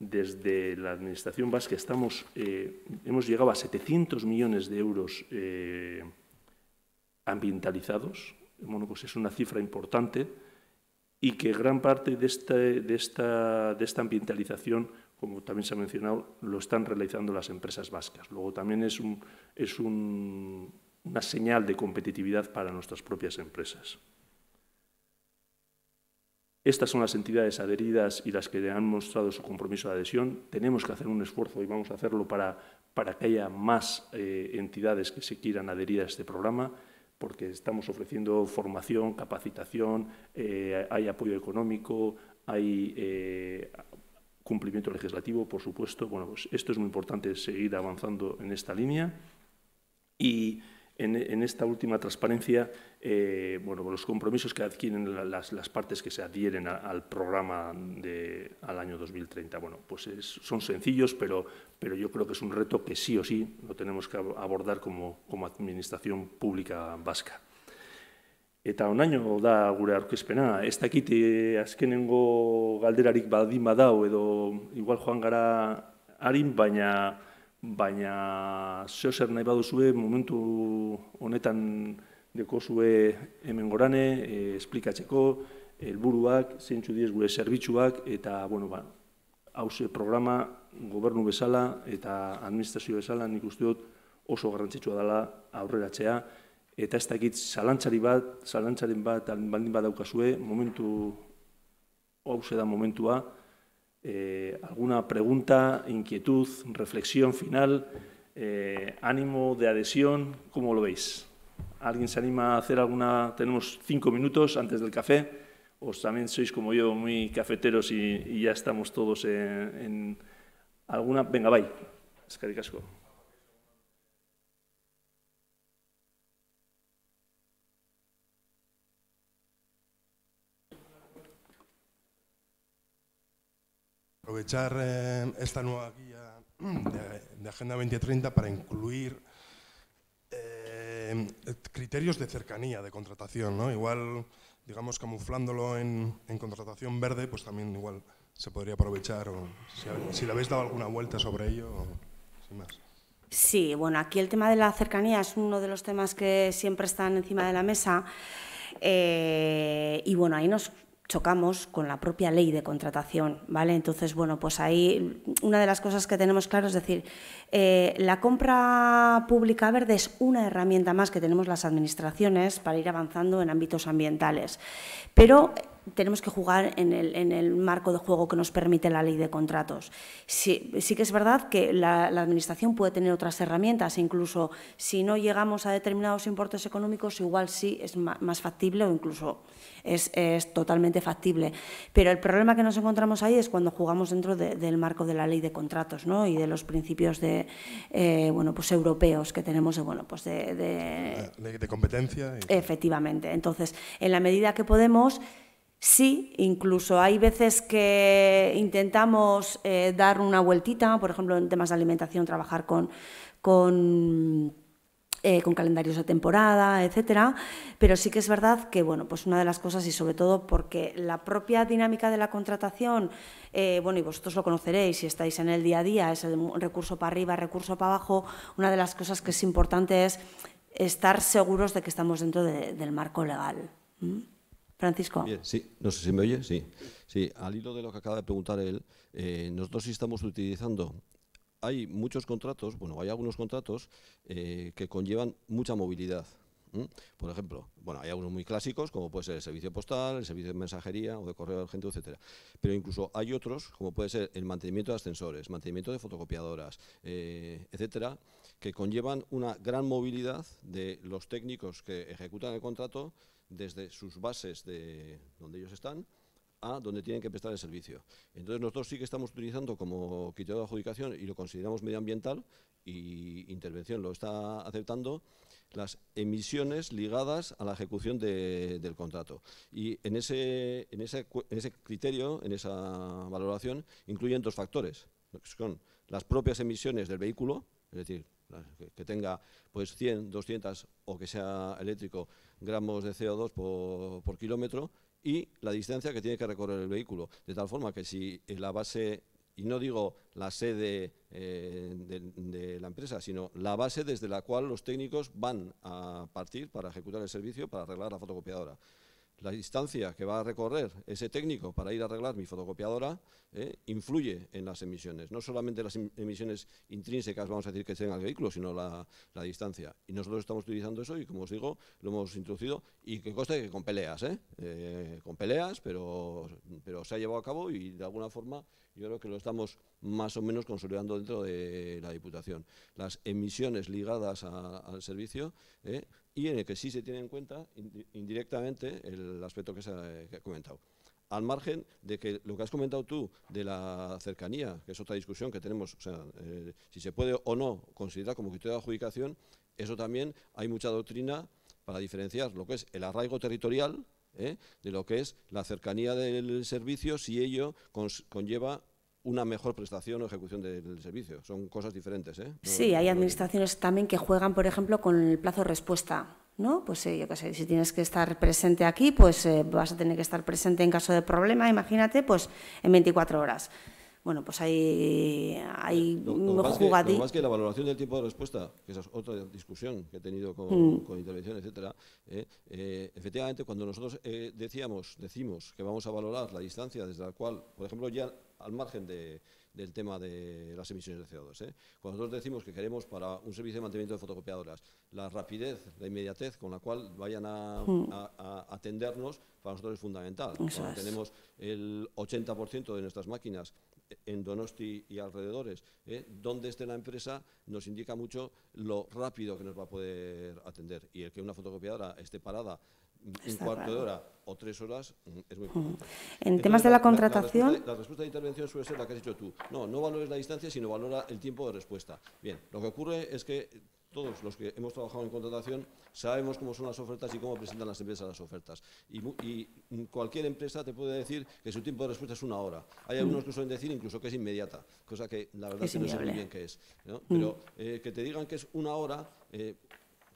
desde la Administración vasca estamos, eh, hemos llegado a 700 millones de euros eh, ambientalizados. Bueno, pues es una cifra importante y que gran parte este, de, esta, ambientalización, como también se ha mencionado, lo están realizando las empresas vascas. Luego también es, una señal de competitividad para nuestras propias empresas. Estas son las entidades adheridas y las que han mostrado su compromiso de adhesión. Tenemos que hacer un esfuerzo y vamos a hacerlo para, que haya más eh, entidades que se quieran adherir a este programa porque estamos ofreciendo formación, capacitación, eh, hay apoyo económico, hay eh, cumplimiento legislativo, por supuesto. Bueno, pues esto es muy importante, seguir avanzando en esta línea. Y en, esta última transparencia eh, bueno, los compromisos que adquieren las, partes que se adhieren al programa de, al año 2030. Bueno, pues son sencillos, pero, pero yo creo que es un reto que sí o sí lo tenemos que abordar como, como administración pública vasca. Eta onaino da gure aurkezpena, ez dakit eh, azkenengo galderarik badin edo igual Juan gara harin, baina baina zeo zer nahi baduzue, momentu honetan deko zue hemen gorane, eh, esplikatzeko, helburuak, zeintzu diez gure zerbitzuak, eta, bueno, ba, hause programa gobernu bezala eta administrazio bezala nik uste dut oso garrantzitsua dela aurreratzea, eta ez dakit zalantzari bat, zalantzaren bat, baldin daukazue, momentu, hause da momentua, Eh, alguna pregunta, inquietud, reflexión final, eh, ánimo de adhesión, ¿cómo lo veis? ¿Alguien se anima a hacer alguna? Tenemos cinco minutos antes del café. ¿Os también sois como yo, muy cafeteros y, ya estamos todos en, alguna? Venga, bye. escaricasco. aprovechar eh, esta nueva guía de, Agenda 2030 para incluir eh, criterios de cercanía de contratación, ¿no? Igual, digamos, camuflándolo en, contratación verde, pues también igual se podría aprovechar, o si, le habéis dado alguna vuelta sobre ello, sin más. Sí, bueno, aquí el tema de la cercanía es uno de los temas que siempre están encima de la mesa. Eh, y bueno, ahí nos chocamos con la propia ley de contratación, ¿vale? Entonces, bueno, pues ahí una de las cosas que tenemos claro es decir, eh, la compra pública verde es una herramienta más que tenemos las administraciones para ir avanzando en ámbitos ambientales, pero tenemos que jugar en el, en el, marco de juego que nos permite la ley de contratos. Sí, que es verdad que la, Administración puede tener otras herramientas, incluso si no llegamos a determinados importes económicos, igual sí es más factible o incluso es, es totalmente factible. Pero el problema que nos encontramos ahí es cuando jugamos dentro del marco de la ley de contratos ¿no? y de los principios de, eh, bueno, pues europeos que tenemos bueno, pues de, competencia. Efectivamente. Entonces, en la medida que podemos Sí, incluso hay veces que intentamos eh, dar una vueltita, por ejemplo, en temas de alimentación, trabajar con, eh, con, calendarios de temporada, etcétera. Pero sí que es verdad que, bueno, pues una de las cosas, y sobre todo porque la propia dinámica de la contratación, eh, bueno, y vosotros lo conoceréis si estáis en el día a día, es el recurso para arriba, recurso para abajo, una de las cosas que es importante es estar seguros de que estamos dentro del marco legal. Francisco. sí, no sé si me oye, sí. Sí, al hilo de lo que acaba de preguntar él, eh, nosotros sí estamos utilizando hay muchos contratos, bueno, hay algunos contratos eh, que conllevan mucha movilidad. Por ejemplo, bueno, hay algunos muy clásicos, como puede ser el servicio postal, el servicio de mensajería o de correo urgente, etcétera. Pero incluso hay otros, como puede ser el mantenimiento de ascensores, mantenimiento de fotocopiadoras, eh, etcétera, que conllevan una gran movilidad de los técnicos que ejecutan el contrato desde sus bases de donde ellos están a donde tienen que prestar el servicio. Entonces nosotros sí que estamos utilizando como criterio de adjudicación y lo consideramos medioambiental y intervención lo está aceptando las emisiones ligadas a la ejecución del contrato. Y en ese, en, ese, en ese criterio, en esa valoración, incluyen dos factores, que son las propias emisiones del vehículo, es decir, que tenga pues 100, 200 o que sea eléctrico gramos de CO2 por, kilómetro y la distancia que tiene que recorrer el vehículo. De tal forma que si la base, y no digo la sede eh, de, la empresa, sino la base desde la cual los técnicos van a partir para ejecutar el servicio, para arreglar la fotocopiadora la distancia que va a recorrer ese técnico para ir a arreglar mi fotocopiadora eh, influye en las emisiones. No solamente las em-, emisiones intrínsecas, vamos a decir, que ven al vehículo, sino la, distancia. Y nosotros estamos utilizando eso y, como os digo, lo hemos introducido y que coste que con peleas, ¿eh? eh, con peleas, pero, pero se ha llevado a cabo y, de alguna forma, yo creo que lo estamos más o menos consolidando dentro de la Diputación. Las emisiones ligadas al servicio eh, y en el que sí se tiene en cuenta indirectamente el aspecto que, se ha, comentado. Al margen de que lo que has comentado tú de la cercanía, que es otra discusión que tenemos, sea, eh, si se puede o no considerar como criterio de adjudicación, eso también hay mucha doctrina para diferenciar lo que es el arraigo territorial, eh, de lo que es la cercanía del servicio si ello conlleva una mejor prestación o ejecución del servicio. Son cosas diferentes, ¿eh? sí, hay administraciones también que juegan, por ejemplo, con el plazo de respuesta. ¿No? Pues eh, yo sé, si tienes que estar presente aquí, pues eh, vas a tener que estar presente en caso de problema, imagínate, pues en 24 horas. Bueno, pues hay, hay lo, más que la valoración del tiempo de respuesta, que es otra discusión que he tenido con, mm. intervención, etcétera, efectivamente, cuando nosotros decíamos, decimos que vamos a valorar la distancia desde la cual, por ejemplo, ya al margen del tema de las emisiones de CO2. ¿eh? Cuando nosotros decimos que queremos para un servicio de mantenimiento de fotocopiadoras la rapidez, la inmediatez con la cual vayan a, hmm. atendernos, para nosotros es fundamental. tenemos el 80% de nuestras máquinas en Donosti y alrededores, ¿eh? donde esté la empresa nos indica mucho lo rápido que nos va a poder atender. Y el que una fotocopiadora esté parada un cuarto de hora o tres horas mm, es muy mm. poco. En temas de la, contratación... La respuesta, de, intervención suele ser la que has dicho tú. No, no valores la distancia, sino valora el tiempo de respuesta. Bien, lo que ocurre es que todos los que hemos trabajado en contratación sabemos cómo son las ofertas y cómo presentan las empresas las ofertas. Y, cualquier empresa te puede decir que su tiempo de respuesta es una hora. Hay algunos mm. que suelen decir incluso que es inmediata, cosa que la verdad es que no sé muy bien qué es. Pero eh, que te digan que es una hora... Eh,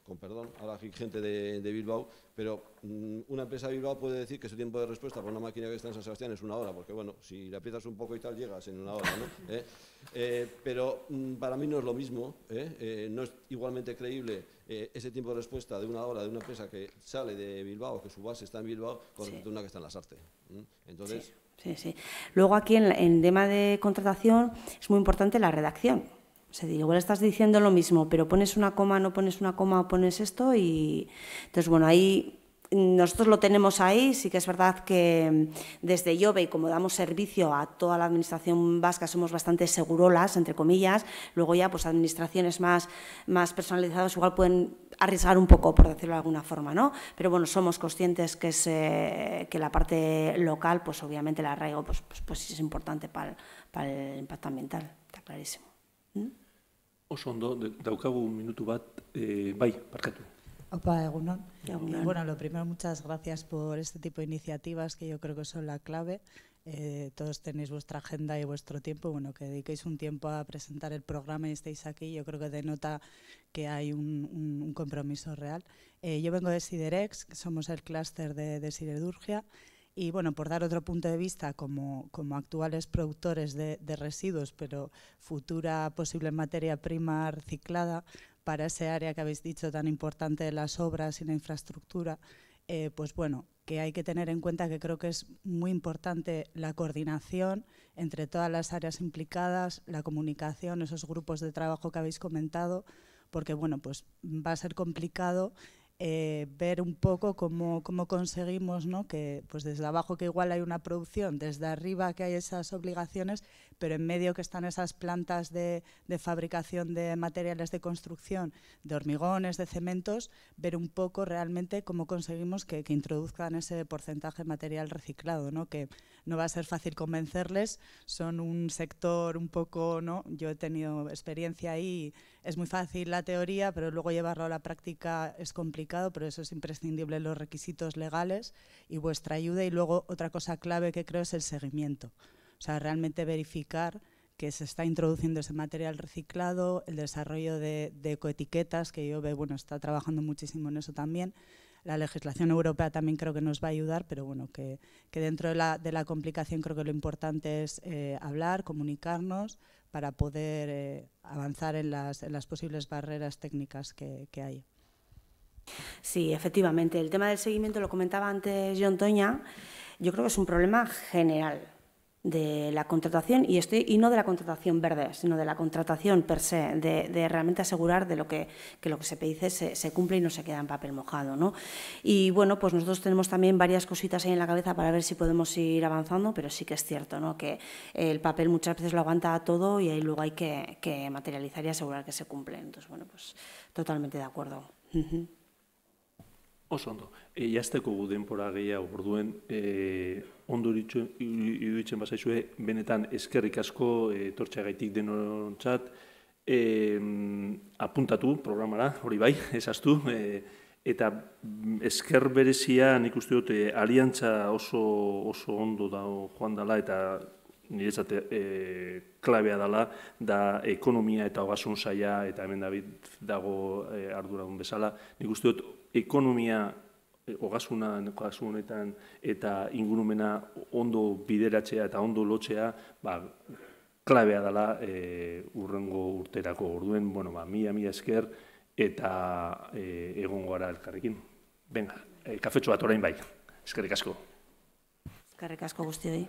con perdón a la gente de, Bilbao, pero mm, una empresa de Bilbao puede decir que su tiempo de respuesta por una máquina que está en San Sebastián es una hora, porque bueno, si la aprietas un poco y tal, llegas en una hora, ¿no? <laughs> ¿Eh? Eh, pero mm, para mí no es lo mismo, ¿eh? no es igualmente creíble ese tiempo de respuesta de una hora de una empresa que sale de Bilbao, que su base está en Bilbao, con una que está en las artes. Entonces... Sí, sí, Luego aquí en el tema de contratación es muy importante la redacción igual estás diciendo lo mismo, pero pones una coma, no pones una coma, pones esto y... Entonces, bueno, ahí nosotros lo tenemos ahí, sí que es verdad que desde Yove y como damos servicio a toda la administración vasca somos bastante segurolas, entre comillas, luego ya pues administraciones más, más personalizadas igual pueden arriesgar un poco, por decirlo de alguna forma, ¿no? Pero bueno, somos conscientes que, es, la parte local, pues obviamente el arraigo pues, pues, pues, es importante para el impacto ambiental, está clarísimo. Mm? Oso ondo, daukagu minutu bat, eh, bai, Opa, Egunon. Bueno, lo primero, muchas gracias por este tipo de iniciativas que yo creo que son la clave. Eh, todos tenéis vuestra agenda y vuestro tiempo, bueno, que dediquéis un tiempo a presentar el programa y estéis aquí, yo creo que denota que hay un, compromiso real. Eh, yo vengo de Siderex, somos el clúster de, de siderurgia, y bueno, por dar otro punto de vista, como, como actuales productores de, residuos, pero futura posible materia prima reciclada, para ese área que habéis dicho tan importante de las obras y la infraestructura, eh, pues bueno, que hay que tener en cuenta que creo que es muy importante la coordinación entre todas las áreas implicadas, la comunicación, esos grupos de trabajo que habéis comentado, porque bueno, pues va a ser complicado eh, ver un poco cómo, cómo conseguimos ¿no? que pues desde abajo que igual hay una producción, desde arriba que hay esas obligaciones pero en medio que están esas plantas de, fabricación de materiales de construcción, de hormigones, de cementos, ver un poco realmente cómo conseguimos que, introduzcan ese porcentaje de material reciclado, ¿no? que no va a ser fácil convencerles, son un sector un poco, ¿no? yo he tenido experiencia ahí, es muy fácil la teoría, pero luego llevarlo a la práctica es complicado, por eso es imprescindible los requisitos legales y vuestra ayuda y luego otra cosa clave que creo es el seguimiento. O sea, realmente verificar que se está introduciendo ese material reciclado, el desarrollo de, ecoetiquetas, que yo veo, bueno, está trabajando muchísimo en eso también. La legislación europea también creo que nos va a ayudar, pero bueno, que, dentro de la, complicación creo que lo importante es eh, hablar, comunicarnos, para poder eh, avanzar en las, posibles barreras técnicas que, hay. Sí, efectivamente. El tema del seguimiento lo comentaba antes yo, Toña. Yo creo que es un problema general de la contratación y y no de la contratación verde sino de la contratación per se de, realmente asegurar de lo que, lo que se pide se, cumple y no se queda en papel mojado ¿no? y bueno pues nosotros tenemos también varias cositas ahí en la cabeza para ver si podemos ir avanzando pero sí que es cierto ¿no? que el papel muchas veces lo aguanta todo y ahí luego hay que, materializar y asegurar que se cumple entonces bueno pues totalmente de acuerdo Osondo, eh, ya con e, por o ondo iruditzen bazaizue benetan eskerrik asko eh, etortzea gaitik denontzat e, apuntatu programara, hori bai, ezaztu, e, eh, eta esker berezia nik uste dut eh, aliantza oso, oso ondo da joan dala eta niretzat e, klabea dala da ekonomia eta ogasun saia eta hemen bit dago e, arduradun bezala. Nik uste dut ekonomia ogasunan, kasu honetan eta ingurumena ondo bideratzea eta ondo lotzea, ba, klabea dela e, urrengo urterako. Orduen, bueno, ba, mila, mila esker eta e, egon gara elkarrekin. Benga, e, kafetxo bat orain bai. Eskerrik asko. Eskerrik asko guzti